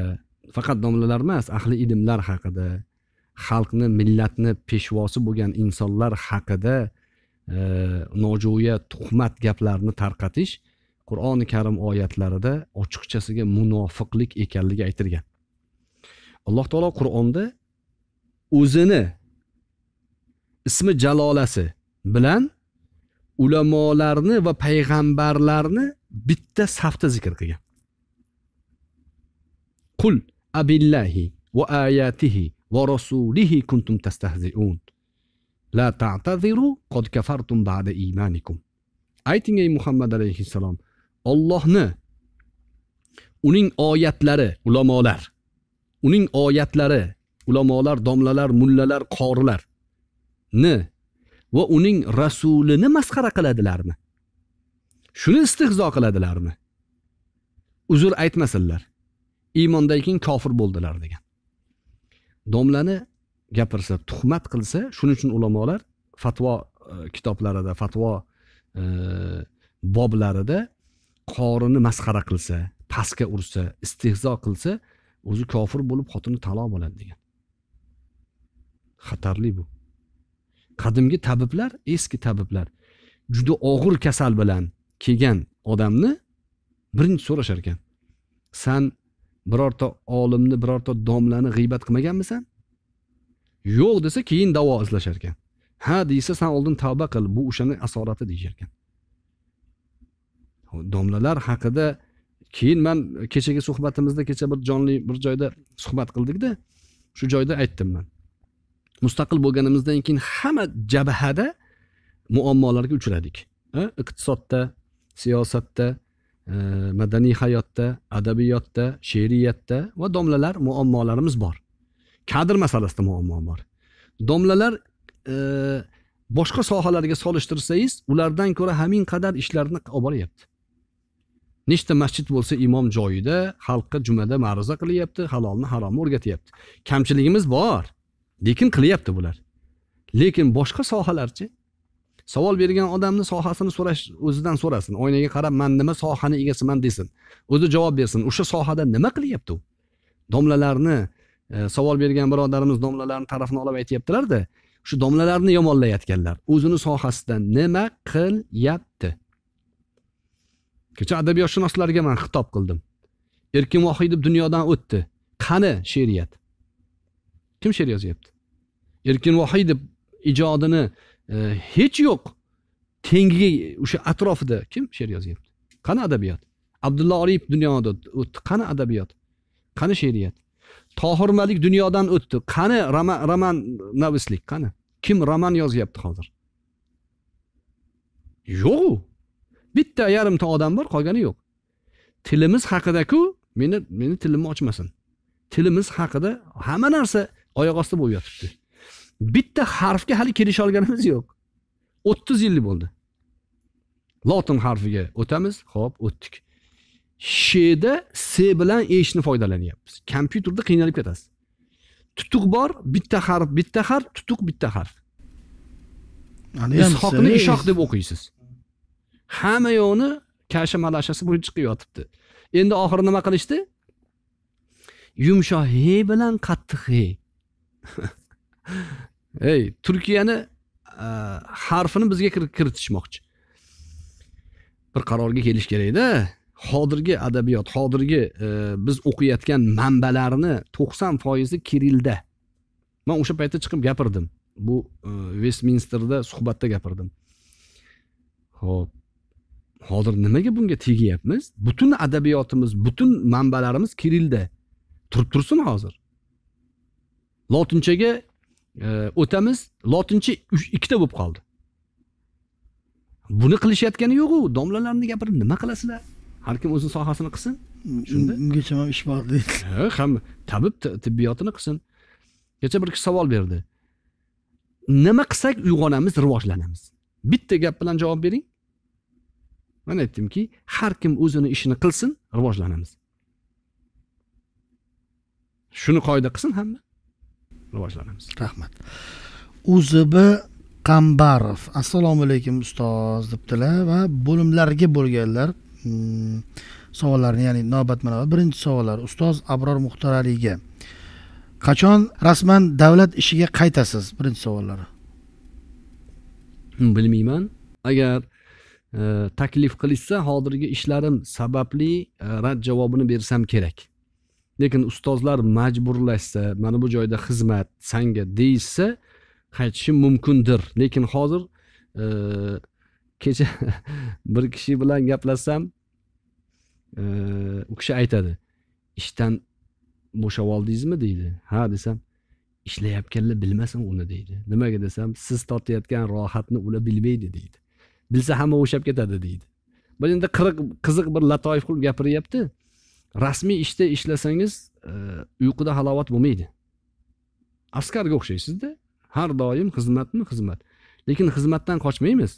faqat domlalar emas ahli ilmlar haqida xalqni millatni peshvosi bo'lgan insonlar haqida e, nojo'ya tuhmat gaplarni tarqatish qur'oni karim oyatlarida ochiqchasiga munofiqlik ekanligi aytilgan alloh taolo qur'onda o'zini ismi jalolasi bilan ulamolarni va payg'ambarlarni bitta safda zikr qilgan qul abillahi va ayatihi va rasulihi kuntum tastahziun la ta'taziru qad kafartum ba'da imanikum ayting ey muhammad alayhissalom ollohni uning oyatlari ulamolar uning oyatlari ulamolar domlalar mullalar qorilar ni va uning rasulini masxara qiladilarmi shuni istihzo qiladilarmi uzr aytmasinlar iymondan keyin kofir bo'ldilar degan domlani gapirsa tuhmat qilsa shuning uchun ulamolar fatvo e, kitoblarida fatvo e, boblarida qorini masxara qilsa pastga ursa istehzo qilsa o'zi kofir bo'lib xotini talo bo'ladi degan xatarli bu qadimgi tabiblar eski tabiblar juda og'ir kasal bilan kelgan odamni birinchi so'rashar ekan san birorta olimni birorta domlani g'iybat qilmaganmisan yo'q desa keyin davo izlashar ekan ha deysa san oldin tavba qil bu o'shani asorati deyishar ekan domlalar haqida keyin man kechagi suhbatimizda kecha bir jonli bir joyda suhbat qildikda shu joyda aytdim man mustaqil bo'lganimizdan keyin hamma jabhada muammolarga uchradik iqtisodda siyosatda e, madaniy hayotda adabiyotda she'riyatda va domlalar muammolarimiz bor kadr masalasida muammo bor domlalar e, boshqa sohalarga solishtirsangiz ulardan ko'ra hamin qadar ishlarni olib boryapti nechta masjid bo'lsa imom joyida xalqqa jumada ma'ruza qilyapti halolni haromni o'rgatyapti kamchiligimiz bor lekin qilyapti bular lekin boshqa sohalarchi savol bergan odamni sohasini so'rash o'zidan so'rasin oynaga qarab man nima sohani egasiman desin o'zi javob bersin o'sha sohada nima qilyapti u domlalarni e, savol bergan birodarimiz domlalarni tarafini olib aytyaptilarda shu domlalarni yomonlayotganlar o'zini sohasida nima qilyapti kecha adabiyotshunoslarga man xitob qildim erkin vohidov dunyodan o'tdi qani she'riyat kim she'r yozyapti erkin vohiy deb ijodini e, hech yo'q tengiga o'sha atrofida kim she'r yozyapti qani adabiyot abdulla oripov dunyoda o'tdi qani adabiyot qani she'riyat tohir malik dunyodan o'tdi qani roman roman navislik qani kim roman yozyapti hozir yo'q u bitta yarimta odam bor qolgani yo'q tilimiz haqidaku meni meni tilimni ochmasin tilimiz haqida hamma narsa oyoq osti bo'lib yotibdi bitta harfga hali kelisha olganimiz yo'q o'ttiz yil bo'ldi lotin harfiga o'tamiz ho'p o'tdik sheda s bilan eshni foydalanyapmiz kompyuterda qiynalib ketasiz tutuq bor bitta harf bitta harf tutuq bitta harf ishoqni ishoq deb o'qiysiz hamma yo'qni kasha malashasi bo'lib chiqib yotibdi endi oxiri nima qilishdi yumshoq he bilan qattiq he ey turkiyani e, harfini bizga kiritishmoqchi bir qarorga kelish kerakda hozirgi adabiyot hozirgi e, biz o'qiyotgan manbalarni to'qson foizi kirilda man o'sha paytda chiqib gapirdim bu vestminsterda e, suhbatda gapirdim ho'p hozir nimaga bunga tegyapmiz butun adabiyotimiz butun manbalarimiz kirilda turib tursin hozir lotinchaga e, o'tamiz lotincha ikkita bo'lib qoldi buni qilishayotgani yo'qu domlalarni gapirib nima qilasizlar har kim o'zini sohasini qilsin shunda ungacha ham ish bor deydi ham tabib tibbiyotini qilsin kecha bir kishi savol berdi nima qilsak uyg'onamiz rivojlanamiz bitta gap bilan javob bering man aytdimki har kim o'zini ishini qilsin rivojlanamiz shuni qoida qilsin hamma rivojlanamiz rahmat uzb qambarov assalomu alaykum ustoz debdilar va bo'limlarga bo'lganlar mm, savollarni ya'ni navbatma navbat birinchi savollar ustoz abror muxtor aliga qachon rasman davlat ishiga qaytasiz birinchi savollari hmm, bilmayman agar e, taklif qilishsa hozirgi ishlarim sababli e, rad javobini bersam kerak lekin ustozlar majburlashsa mana bu joyda xizmat sanga deyishsa qaytishi mumkindir lekin hozir e, kecha bir kishi bilan gaplashsam e, u kishi aytadi ishdan bo'shab oldingizmi deydi ha desam ishlayotganlar bilmasin uni deydi nimaga desam siz tortayotgan rohatni ular bilmaydi deydi bilsa hamma o'shab ketadi deydi bir endi qiziq bir latoif qilib gapiryapti rasmiy ishda ishlasangiz e, uyquda halovat bo'lmaydi askarga o'xshaysizda har doim xizmatmi xizmat lekin xizmatdan qochmaymiz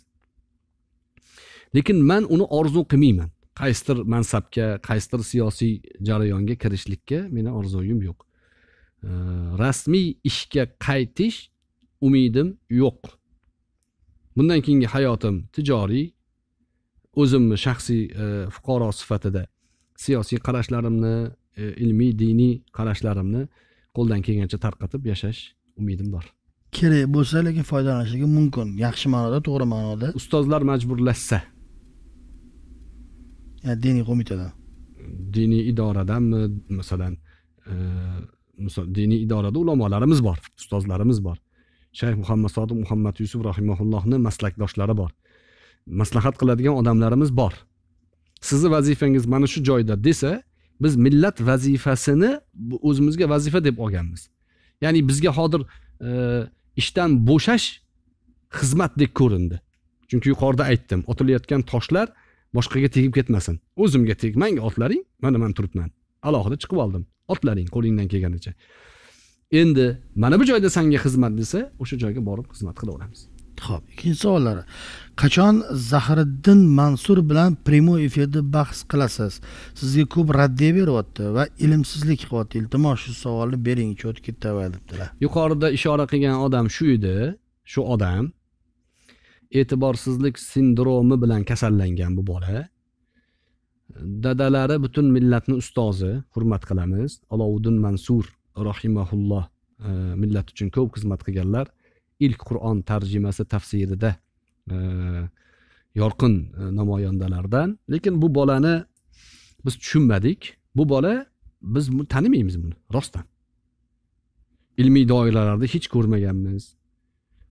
lekin man uni orzu qilmayman qaysidir mansabga qaysidir siyosiy jarayonga kirishlikka meni orzuyim yo'q e, rasmiy ishga qaytish umidim yo'q bundan keyingi hayotim tijoriy o'zimni shaxsiy e, fuqaro sifatida siyosiy qarashlarimni e, ilmiy diniy qarashlarimni qo'ldan kelgancha tarqatib yashash umidim bor kerak bo'lsa lekin foydalanishligi mumkin yaxshi ma'noda to'g'ri ma'noda ustozlar majburlashsa diniy qo'mitadan diniy idoradanmi masalan e, diniy idorada ulamolarimiz bor ustozlarimiz bor shayx muhammad sodiq muhammad yusuf rahimaullohni maslakdoshlari bor maslahat qiladigan odamlarimiz bor sizni vazifangiz mana shu joyda desa biz millat vazifasini o'zimizga vazifa deb olganmiz ya'ni bizga hozir e, ishdan bo'shash xizmatdek ko'rindi chunki yuqorida aytdim otilayotgan toshlar boshqaga tegib ketmasin o'zimga tegmang otlaring mana man turibman alohida chiqib oldim otlaring qo'lingdan kelganicha endi mana bu joyda sanga xizmat desa o'sha joyga borib xizmat qilaveramiz ho'p ikkinchi savollari qachon zahiriddin mansur bilan прямой efirda bahs qilasiz sizga ko'p raddiya beryapti va ilmsizlik qilyapti iltimos shu savolni bering o'tib tava debdilar yuqorida ishora qilgan odam shu edi shu odam e'tiborsizlik sindromi bilan kasallangan bu bola dadalari butun millatni ustozi hurmat qilamiz olovuddin mansur rohimaulloh e, millat uchun ko'p xizmat qilganlar ilk qur'on tarjimasi tafsirida e, yorqin e, namoyandalardan lekin bu bolani biz tushunmadik bu bola biz tanimaymiz buni rostdan ilmiy doiralarda hech ko'rmaganmiz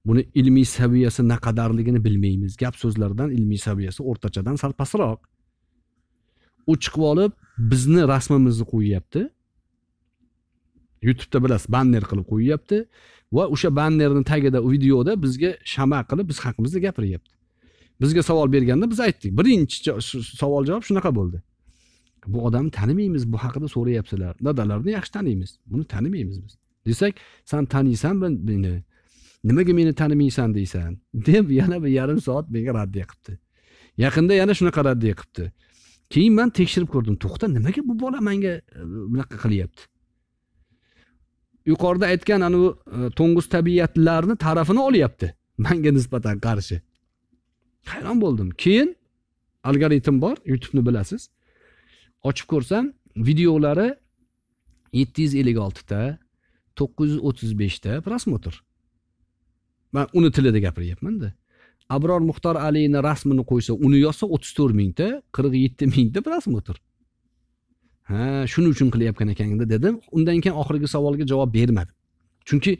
buni ilmiy saviyasi naqadarligini bilmaymiz gap so'zlardan ilmiy saviyasi o'rtachadan sal pastroq u chiqib olib bizni rasmimizni qo'yyapti youtubeda bilasiz banner qilib qo'yyapti va o'sha bannerni tagida videoda bizga shama qilib biz haqimizda gapiryapti bizga savol berganda biz aytdik birinchi savol javob shunaqa bo'ldi bu odamni tanimaymiz bu haqida so'rayapsizlar dadalarni yaxshi taniymiz buni tanimaymiz biz desak san taniysan meni nimaga meni tanimaysan deysan deb yana bir yarim soat menga raddiya qilibdi yaqinda yana shunaqa raddiya qilibdi keyin man tekshirib ko'rdim to'xta nimaga bu bola manga e, bunaqa qilyapti yuqorida aytgan anavi e, to'ng'iz tabiatlarni tarafini olyapti manga nisbatan qarshi hayron bo'ldim keyin algoritm bor youtubeni bilasiz ochib ko'rsam videolari yetti yuz ellik oltita to'qqiz yuz o'ttiz beshta prosmotr man uni tilida gapiryapmanda abror muxtor aliyni rasmini qo'ysa uni yozsa o'ttiz to'rt mingta qirq yetti mingta prosmotr ha shuning uchun qilayotgan ekanda dedim undan keyin oxirgi savolga javob bermadim chunki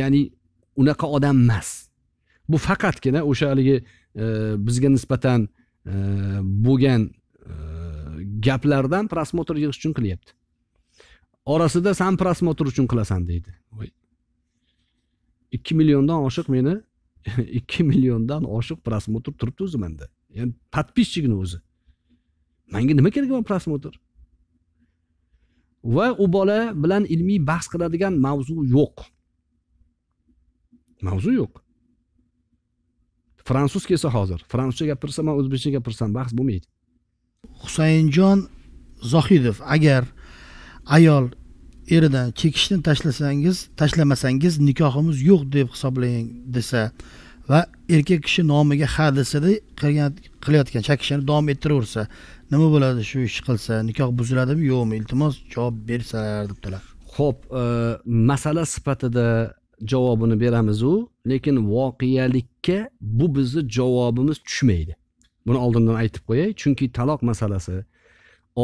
ya'ni unaqa odam emas bu faqatgina o'sha haligi e, bizga nisbatan e, bo'lgan e, gaplardan prosmotr yig'ish uchun qilyapti orasida san prosmotr uchun qilasan deydi ikki milliondan oshiq meni ikki milliondan oshiq prosmotr turibdi o'zi manda ya'ni подписчикni o'zi manga nima keragi bor prosmotr va u bola bilan ilmiy bahs qiladigan mavzu yo'q mavzu yo'q fransuz kelsa hozir fransuzcha gapirsa man o'zbekcha gapirsam bahs bo'lmaydi husaynjon zohidov agar ayol eridan chekishni tashlasangiz tashlamasangiz nikohimiz yo'q deb hisoblang desa va erkak kishi nomiga ha desada qilayotgan chakishini davom ettiraversa nima bo'ladi shu ishni qilsa nikoh buziladimi yo'qmi iltimos javob bersalar debdilar ho'p e, masala sifatida javobini beramizu lekin voqealikka bu bizni javobimiz tushmaydi buni oldindan aytib qo'yay chunki taloq masalasi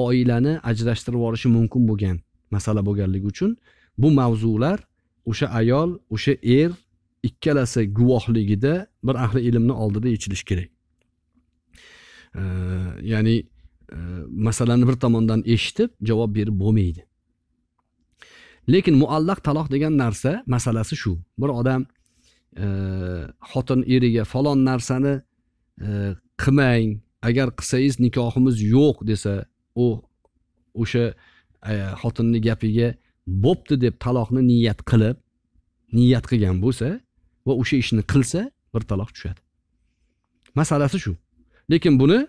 oilani ajrashtirib yuborishi mumkin bo'lgan masala bo'lganligi uchun bu mavzular o'sha ayol o'sha er ikkalasi guvohligida bir ahli ilmni oldida yechilishi kerak e, ya'ni masalani bir tomondan eshitib javob berib bo'lmaydi lekin muallaq taloq degan narsa masalasi shu bir odam e, xotin eriga falon narsani e, qilmang agar qilsangiz nikohimiz yo'q desa u o'sha e, xotinni gapiga bo'pti deb taloqni niyat qilib niyat qilgan bo'lsa va o'sha ishni qilsa bir taloq tushadi masalasi shu lekin buni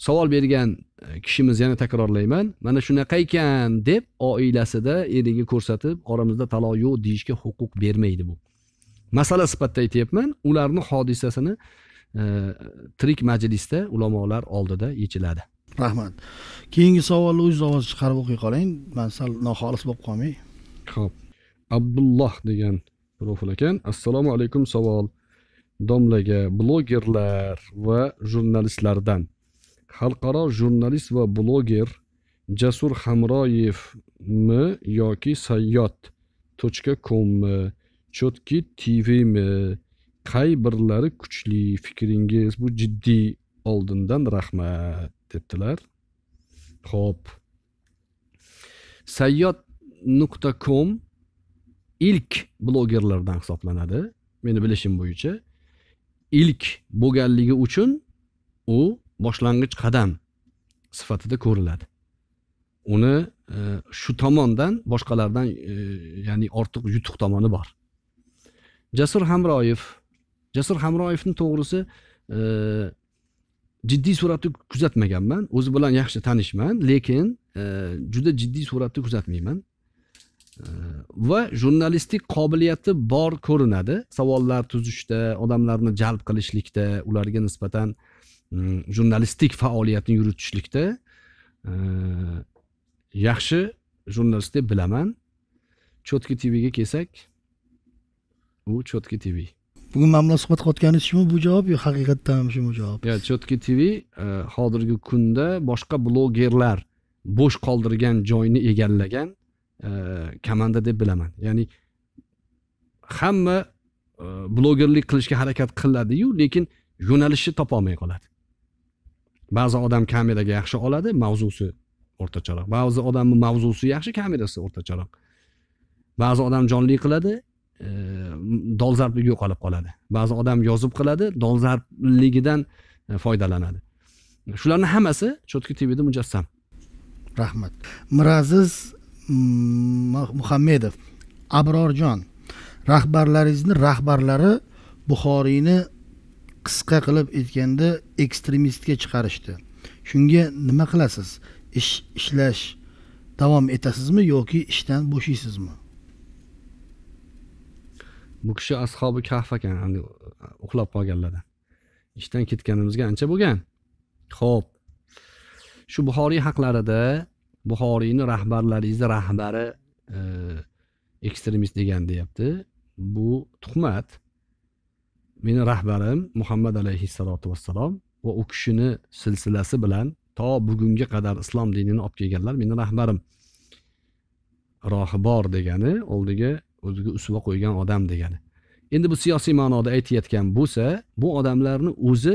savol bergan e, kishimiz yana takrorlayman mana shunaqa ekan deb oilasida eriga ko'rsatib oramizda taloq yo'q deyishga huquq bermaydi bu masala sifatida aytyapman ularni hodisasini e, tirik majlisda ulamolar oldida yechiladi rahmat keyingi savolni o'zingiz ovoz chiqarib o'qiy qoling man sal noxolis bo'lib qolmay ho'p abdulloh degan profil ekan assalomu alaykum savol domlaga blogerlar va jurnalistlardan xalqaro jurnalist va bloger jasur hamroyevmi yoki sayyod tochka kommi cho'tki tvmi qay birlari kuchli fikringiz bu jiddiy oldindan rahmat debdilar ho'p sayyod nuqta com ilk blogerlardan hisoblanadi meni bilishim bo'yicha ilk bo'lganligi uchun u boshlang'ich qadam sifatida ko'riladi uni e, shu tomondan boshqalardan e, ya'ni ortiq yutuq tomoni bor jasur hamroyev jasur hamroyevni to'g'risi e, jiddiy suratni kuzatmaganman o'zi bilan yaxshi tanishman lekin juda jiddiy suratni kuzatmayman va jurnalistik qobiliyati bor ko'rinadi savollar tuzishda odamlarni jalb qilishlikda ularga nisbatan Mm, jurnalistik faoliyatni yuritishlikda e, yaxshi jurnalist deb bilaman cho'tki tvga kelsak u cho'tki tv bugun man bilan suhbat qotganingiz shumi bu javob yo haqiqatdan ham shumi javob yo'q cho'tki tv e, hozirgi kunda boshqa blogerlar bo'sh qoldirgan joyni egallagan e, komanda deb bilaman ya'ni hamma blogerlik qilishga harakat qiladiyu lekin yo'nalishni topolmay qoladi ba'zi odam kameraga yaxshi oladi mavzusi o'rtacharoq ba'zi odamni mavzusi yaxshi kamerasi o'rtacharoq ba'zi odam jonli qiladi e, dolzarbligi yo'qolib qoladi ba'zi odam yozib qiladi dolzarbligidan e, foydalanadi shularni hammasi chotki tvda mujassam rahmat miraziz mm, muhammedov abrorjon rahbarlaringizni rahbarlari buxoriyni qisqa qilib aytganda ekstremistga chiqarishdi shunga nima qilasiz ish ishlash davom etasizmi yoki ishdan bo'shaysizmi bu kishi ashobi kahf ekan uxlab qolganlar ishdan ketganimizga ancha bo'lgan ho'p shu buxoriy haqlarida buxoriyni rahbarlaringizni rahbari e, ekstremist degan deyapti bu tuhmat meni rahbarim muhammad alayhissalotu vassalom va u kishini silsilasi bilan to bugunga qadar islom dinini olib kelganlar meni rahbarim rohibor degani oldiga o'ziga usva qo'ygan odam degani endi bu siyosiy ma'noda aytayotgan bo'lsa bu odamlarni o'zi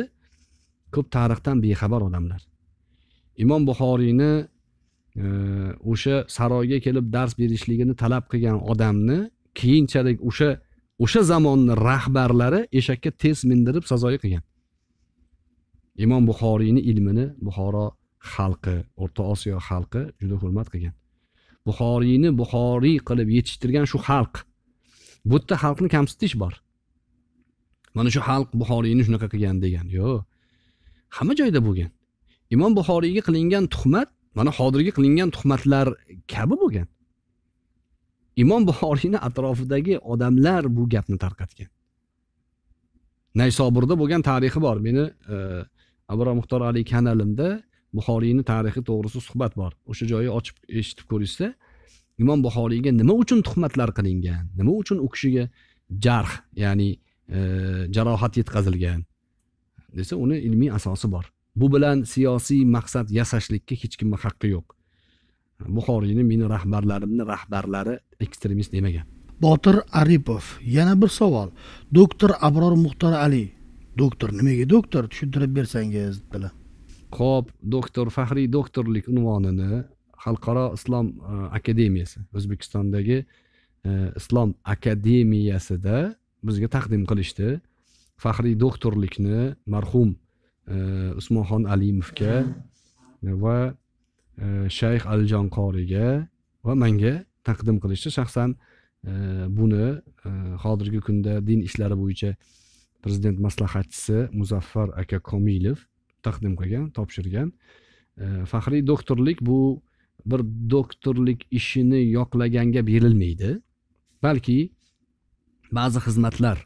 ko'p tarixdan bexabar odamlar imom buxoriyni e, o'sha saroyga kelib dars berishligini talab qilgan odamni keyinchalik o'sha o'sha zamonni rahbarlari eshakka tez mindirib sazoyi qilgan imom buxoriyni ilmini buxoro xalqi o'rta osiyo xalqi juda hurmat qilgan buxoriyni buxoriy qilib yetishtirgan shu xalq bu yerda xalqni kamsitish bor mana shu xalq buxoriyni shunaqa qilgan degan yo'q hamma joyda bo'lgan imom buxoriyga qilingan tuhmat mana hozirgi qilingan tuhmatlar kabi bo'lgan imom buxoriyni atrofidagi odamlar bu gapni tarqatgan naysoburda bo'lgan tarixi bor meni e, abro muxtor ali kanalimda buxoriyni tarixi to'g'risida suhbat bor o'sha joyi ochib eshitib ko'rishsa imom buxoriyga nima uchun tuhmatlar qilingan nima uchun u kishiga jarh ya'ni e, jarohat yetkazilgan desa uni ilmiy asosi bor bu bilan siyosiy maqsad yasashlikka hech kimni haqqi yo'q buxoriyni meni rahbarlarimni rahbarlari ekstremist demagan botir aripov yana bir savol doktor abror muxtor ali doktor nimaga doktor tushuntirib bersangiz dedilar ho'p doktor faxriy doktorlik unvonini xalqaro islom e, akademiyasi o'zbekistondagi e, islom akademiyasida bizga taqdim qilishdi faxriy doktorlikni marhum e, usmonxon alimovga va E, shayx alijon qoriga va manga taqdim qilishdi shaxsan e, buni e, hozirgi kunda din ishlari bo'yicha prezident maslahatchisi muzaffar aka komilov taqdim qilgan topshirgan faxriy doktorlik bu bir doktorlik ishini yoqlaganga berilmaydi balki ba'zi xizmatlar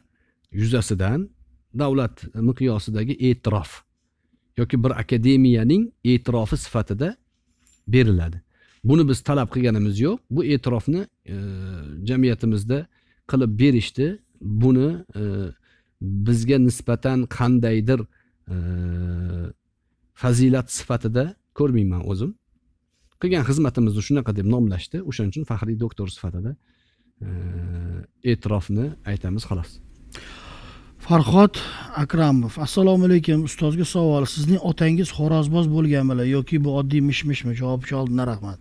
yuzasidan davlat miqyosidagi e'tirof yoki bir akademiyaning e'tirofi sifatida beriladi buni biz talab qilganimiz yo'q bu e'tirofni e, jamiyatimizda qilib berishdi buni e, bizga nisbatan qandaydir e, fazilat sifatida ko'rmayman o'zim qilgan xizmatimizni shunaqa deb nomlashdi o'shaning uchun faxriy doktor sifatida e, e'tirofni aytamiz xolos farhod akramov assalomu alaykum ustozga savol sizning otangiz xo'rozboz bo'lganmilar yoki bu oddiy mish mishmi javob uchun oldindan rahmat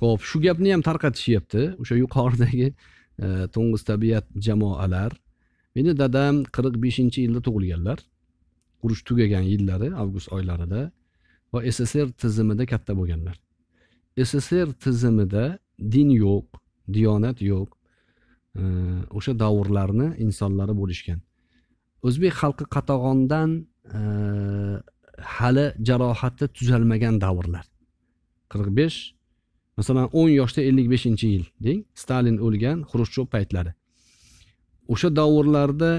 ho'p shu gapni ham tarqatishyapti o'sha yuqoridagi e, to'ng'iz tabiat jamoalar meni dadam qirq beshinchi yilda tug'ilganlar urush tugagan yillari avgust oylarida va sssr tizimida katta bo'lganlar sssr tizimida din yo'q diyonat yo'q e, o'sha davrlarni insonlari bo'lishgan o'zbek xalqi qatag'ondan e, hali jarohati tuzalmagan davrlar qirq besh masalan o'n yoshda ellik beshinchi yil deng stalin o'lgan xrushchev paytlari o'sha davrlarda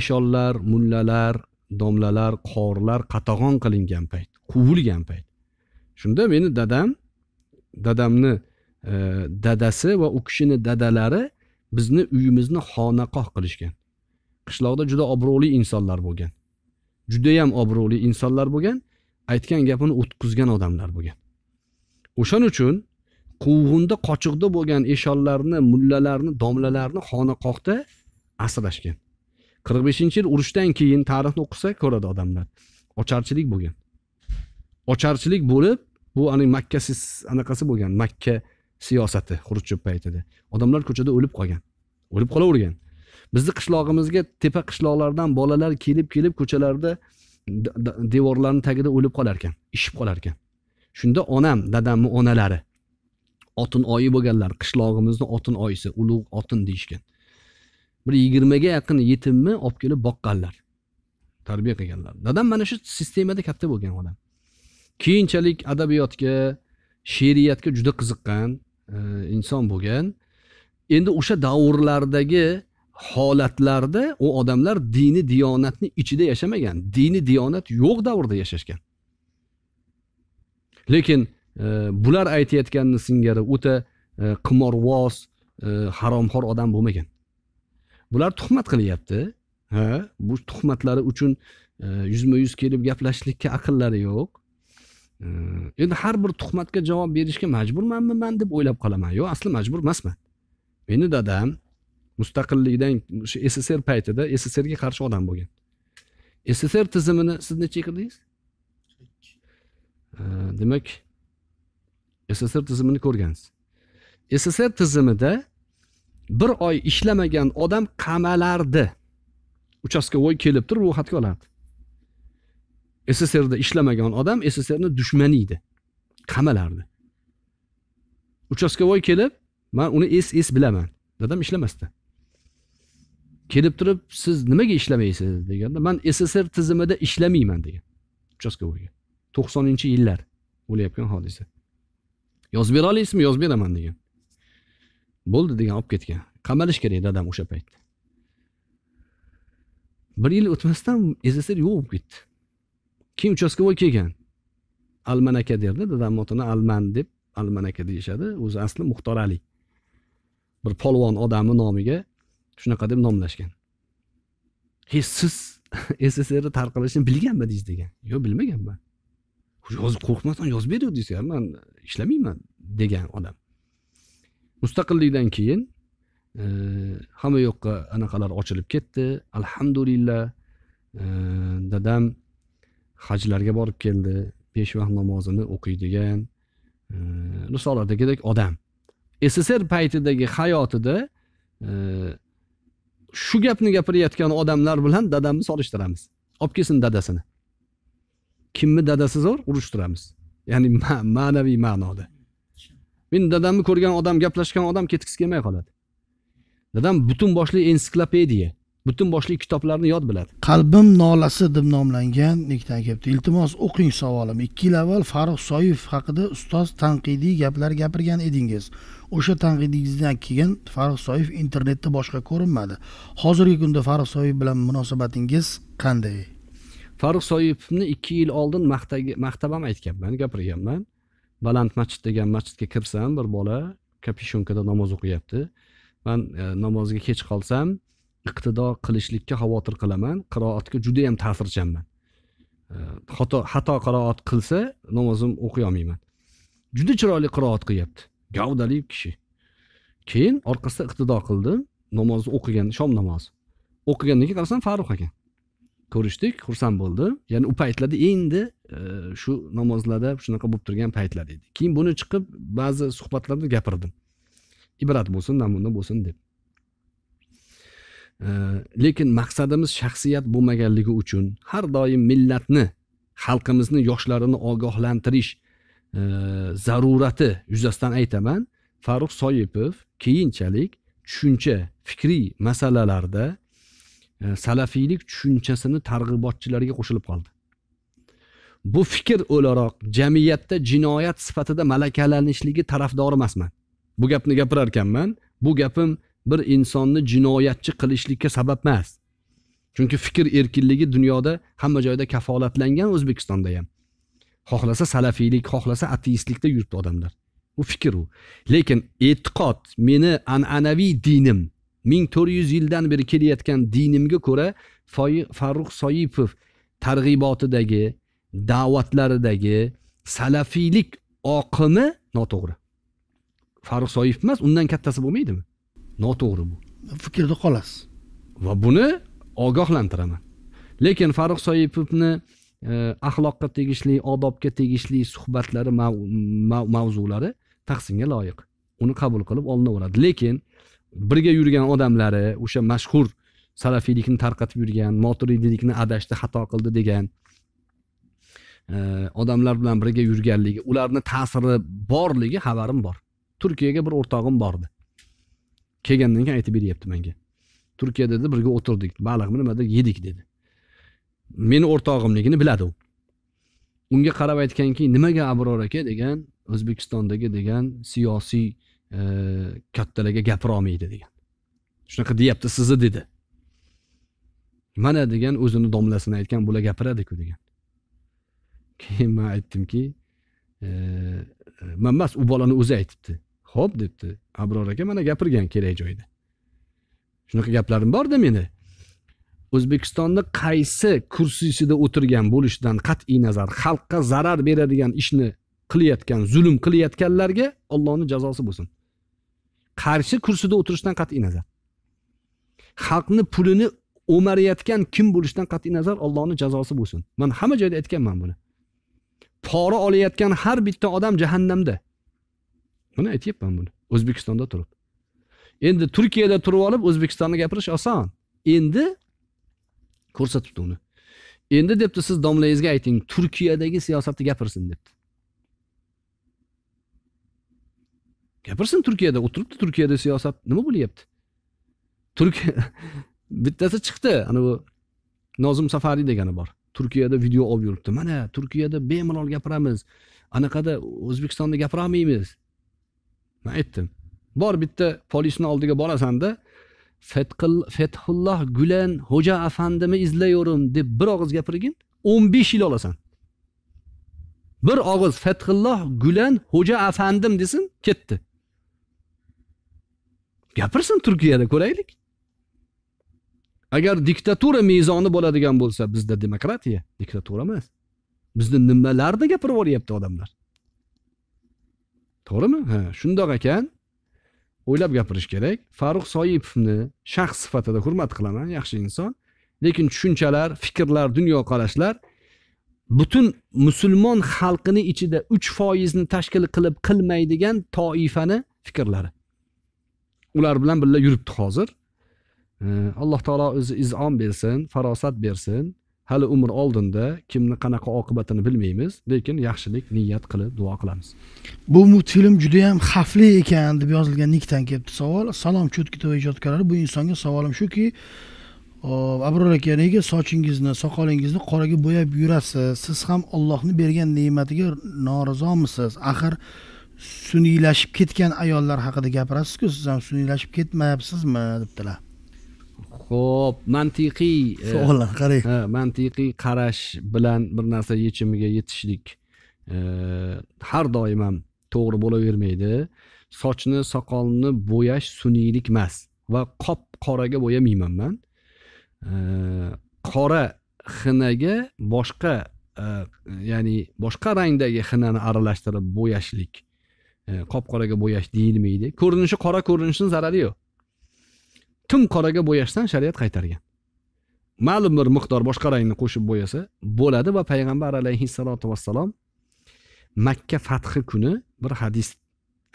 eshonlar mullalar domlalar qorilar qatag'on qilingan payt quvilgan payt shunda meni dadam dadamni e, dadasi va u kishini dadalari bizni uyimizni xonaqoh qilishgan qishloqda juda obro'li insonlar bo'lgan judayam obro'li insonlar bo'lgan aytgan gapini o'tkazgan odamlar bo'lgan o'shaning uchun quvg'inda qochiqda bo'lgan eshonlarni mullalarni domlalarni xonaqohda asrashgan qirq beshinchi yil urushdan keyin tarixni o'qisa ko'radi odamlar ocharchilik bo'lgan ocharchilik bo'lib bu ani makka anaqasi bo'lgan makka siyosati xurujchev paytida odamlar ko'chada o'lib qolgan o'lib qolavergan bizni qishlog'imizga tepa qishloqlardan bolalar kelib kelib ko'chalarda devorlarni tagida o'lib qolar ekan ishib qolar ekan shunda onam dadamni onalari otin oyi bo'lganlar qishlog'imizni otin oyisi ulug' otin deyishgan bir yigirmaga yaqin yetimni olib kelib boqqanlar tarbiya qilganlar dadam mana shu sistemada katta bo'lgan odam keyinchalik adabiyotga she'riyatga juda qiziqqan e, inson bo'lgan endi o'sha davrlardagi holatlarda u odamlar dini diyonatni ichida yashamagan dini diyonat yo'q davrda yashashgan lekin e, bular aytayotganni singari o'ta e, qimorvoz e, haromxo'r odam bo'lmagan bular tuhmat qilyapti ha bu tuhmatlari uchun e, yuzma yuz kelib gaplashishlikka aqllari yo'q e, endi har bir tuhmatga javob berishga majburmanmi man deb o'ylab qolaman yo'q asli majbur emasman meni dadam mustaqillikdan o'sha sssr paytida sssrga qarshi odam bo'lgan sssr tizimini siz necha qirdingiz demak sssr tizimini ko'rgansiz sssr tizimida bir oy ishlamagan odam qamalardi uchastkavoy kelib turib ro'yxatga olardi sssrda ishlamagan odam sssrni dushmani edi qamalardi uchastkavoy kelib man uni es es bilaman dadam ishlamasdi kelib turib siz nimaga ishlamaysiz deganda man sssr tizimida ishlamayman degan uchastkovoyga to'qsoninchi yillar bo'layotgan hodisa yozib bera olasizmi yozib beraman degan bo'ldi degan olib ketgan qamalish kerak dadam o'sha paytda bir yil o'tmasdan sssr yo'q bo'lib ketdi keyin uchastkavoy kelgan almanaka derdi dadamni otini alman deb almanaka deyishadi o'zi asli muxtor ali bir polvon odamni nomiga shunaqa deb nomlashgan siz sssr tarqalishini bilganmidingiz degan yo'q bilmaganman yozib qo'rqmasdan yozib beruvdingiz desa ham man ishlamayman degan odam mustaqillikdan keyin e, hamma yoqqa anaqalar ochilib ketdi alhamdulillah e, dadam hajlarga borib keldi besh vaqt namozini o'qiydigan e, risoladagidek odam sssr paytidagi hayotida e, shu gapni gapirayotgan odamlar bilan dadamni solishtiramiz olib kelsin dadasini kimni dadasi zo'r urushtiramiz ya'ni ma ma'naviy ma'noda men dadamni ko'rgan odam gaplashgan odam ketgisi kelmay qoladi dadam butun boshli ensiklopediya butun boshli kitoblarni yod biladi qalbim nolasi deb nomlangan nikdan kelibdi iltimos o'qing savolim ikki yil avval farruh soyev haqida ustoz tanqidiy gaplar gapirgan edingiz o'sha tanqidingizdan keyin farruh soyev internetda boshqa ko'rinmadi hozirgi kunda farruh soyev bilan munosabatingiz qanday farruh soyevni ikki yil oldin maqtab ham aytganman gapirganman baland masjid degan masjidga kirsam bir bola kapishonkada namoz o'qiyapti man e, namozga kech qolsam iqtido qilishlikka xavotir qilaman qiroatga juda yam ta'sirchanman e, xato xato qiroat qilsa namozim o'qiy olmayman juda chiroyli qiroat qilyapti gavdali kishi keyin orqasidan iqtido qildi namozni o'qigan shom namozi o'qigandan keyin qarasam farruh ekan ko'rishdik xursand bo'ldi ya'ni u paytlarda endi e, shu e, namozlarda shunaqa bo'lib turgan paytlar edi keyin buni chiqib ba'zi suhbatlarda gapirdim ibrat bo'lsin namuna bo'lsin deb e, lekin maqsadimiz shaxsiyat bo'lmaganligi uchun har doim millatni xalqimizni yoshlarini ogohlantirish zarurati yuzasidan aytaman farruh soipov keyinchalik tushuncha fikriy masalalarda e, salafiylik tushunchasini targ'ibotchilarga qo'shilib qoldi bu fikr o'laroq jamiyatda jinoyat sifatida malakalanishligi tarafdori emasman bu gapni gapirarkanman bu gapim bir insonni jinoyatchi qilishlikka sabab emas chunki fikr erkinligi dunyoda hamma joyda kafolatlangan o'zbekistonda ham xohlasa salafiylik xohlasa ateistlikda yuribdi odamlar bu fikr u lekin e'tiqod meni an'anaviy dinim ming to'rt yuz yildan beri kelayotgan dinimga ko'ra farruh soipov targ'ibotidagi da'vatlaridagi salafiylik oqimi noto'g'ri farruh soipov emas undan kattasi bo'lmaydimi noto'g'ri bu fikrda qolasiz va buni ogohlantiraman lekin farruh soipovni Э, axloqqa tegishli odobga tegishli suhbatlari mavzulari tahsinga loyiq uni qabul qilib olinaveradi lekin birga yurgan odamlari o'sha mashhur salafiylikni tarqatib yurgan moturidiylikni adashdi xato qildi degan e, odamlar bilan birga yurganligi ularni ta'siri borligi xabarim bor turkiyaga bir o'rtog'im bordi kelgandan keyin aytib beryapti menga turkiya dedi birga o'tirdik baliqni nimadir yedik dedi meni o'rtog'imligini biladi u unga qarab aytganki nimaga abror aka degan o'zbekistondagi degan siyosiy e, kattalarga gapira olmaydi degan shunaqa deyapti sizni dedi mana degan o'zini domlasini aytgan bular gapiradiku degan keyin man aytdimki e, e man emas u bolani o'zi aytibdi ho'p debdi abror aka mana gapirgan kerak joyda shunaqa gaplarim borda meni o'zbekistonda qaysi kursisida o'tirgan bo'lishidan qat'iy nazar xalqqa zarar beradigan ishni qilayotgan zulm qilayotganlarga ollohni jazosi bo'lsin qarshi kursida o'tirishdan qat'iy nazar xalqni pulini o'marayotgan kim bo'lishidan qat'iy nazar ollohni jazosi bo'lsin man hamma joyda aytganman buni pora olayotgan har bitta odam jahannamda buni aytyapman buni o'zbekistonda turib endi turkiyada turib olib o'zbekistonni gapirish oson endi ko'rsatibdi uni endi debdi siz domlangizga ayting turkiyadagi siyosatni gapirsin debdi gapirsin turkiyada o'tiribdi turkiyada siyosat nima bo'lyapti turkiya bittasi chiqdi ana bu nozim safariy degani bor turkiyada video olib yuribdi mana turkiyada bemalol gapiramiz anaqada o'zbekistonda gapirolmaymiz man aytdim bor bitta polisni oldiga borasanda fethulloh gulan xo'ja afandimi izlayorum deb bir og'iz gapirgin o'n besh yil olasan bir og'iz fathulloh gulan xo'ja afandim desin ketdi gapirsin turkiyada ko'raylik agar diktatura mezoni bo'ladigan bo'lsa bizda demokratiya diktatura emas bizni nimalarni gapirib yuboryapti odamlar to'g'rimi ha shundoq ekan o'ylab gapirish kerak farruh soipovni shaxs sifatida hurmat qilaman yaxshi inson lekin tushunchalar fikrlar dunyoqarashlar butun musulmon xalqini ichida uch foizni tashkil qilib qilmaydigan toifani fikrlari ular bilan birga yuribdi hozir alloh taolo o'zi izom bersin farosat bersin hali umr oldinda kimni qanaqa oqibatini bilmaymiz lekin yaxshilik niyat qilib duo qilamiz bu multfilm judayam xavfli ekan deb yozilgan nikdan kelibdi savol salom cho'tki tv ijodkorlari bu insonga savolim shuki abror aka nega sochingizni soqolingizni qoraga bo'yab yurasiz siz ham ollohni bergan ne'matiga norizomisiz axir suniylashib ketgan ayollar haqida gapirasizku siz ham suniylashib ketmayapsizmi debdilar ho'p mantiqiy e, savollarni qarang mantiqiy qarash bilan bir narsa yechimiga yetishlik e, har doim ham to'g'ri bo'lavermaydi sochni soqolni bo'yash suniylik emas va qop qoraga bo'yamayman man e, qora xinaga boshqa ya'ni boshqa rangdagi xinani aralashtirib bo'yashlik qop qoraga bo'yash deyilmaydi ko'rinishi qora ko'rinishini zarari yo'q tum qoraga bo'yashdan shariat qaytargan ma'lum bir miqdor boshqa rangni qo'shib bo'yasa bo'ladi va payg'ambar alayhissalotu vassalom makka fathi kuni bir hadis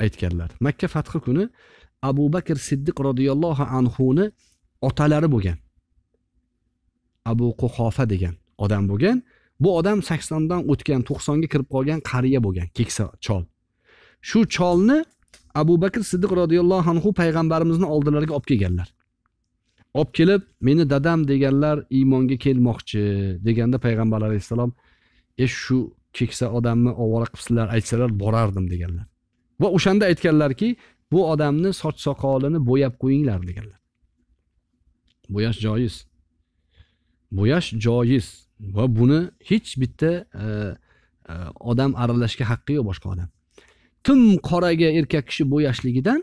aytganlar makka fathi kuni abu bakr siddiq roziyallohu anhuni otalari bo'lgan abu quhofa degan odam bo'lgan bu odam saksondan o'tgan to'qsonga kirib qolgan qariya bo'lgan keksa chol shu cholni abu bakr siddiq roziyallohu anhu payg'ambarimizni oldilariga olib kelganlar olib kelib meni dadam deganlar iymonga kelmoqchi deganda payg'ambar alayhissalom e shu keksa odamni ovora qilibsizlar aytsalar borardim deganlar va o'shanda aytganlarki bu odamni soch soqolini bo'yab qo'yinglar deganlar bo'yash joiz bo'yash joiz va buni hech bitta e, e, odam aralashga haqqi yo'q boshqa odam tim qoraga erkak kishi bo'yashligidan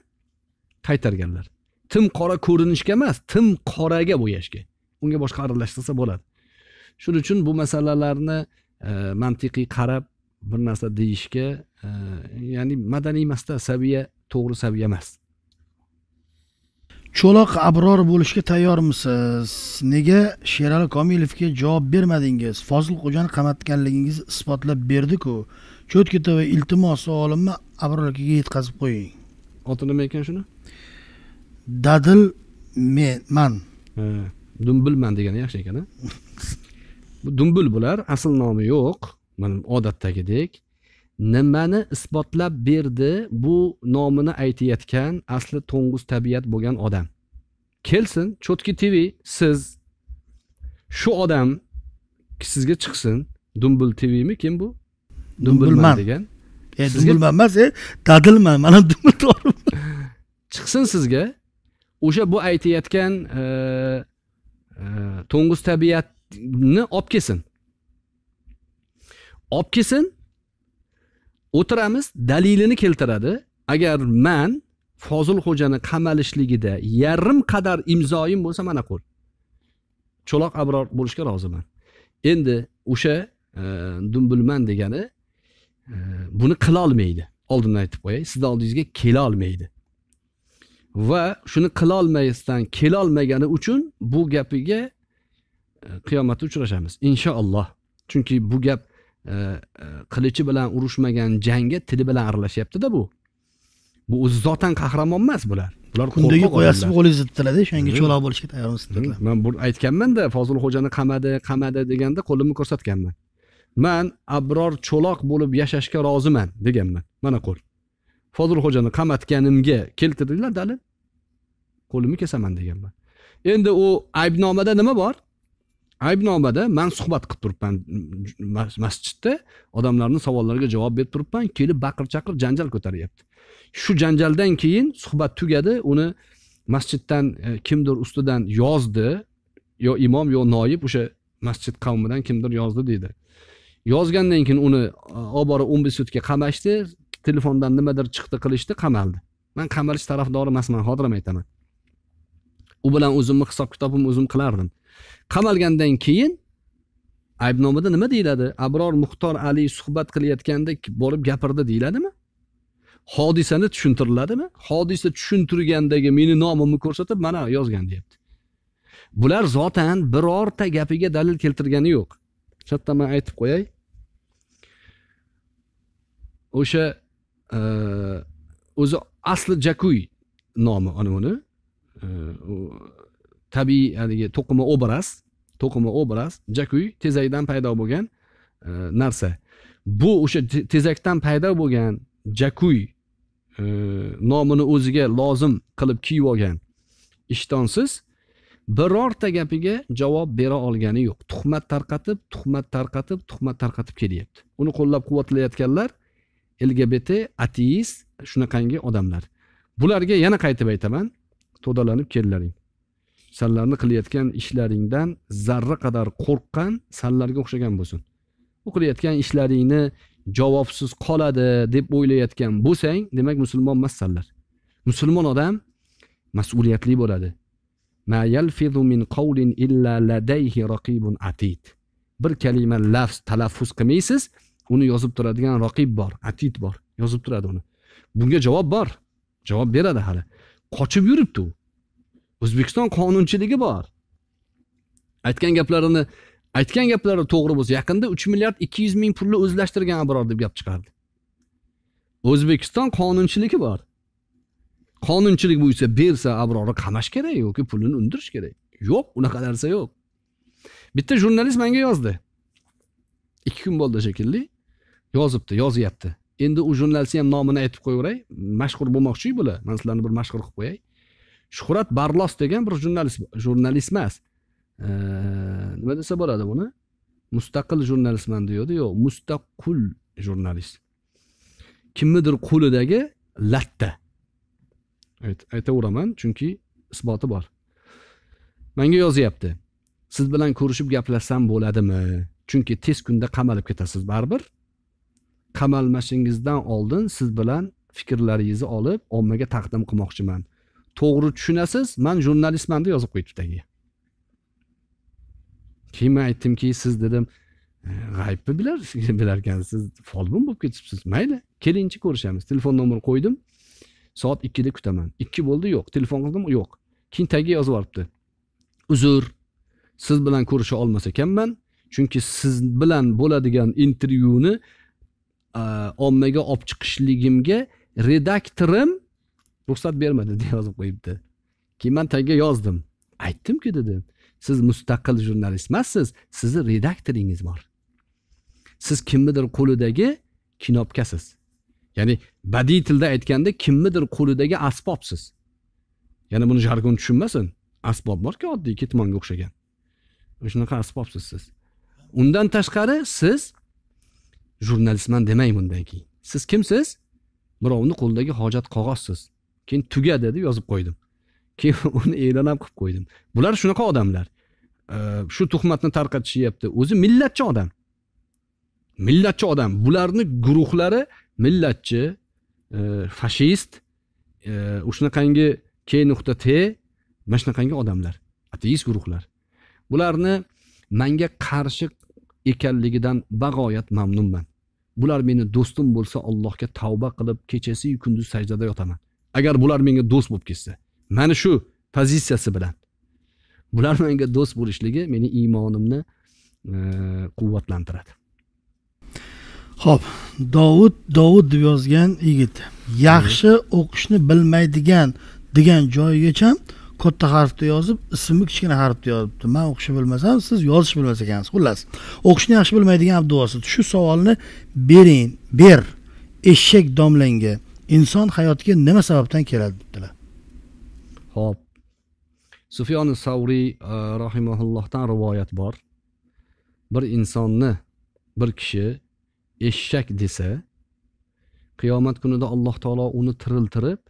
qaytarganlar tim qora ko'rinishga emas tim qoraga bo'yashga unga boshqa aralashtirsa bo'ladi shuning uchun bu masalalarni e, mantiqiy qarab bir narsa deyishga e, ya'ni madaniy emasda saviya to'g'ri saviya emas cho'loq abror bo'lishga tayyormisiz nega sherali komilovga javob bermadingiz fozilxo'jani qamatganligingiz isbotlab berdiku tv iltimos savolimni akaga yetkazib qo'ying oti nima ekan shuni dadil man dumbilman degani yaxshi ekan a bu dumbul bular asl nomi yo'q mana odatdagidek nimani isbotlab berdi bu nomini aytayotgan asli to'ng'iz tabiat bo'lgan odam kelsin cho'tki tv siz shu odam sizga chiqsin dumbul tvmi kim bu dumbulman degan e, dumbulman emas e, dadilman mana dumbil to'g'rimi chiqsin sizga o'sha bu aytayotgan e, e, to'ng'iz tabiatni olib kelsin olib kelsin o'tiramiz dalilini keltiradi agar man fozilxo'jani qamalishligida yarim qadar imzoyim bo'lsa mana qo'l cho'loq abror bo'lishga roziman endi o'sha e, dumbilman degani buni qilolmaydi oldindan aytib qo'yay sizni oldingizga kelolmaydi va shuni qilolmasdan kelolmagani uchun bu gapiga e, qiyomatda uchrashamiz inshaalloh chunki bu gap e, e, qilichi bilan urushmagan jangga tili bilan aralashyaptida bu bu o'zi zotan qahramon emas bular bular kundagi qo'yasiz qo'lingizni tiladi o'shanga cho'loq bo'lishga tayyormisiz dedilar man bu aytganmanda fozilxo'jani qamadi qamadi deganda qo'limni ko'rsatganman man abror cho'loq bo'lib yashashga roziman deganman mana qo'l xo'jani qamatganimga keltirdinglar dalil qo'limni kesaman deganman endi u aybnomada nima bor aybnomada man suhbat qilib turibman masjidda odamlarni savollariga javob berib turibman kelib baqir chaqir janjal ko'taryapti shu janjaldan keyin suhbat tugadi uni masjiddan e, kimdir ustidan yozdi yo imom yo noib o'sha masjid qavmidan kimdir yozdi deydi yozgandan keyin uni e, obora o'n besh sutka qamashdi telefondan nimadir chiqdi qilishdi qamaldi man qamalish tarafdori emasman hozir ham aytaman u bilan o'zimni hisob kitobimni o'zim qilardim qamalgandan keyin aybnomada nima deyiladi abror muxtor ali suhbat qilayotganda borib gapirdi deyiladimi hodisani tushuntiriladimi hodisa tushuntirgandagi meni nomimni ko'rsatib mana yozgan deyapti bular zotan birorta gapiga dalil keltirgani yo'q shu yerda man aytib qo'yay o'sha o'zi asli jakuy nomi ana uni tabiiy haligi to'qima obraz to'qima obraz jakuy tezakdan paydo bo'lgan e, narsa bu o'sha tezakdan paydo bo'lgan jakuy e, nomini o'ziga lozim qilib kiyib olgan ishtonsiz birorta gapiga javob bera olgani yo'q tuhmat tarqatib tuhmat tarqatib tuhmat tarqatib kelyapti uni qo'llab quvvatlayotganlar lgbt ateist shunaqangi odamlar bularga yana qaytib aytaman to'dalanib kellaring sanlarni qilayotgan ishlaringdan zarra qadar qo'rqqan sanlarga o'xshagan bo'lsin u qilayotgan ishlaringni javobsiz qoladi deb o'ylayotgan bo'lsang demak musulmon emas sanlar musulmon odam mas'uliyatli bo'ladi min illa ladayhi atid bir kalima lafz talaffuz qilmaysiz uni yozib turadigan raqib bor atit bor yozib turadi uni bunga javob bor javob beradi hali qochib yuribdi u o'zbekiston qonunchiligi bor aytgan gaplarini aytgan gaplari to'g'ri bo'lsa yaqinda uch milliard ikki yuz ming pulni o'zlashtirgan abror deb gap chiqardi o'zbekiston qonunchiligi bor qonunchilik bo'yicha bersa abrorni qamash kerak yoki pulini undirish kerak yo'q unaqa narsa yo'q bitta jurnalist menga yozdi ikki kun bo'ldi shekilli yozibdi yozyapti endi u jurnalistni ham nomini aytib qo'yaveray mashhur bo'lmoqchiyu bular man sizlarni bir mashhur qilib qo'yay shuhrat barlos degan bir jurnalist jurnalist emas nima desa bo'ladi buni mustaqil jurnalistman deyodi yo'q mustaqul jurnalist kimnidir qo'lidagi latta aytaveraman chunki isboti bor manga yozyapti siz bilan ko'rishib gaplashsam bo'ladimi chunki tez kunda qamalib ketasiz baribir qamalmashingizdan oldin siz bilan fikrlaringizni olib ommaga taqdim qilmoqchiman to'g'ri tushunasiz man jurnalistman deb yozib qo'yibdi tagiga keyin man aytdimki siz dedim e, g'aybni bilar bilarkansiz folbin bo'lib ketibsiz mayli kelingchi ko'rishamiz telefon nomer qo'ydim soat ikkida kutaman ikki bo'ldi yo'q telefon qildim yo'q keyin tagiga yozib yuboribdi uzr siz bilan ko'risha olmas ekanman chunki siz bilan bo'ladigan intervyuni Э, ommaga olib chiqishligimga redaktorim ruxsat bermadi deb yozib qo'yibdi keyin man tagiga yozdim aytdimku dedim siz mustaqil jurnalist emassiz sizni redaktoringiz bor siz kimnidir qo'lidagi kinopkasiz ya'ni badiiy tilda aytganda kimnidir qo'lidagi asbobsiz ya'ni buni jargon tushunmasin asbob borku oddiy ketmonga o'xshagan shunaqa asbobsiz siz undan tashqari siz jurnalistman demang bundan keyin siz kimsiz birovni qo'lidagi hojat qog'ozsiz keyin tuga dedi yozib qo'ydim keyin uni e'lon ham qilib qo'ydim bular shunaqa odamlar shu tuhmatni tarqatishyapti o'zi millatchi odam millatchi odam bularni guruhlari millatchi e, fashist e, k nuqta t mana shunaqangi odamlar ateist guruhlar bularni manga qarshi ekanligidan bag'oyat mamnunman bular meni do'stim bo'lsa allohga tavba qilib kechasiyu kunduz sajdada yotaman agar bular menga do'st bo'lib ketsa mana shu pozitsiyasi bilan bular menga do'st bo'lishligi meni iymonimni e, quvvatlantiradi ho'p dovud dovud deb yozgan yigit yaxshi o'qishni bilmaydigan degan joyigacha katta harfda yozib ismni kichkina harfda yozibdi man o'qishni bilmasam siz yozishni bilmas ekansiz xullas o'qishni yaxshi bilmaydigan abduvosit shu savolni bering ber eshak domlangga inson hayotga nima sababdan keladi debdilar ho'p sufyoni savriy e, rahimaullohdan rivoyat bor bir insonni bir kishi eshak desa qiyomat kunida alloh taolo uni tiriltirib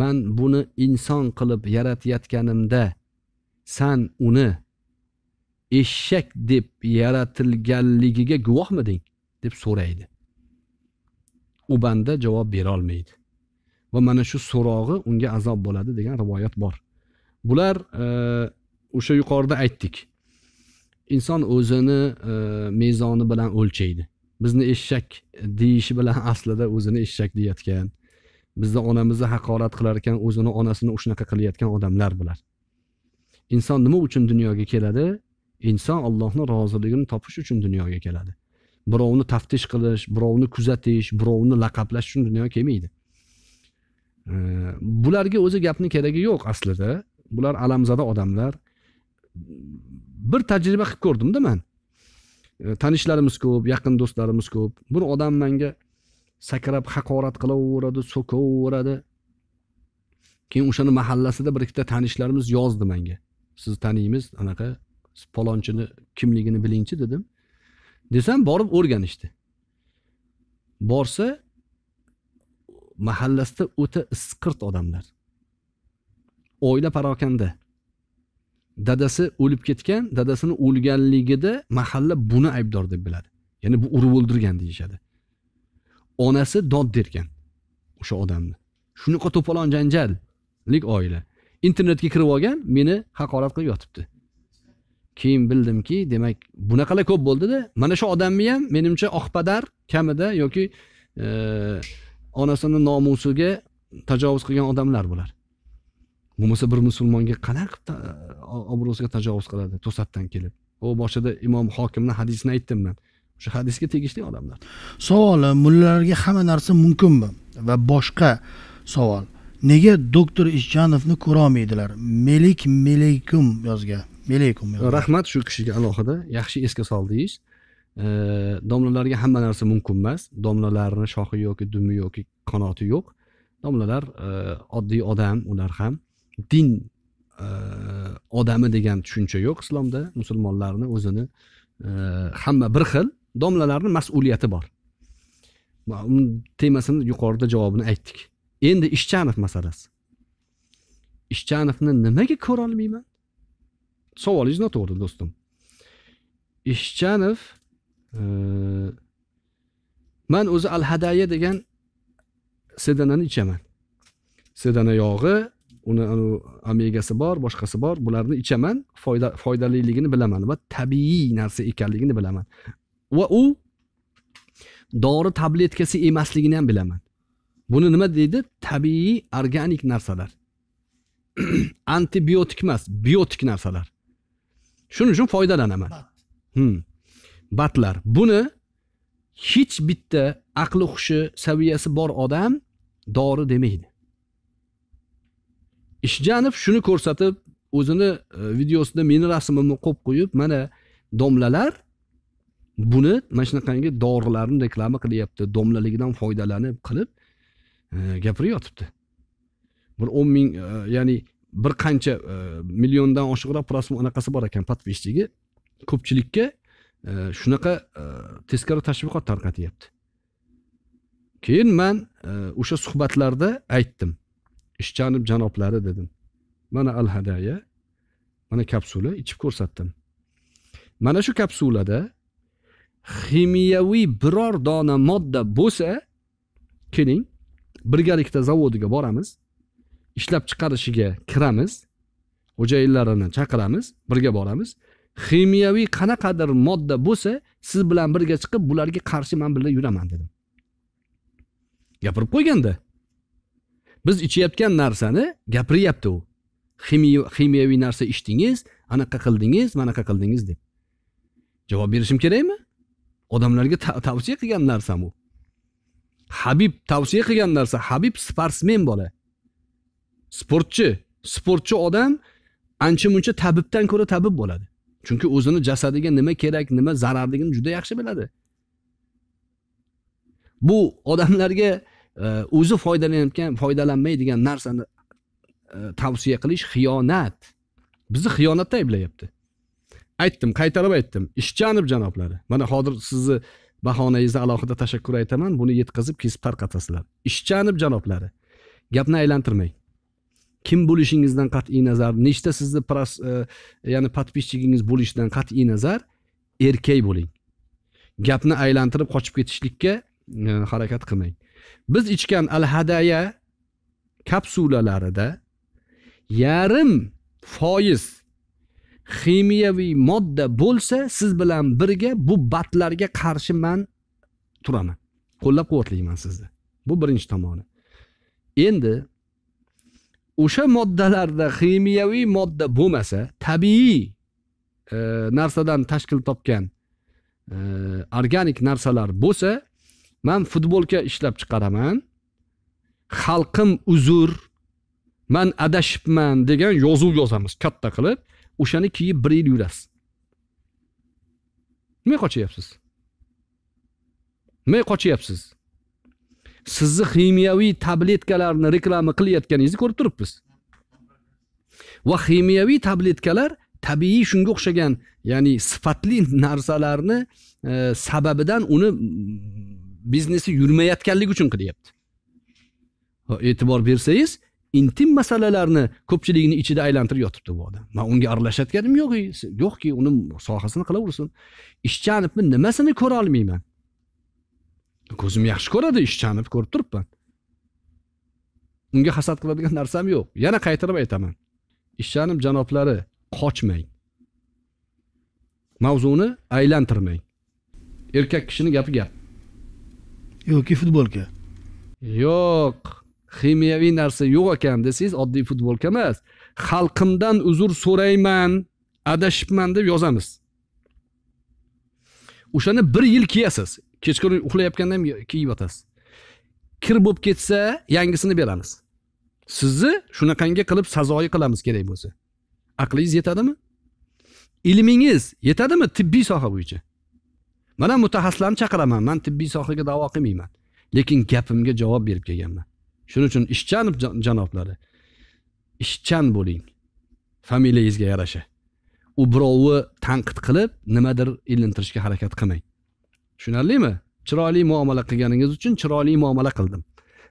man buni inson qilib yaratayotganimda san uni eshak deb yaratilganligiga guvohmiding deb so'raydi u banda javob berolmaydi va mana shu so'rog'i unga azob bo'ladi degan rivoyat bor bular e, o'sha e, yuqorida aytdik inson o'zini e, mezoni bilan o'lchaydi bizni eshak deyishi bilan aslida o'zini eshak deyotgan bizni onamizni haqorat qilar ekan o'zini onasini shunaqa qilayotgan odamlar bular inson nima uchun dunyoga keladi inson allohni roziligini topish uchun dunyoga keladi birovni taftish qilish birovni kuzatish birovni laqablash uchun dunyoga kelmaydi e, bularga o'zi gapni keragi yo'q aslida bular alamzada odamlar bir tajriba qilib ko'rdimda man tanishlarimiz ko'p yaqin do'stlarimiz ko'p bir odam manga sakrab haqorat qilaveradi so'kaveradi keyin o'shani mahallasida bir ikkita tanishlarimiz yozdi menga sizni taniymiz anaqa palonchini kimligini bilingchi dedim desam borib o'rganishdi borsa mahallasida o'ta isqirt odamlar oila parokanda dadasi o'lib ketgan dadasini o'lganligida mahalla buni aybdor deb biladi ya'ni bu urib o'ldirgan deyishadi onasi dod derkan o'sha odamni shunaqa to'polon janjallik oila internetga kirib olgan meni haqorat qilib yotibdi keyin bildimki demak bunaqalar ko'p bo'ldida mana shu odamni ham menimcha oqpadar kamida yoki e, onasini nomusiga tajovuz qilgan odamlar bular bo'lmasa bir musulmonga qanaqa qilib e, obro'siga tajovuz qiladi to'satdan kelib u boshida imom hokimni hadisini aytdim man o'sha hadisga tegishli odamlar savoli mullalarga hamma narsa mumkinmi va boshqa savol nega doktor ishjonovni ko'rolmaydilar melik melikum yozgan melikum rahmat shu kishiga alohida yaxshi esga soldingiz domlalarga hamma narsa mumkin emas domlalarni shoxi yoki dumi yoki qanoti yo'q domlalar e, oddiy odam ular ham din e, odami degan tushuncha yo'q islomda musulmonlarni o'zini e, hamma bir xil domlalarni mas'uliyati bor temasini yuqorida javobini aytdik endi ishchanov masalasi ishchanovni nimaga ko'rolmayman savolingiz noto'g'ri do'stim ishchanov e, man o'zi al hadaya degan sedanani ichaman sedana yog'i uni omegasi bor boshqasi bor bularni ichaman foyda foydaliligini bilaman va tabiiy narsa ekanligini bilaman va u dori tabletkasi emasligini ham bilaman buni nima deydi tabiiy organik narsalar antibiotik emas biotik narsalar shuning uchun foydalanaman hmm. batlar buni hech bitta aqli hushi saviyasi bor odam dori demaydi ishjanov shuni ko'rsatib o'zini e, videosida meni rasmimni qo'yib qo'yib mana domlalar buni mana shunaqangi dorilarni reklama qilyapti domlaligidan foydalanib qilib e, gapirib yotibdi bir o'n ming e, ya'ni bir qancha e, milliondan oshiqroq anaqasi bor ekan подписчиги ko'pchilikka shunaqa teskari tashviqot tarqatyapti keyin man o'sha suhbatlarda aytdim ishchanib janoblari dedim mana al hadaya mana kapsula ichib ko'rsatdim mana shu kapsulada ximiyaviy biror dona modda bo'lsa keling birgalikda zavodiga boramiz ishlab chiqarishiga kiramiz xo'jayinlarini chaqiramiz birga boramiz ximiyaviy qanaqadir modda bo'lsa siz bilan birga chiqib bularga qarshi man birga yuraman dedim gapirib qo'yganda biz ichayotgan narsani gapiryapti u ximiyaviy narsa ichdingiz anaqa qildingiz manaqa qildingiz deb javob berishim kerakmi odamlarga tavsiya qilgan narsam u habib tavsiya qilgan narsa habib sportsmen bola sportchi sportchi odam ancha muncha tabibdan ko'ra tabib bo'ladi chunki o'zini jasadiga nima kerak nima zararligini juda yaxshi biladi bu odamlarga e, o'zi foydalanayotgan foydalanmaydigan narsani e, tavsiya qilish xiyonat bizni xiyonatda ayblayapti aytdim qaytarib aytdim ishchanov janoblari mana hozir sizni bahonangizda alohida tashakkur aytaman buni yetkazib kesib tarqatasizlar ishchanov janoblari gapni aylantirmang kim bo'lishingizdan qat'iy nazar nechta sizni e, ya'ni подписчигingiz bo'lishidan qat'iy nazar erkak bo'ling gapni aylantirib qochib ketishlikka e, harakat qilmang biz ichgan al hadaya kapsulalarida yarim foiz ximiyaviy modda bo'lsa siz bilan birga bu batlarga qarshi man turaman qo'llab quvvatlayman sizni bu birinchi tomoni endi o'sha moddalarda ximiyaviy modda bo'lmasa tabiiy e, narsadan tashkil topgan e, organik narsalar bo'lsa man futbolka ishlab chiqaraman xalqim uzr man adashibman degan yozuv yozamiz katta qilib o'shani kiyib bir yil yurasiz nimaga qochyapsiz nimaga qochyapsiz sizni ximiyaviy tabletkalarni reklama qilayotganingizni ko'rib turibmiz va ximiyaviy tabletkalar tabiiy shunga o'xshagan ya'ni sifatli narsalarni e, sababidan uni biznesi yurmayotganligi uchun qilyapti e'tibor bersangiz intim masalalarni ko'pchilikni ichida aylantirib yotibdi bu odam man unga aralashayotganim yo'q e, yo'qki uni sohasini qilaversin ishchanovni nimasini ko'ra olmayman ko'zim yaxshi ko'radi ishchanov ko'rib turibman unga hasad qiladigan narsam yo'q yana qaytarib aytaman ishchanov janoblari qochmang mavzuni aylantirmang erkak kishini gapi gap yoki futbolka yo'q ximiyaviy narsa yo'q ekan desangiz oddiy futbolka emas xalqimdan uzr so'rayman adashibman deb yozamiz o'shani bir yil kiyasiz kechqurun uxlayotganda ham kiyib yotasiz kir bo'lib ketsa yangisini beramiz sizni shunaqangi qilib sazoyi qilamiz kerak bo'lsa aqlingiz yetadimi ilmingiz yetadimi tibbiy soha bo'yicha mana mutaxassislarni chaqiraman man tibbiy sohaga davo qilmayman lekin gapimga javob berib kelganman shuning uchun ishchan janoblari ishchan bo'ling familiyangizga yarasha u birovni tanqid qilib nimadir ilintirishga harakat qilmang tushunarlimi chiroyli muomala qilganingiz uchun chiroyli muomala qildim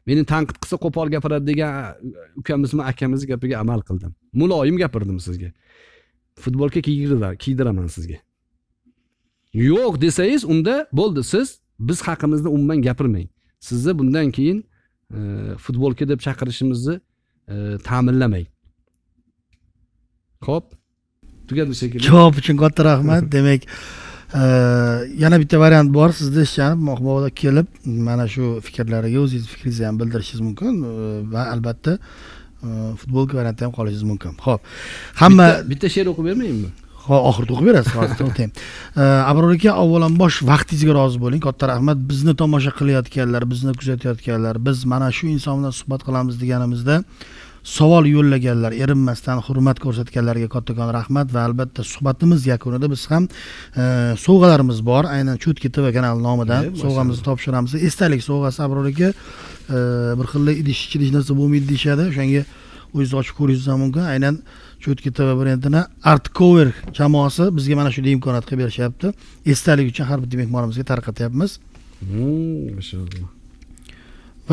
meni tanqid qilsa qo'pol gapiradi degan ukamizmi akamizni gapiga amal qildim muloyim gapirdim sizga futbolka kiydiraman sizga yo'q desangiz unda bo'ldi siz biz haqimizda umuman gapirmang sizni bundan keyin E, futbolka deb chaqirishimizni e, ta'minlamang ho'p tugadi shekilli javob uchun katta rahmat demak e, yana bitta variant bor sizda ishonib mobodo kelib mana shu fikrlariga o'zingizni fikringizni ham bildirishingiz mumkin va albatta futbolka variantda ham qolishingiz mumkin ho'p hamma bitta she'r o'qib bermaymi hop oxirida o'qib berasiz hozir o'tang abror aka avvalambosh vaqtingizga rozi bo'ling katta rahmat bizni tomosha qilayotganlar bizni kuzatayotganlar biz mana shu inson bilan suhbat qilamiz deganimizda savol yo'llaganlar erinmasdan hurmat ko'rsatganlarga kattakon rahmat va albatta suhbatimiz yakunida biz ham e, sovg'alarimiz bor aynan chutki tv kanali nomidan sovg'amizni topshiramiz esdalik sovg'asi abror aka e, bir xilla idish ichilish narsa bo'lmaydi deyishadi o'shanga o'zingiz ochib ko'rishingiz ham mumkin aynan chutki tv brendini art cover jamoasi bizga mana shunday imkoniyat qilib berishyapti esdalik uchun har bitta mehmonimizga tarqatyapmiz hmm,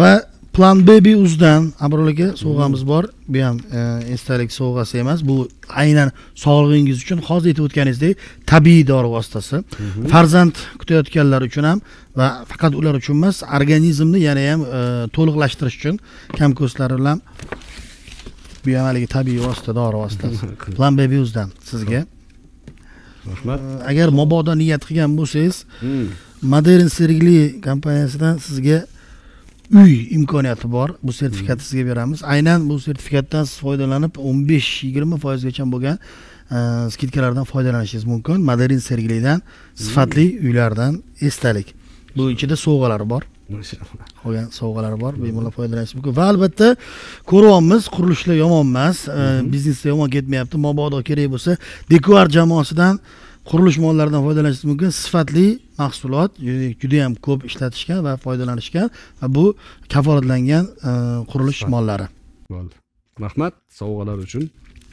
va plan baby uzdan abror aka sovg'amiz bor bu ham e, esdalik sovg'asi emas bu aynan sog'lig'ingiz uchun hozir aytib o'tganingizdek tabiiy dori vositasi mhm. farzand kutayotganlar uchun ham va faqat ular uchun emas organizmni yana ham e, to'liqlashtirish uchun kamko'zlar bilan bu ham haligi tabiiy vosita dori vositasi plan bebiusdan sizga rahmat agar mabodo niyat qilgan bo'lsangiz modern hmm. sergli kompaniyasidan sizga uy imkoniyati bor bu sertifikatni hmm. sizga beramiz aynan bu sertifikatdan siz foydalanib o'n besh yigirma foizgacha bo'lgan skidkalardan foydalanishingiz mumkin modern sergelidan sifatli hmm. uylardan esdalik bu ichida sovg'alar bor qolgan sovg'alar bor bemalol foydalanish mumkin va albatta ko'ryapmiz qurilishlar yomon emas biznesda yomon ketmayapti mobodo kerak bo'lsa dekuar jamoasidan qurilish mollaridan foydalanishingiz mumkin sifatli mahsulot judayam ko'p ishlatishgan va foydalanishgan va bu kafolatlangan qurilish mollari bo'ldi rahmat sovg'alar uchun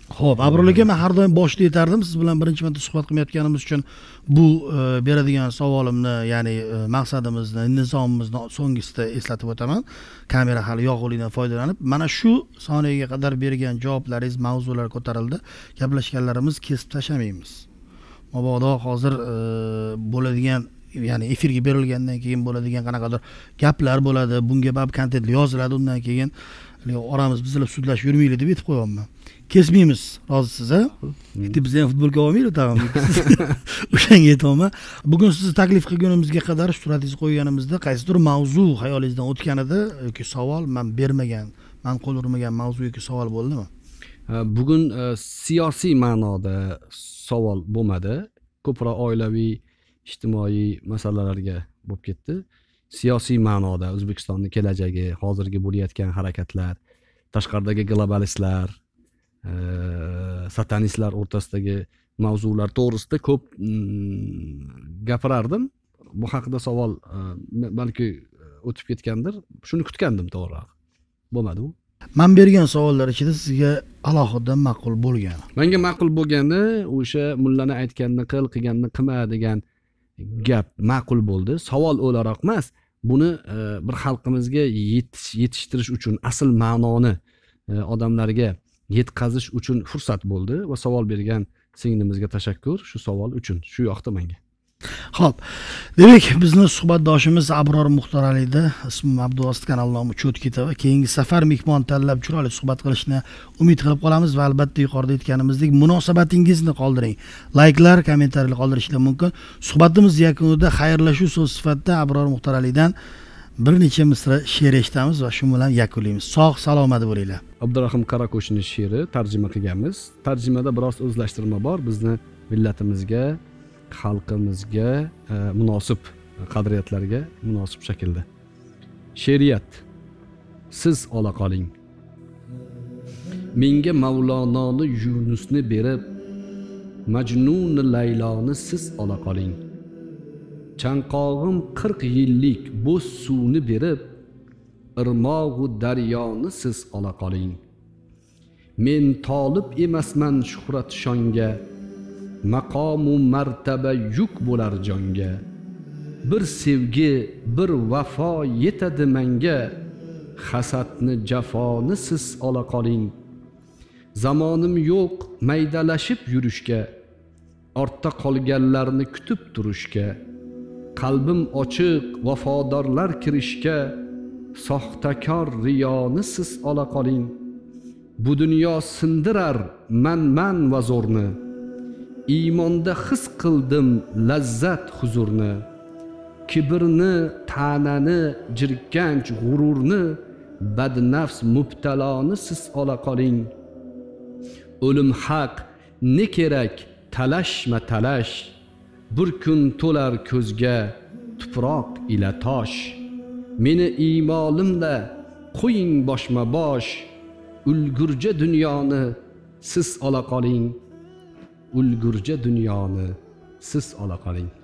ho'p aka man har doim boshida aytardim siz bilan birinchi marta suhbat qilmayotganimiz uchun bu e, beradigan savolimni ya'ni e, maqsadimizni nizomimizni so'nggisida eslatib o'taman kamera hali yog'lidan foydalanib mana shu soniyaga qadar bergan javoblaringiz mavzular ko'tarildi gaplashganlarimiz kesib tashlamaymiz mabodo hozir e, bo'ladigan ya'ni efirga berilgandan keyin bo'ladigan qanaqadir gaplar bo'ladi bunga bab kontentlar yoziladi undan keyin oramiz bizlar sudlashib yurmaylik deb aytib qo'yyapman kesmaymiz rozisiz a endi bizni ham futbolka olmanglar tag'in o'shanga aytyapman bugun sizni taklif qilgunimizga qadar suratingizni qo'yganimizda qaysidir mavzu xayolingizdan o'tgan edi yoki savol man bermagan man qo'l urmagan mavzu yoki savol bo'ldimi bugun e, siyosiy ma'noda savol bo'lmadi ko'proq oilaviy ijtimoiy masalalarga bo'lib ketdi siyosiy ma'noda o'zbekistonni kelajagi hozirgi bo'layotgan harakatlar tashqaridagi globalistlar satanistlar o'rtasidagi mavzular to'g'risida ko'p mm, gapirardim bu haqida savol e, balki e, o'tib ketgandir shuni kutgandim bo'lmadi u man bergan savollar ichida sizga alohida ma'qul bo'lgani manga ma'qul bo'lgani o'sha mullani aytganini qil qilganini qilma degan gap ma'qul bo'ldi savol o'laroq emas buni e, bir xalqimizga yetishtirish uchun asl ma'noni odamlarga yetkazish uchun fursat bo'ldi va savol bergan singlimizga tashakkur shu savol uchun shu yoqda menga ho'p demak bizni suhbatdoshimiz abror muxtoralida ismim abduvosit kanalnomi cho'tkitova keyingi safar mehmon tanlab chiroyli suhbat qilishni umid qilib qolamiz va albatta yuqorida aytganimizdek munosabatingizni qoldiring layklar kommentariyalar qoldirishlar mumkin suhbatimiz yakunida xayrlashuv so'zi sifatida abror alidan bir necha misra she'r eshitamiz va shu bilan yakunlaymiz sog' salomat bo'linglar abdurahim qarako'shni she'ri tarjima qilganmiz tarjimada biroz o'zlashtirma bor bizni millatimizga xalqimizga e, munosib qadriyatlarga munosib shaklda she'riyat siz ola qoling menga mavlononi yunusni berib majnuni layloni siz ola qoling chanqog'im qirq yillik bo'z suvni berib irmog'u daryoni siz ola qoling men tolib emasman shuhrat shonga maqomu martaba yuk bo'lar jonga bir sevgi bir vafo yetadi manga hasadni jafoni siz ola qoling zamonim yo'q maydalashib yurishga ortda qolganlarni kutib turishga qalbim ochiq vafodorlar kirishga soxtakor riyoni siz ola qoling bu dunyo sindirar manman va zo'rni iymonda his qildim lazzat huzurni kibrni ta'nani jirkanch g'ururni badnafs mubtaloni siz ola qoling o'lim haq ne kerak talashma talash bir kun to'lar ko'zga tuproq ila tosh meni iymolimda qo'ying boshma bosh ulgurja dunyoni siz ola qoling ulgurja dunyoni siz ola qoling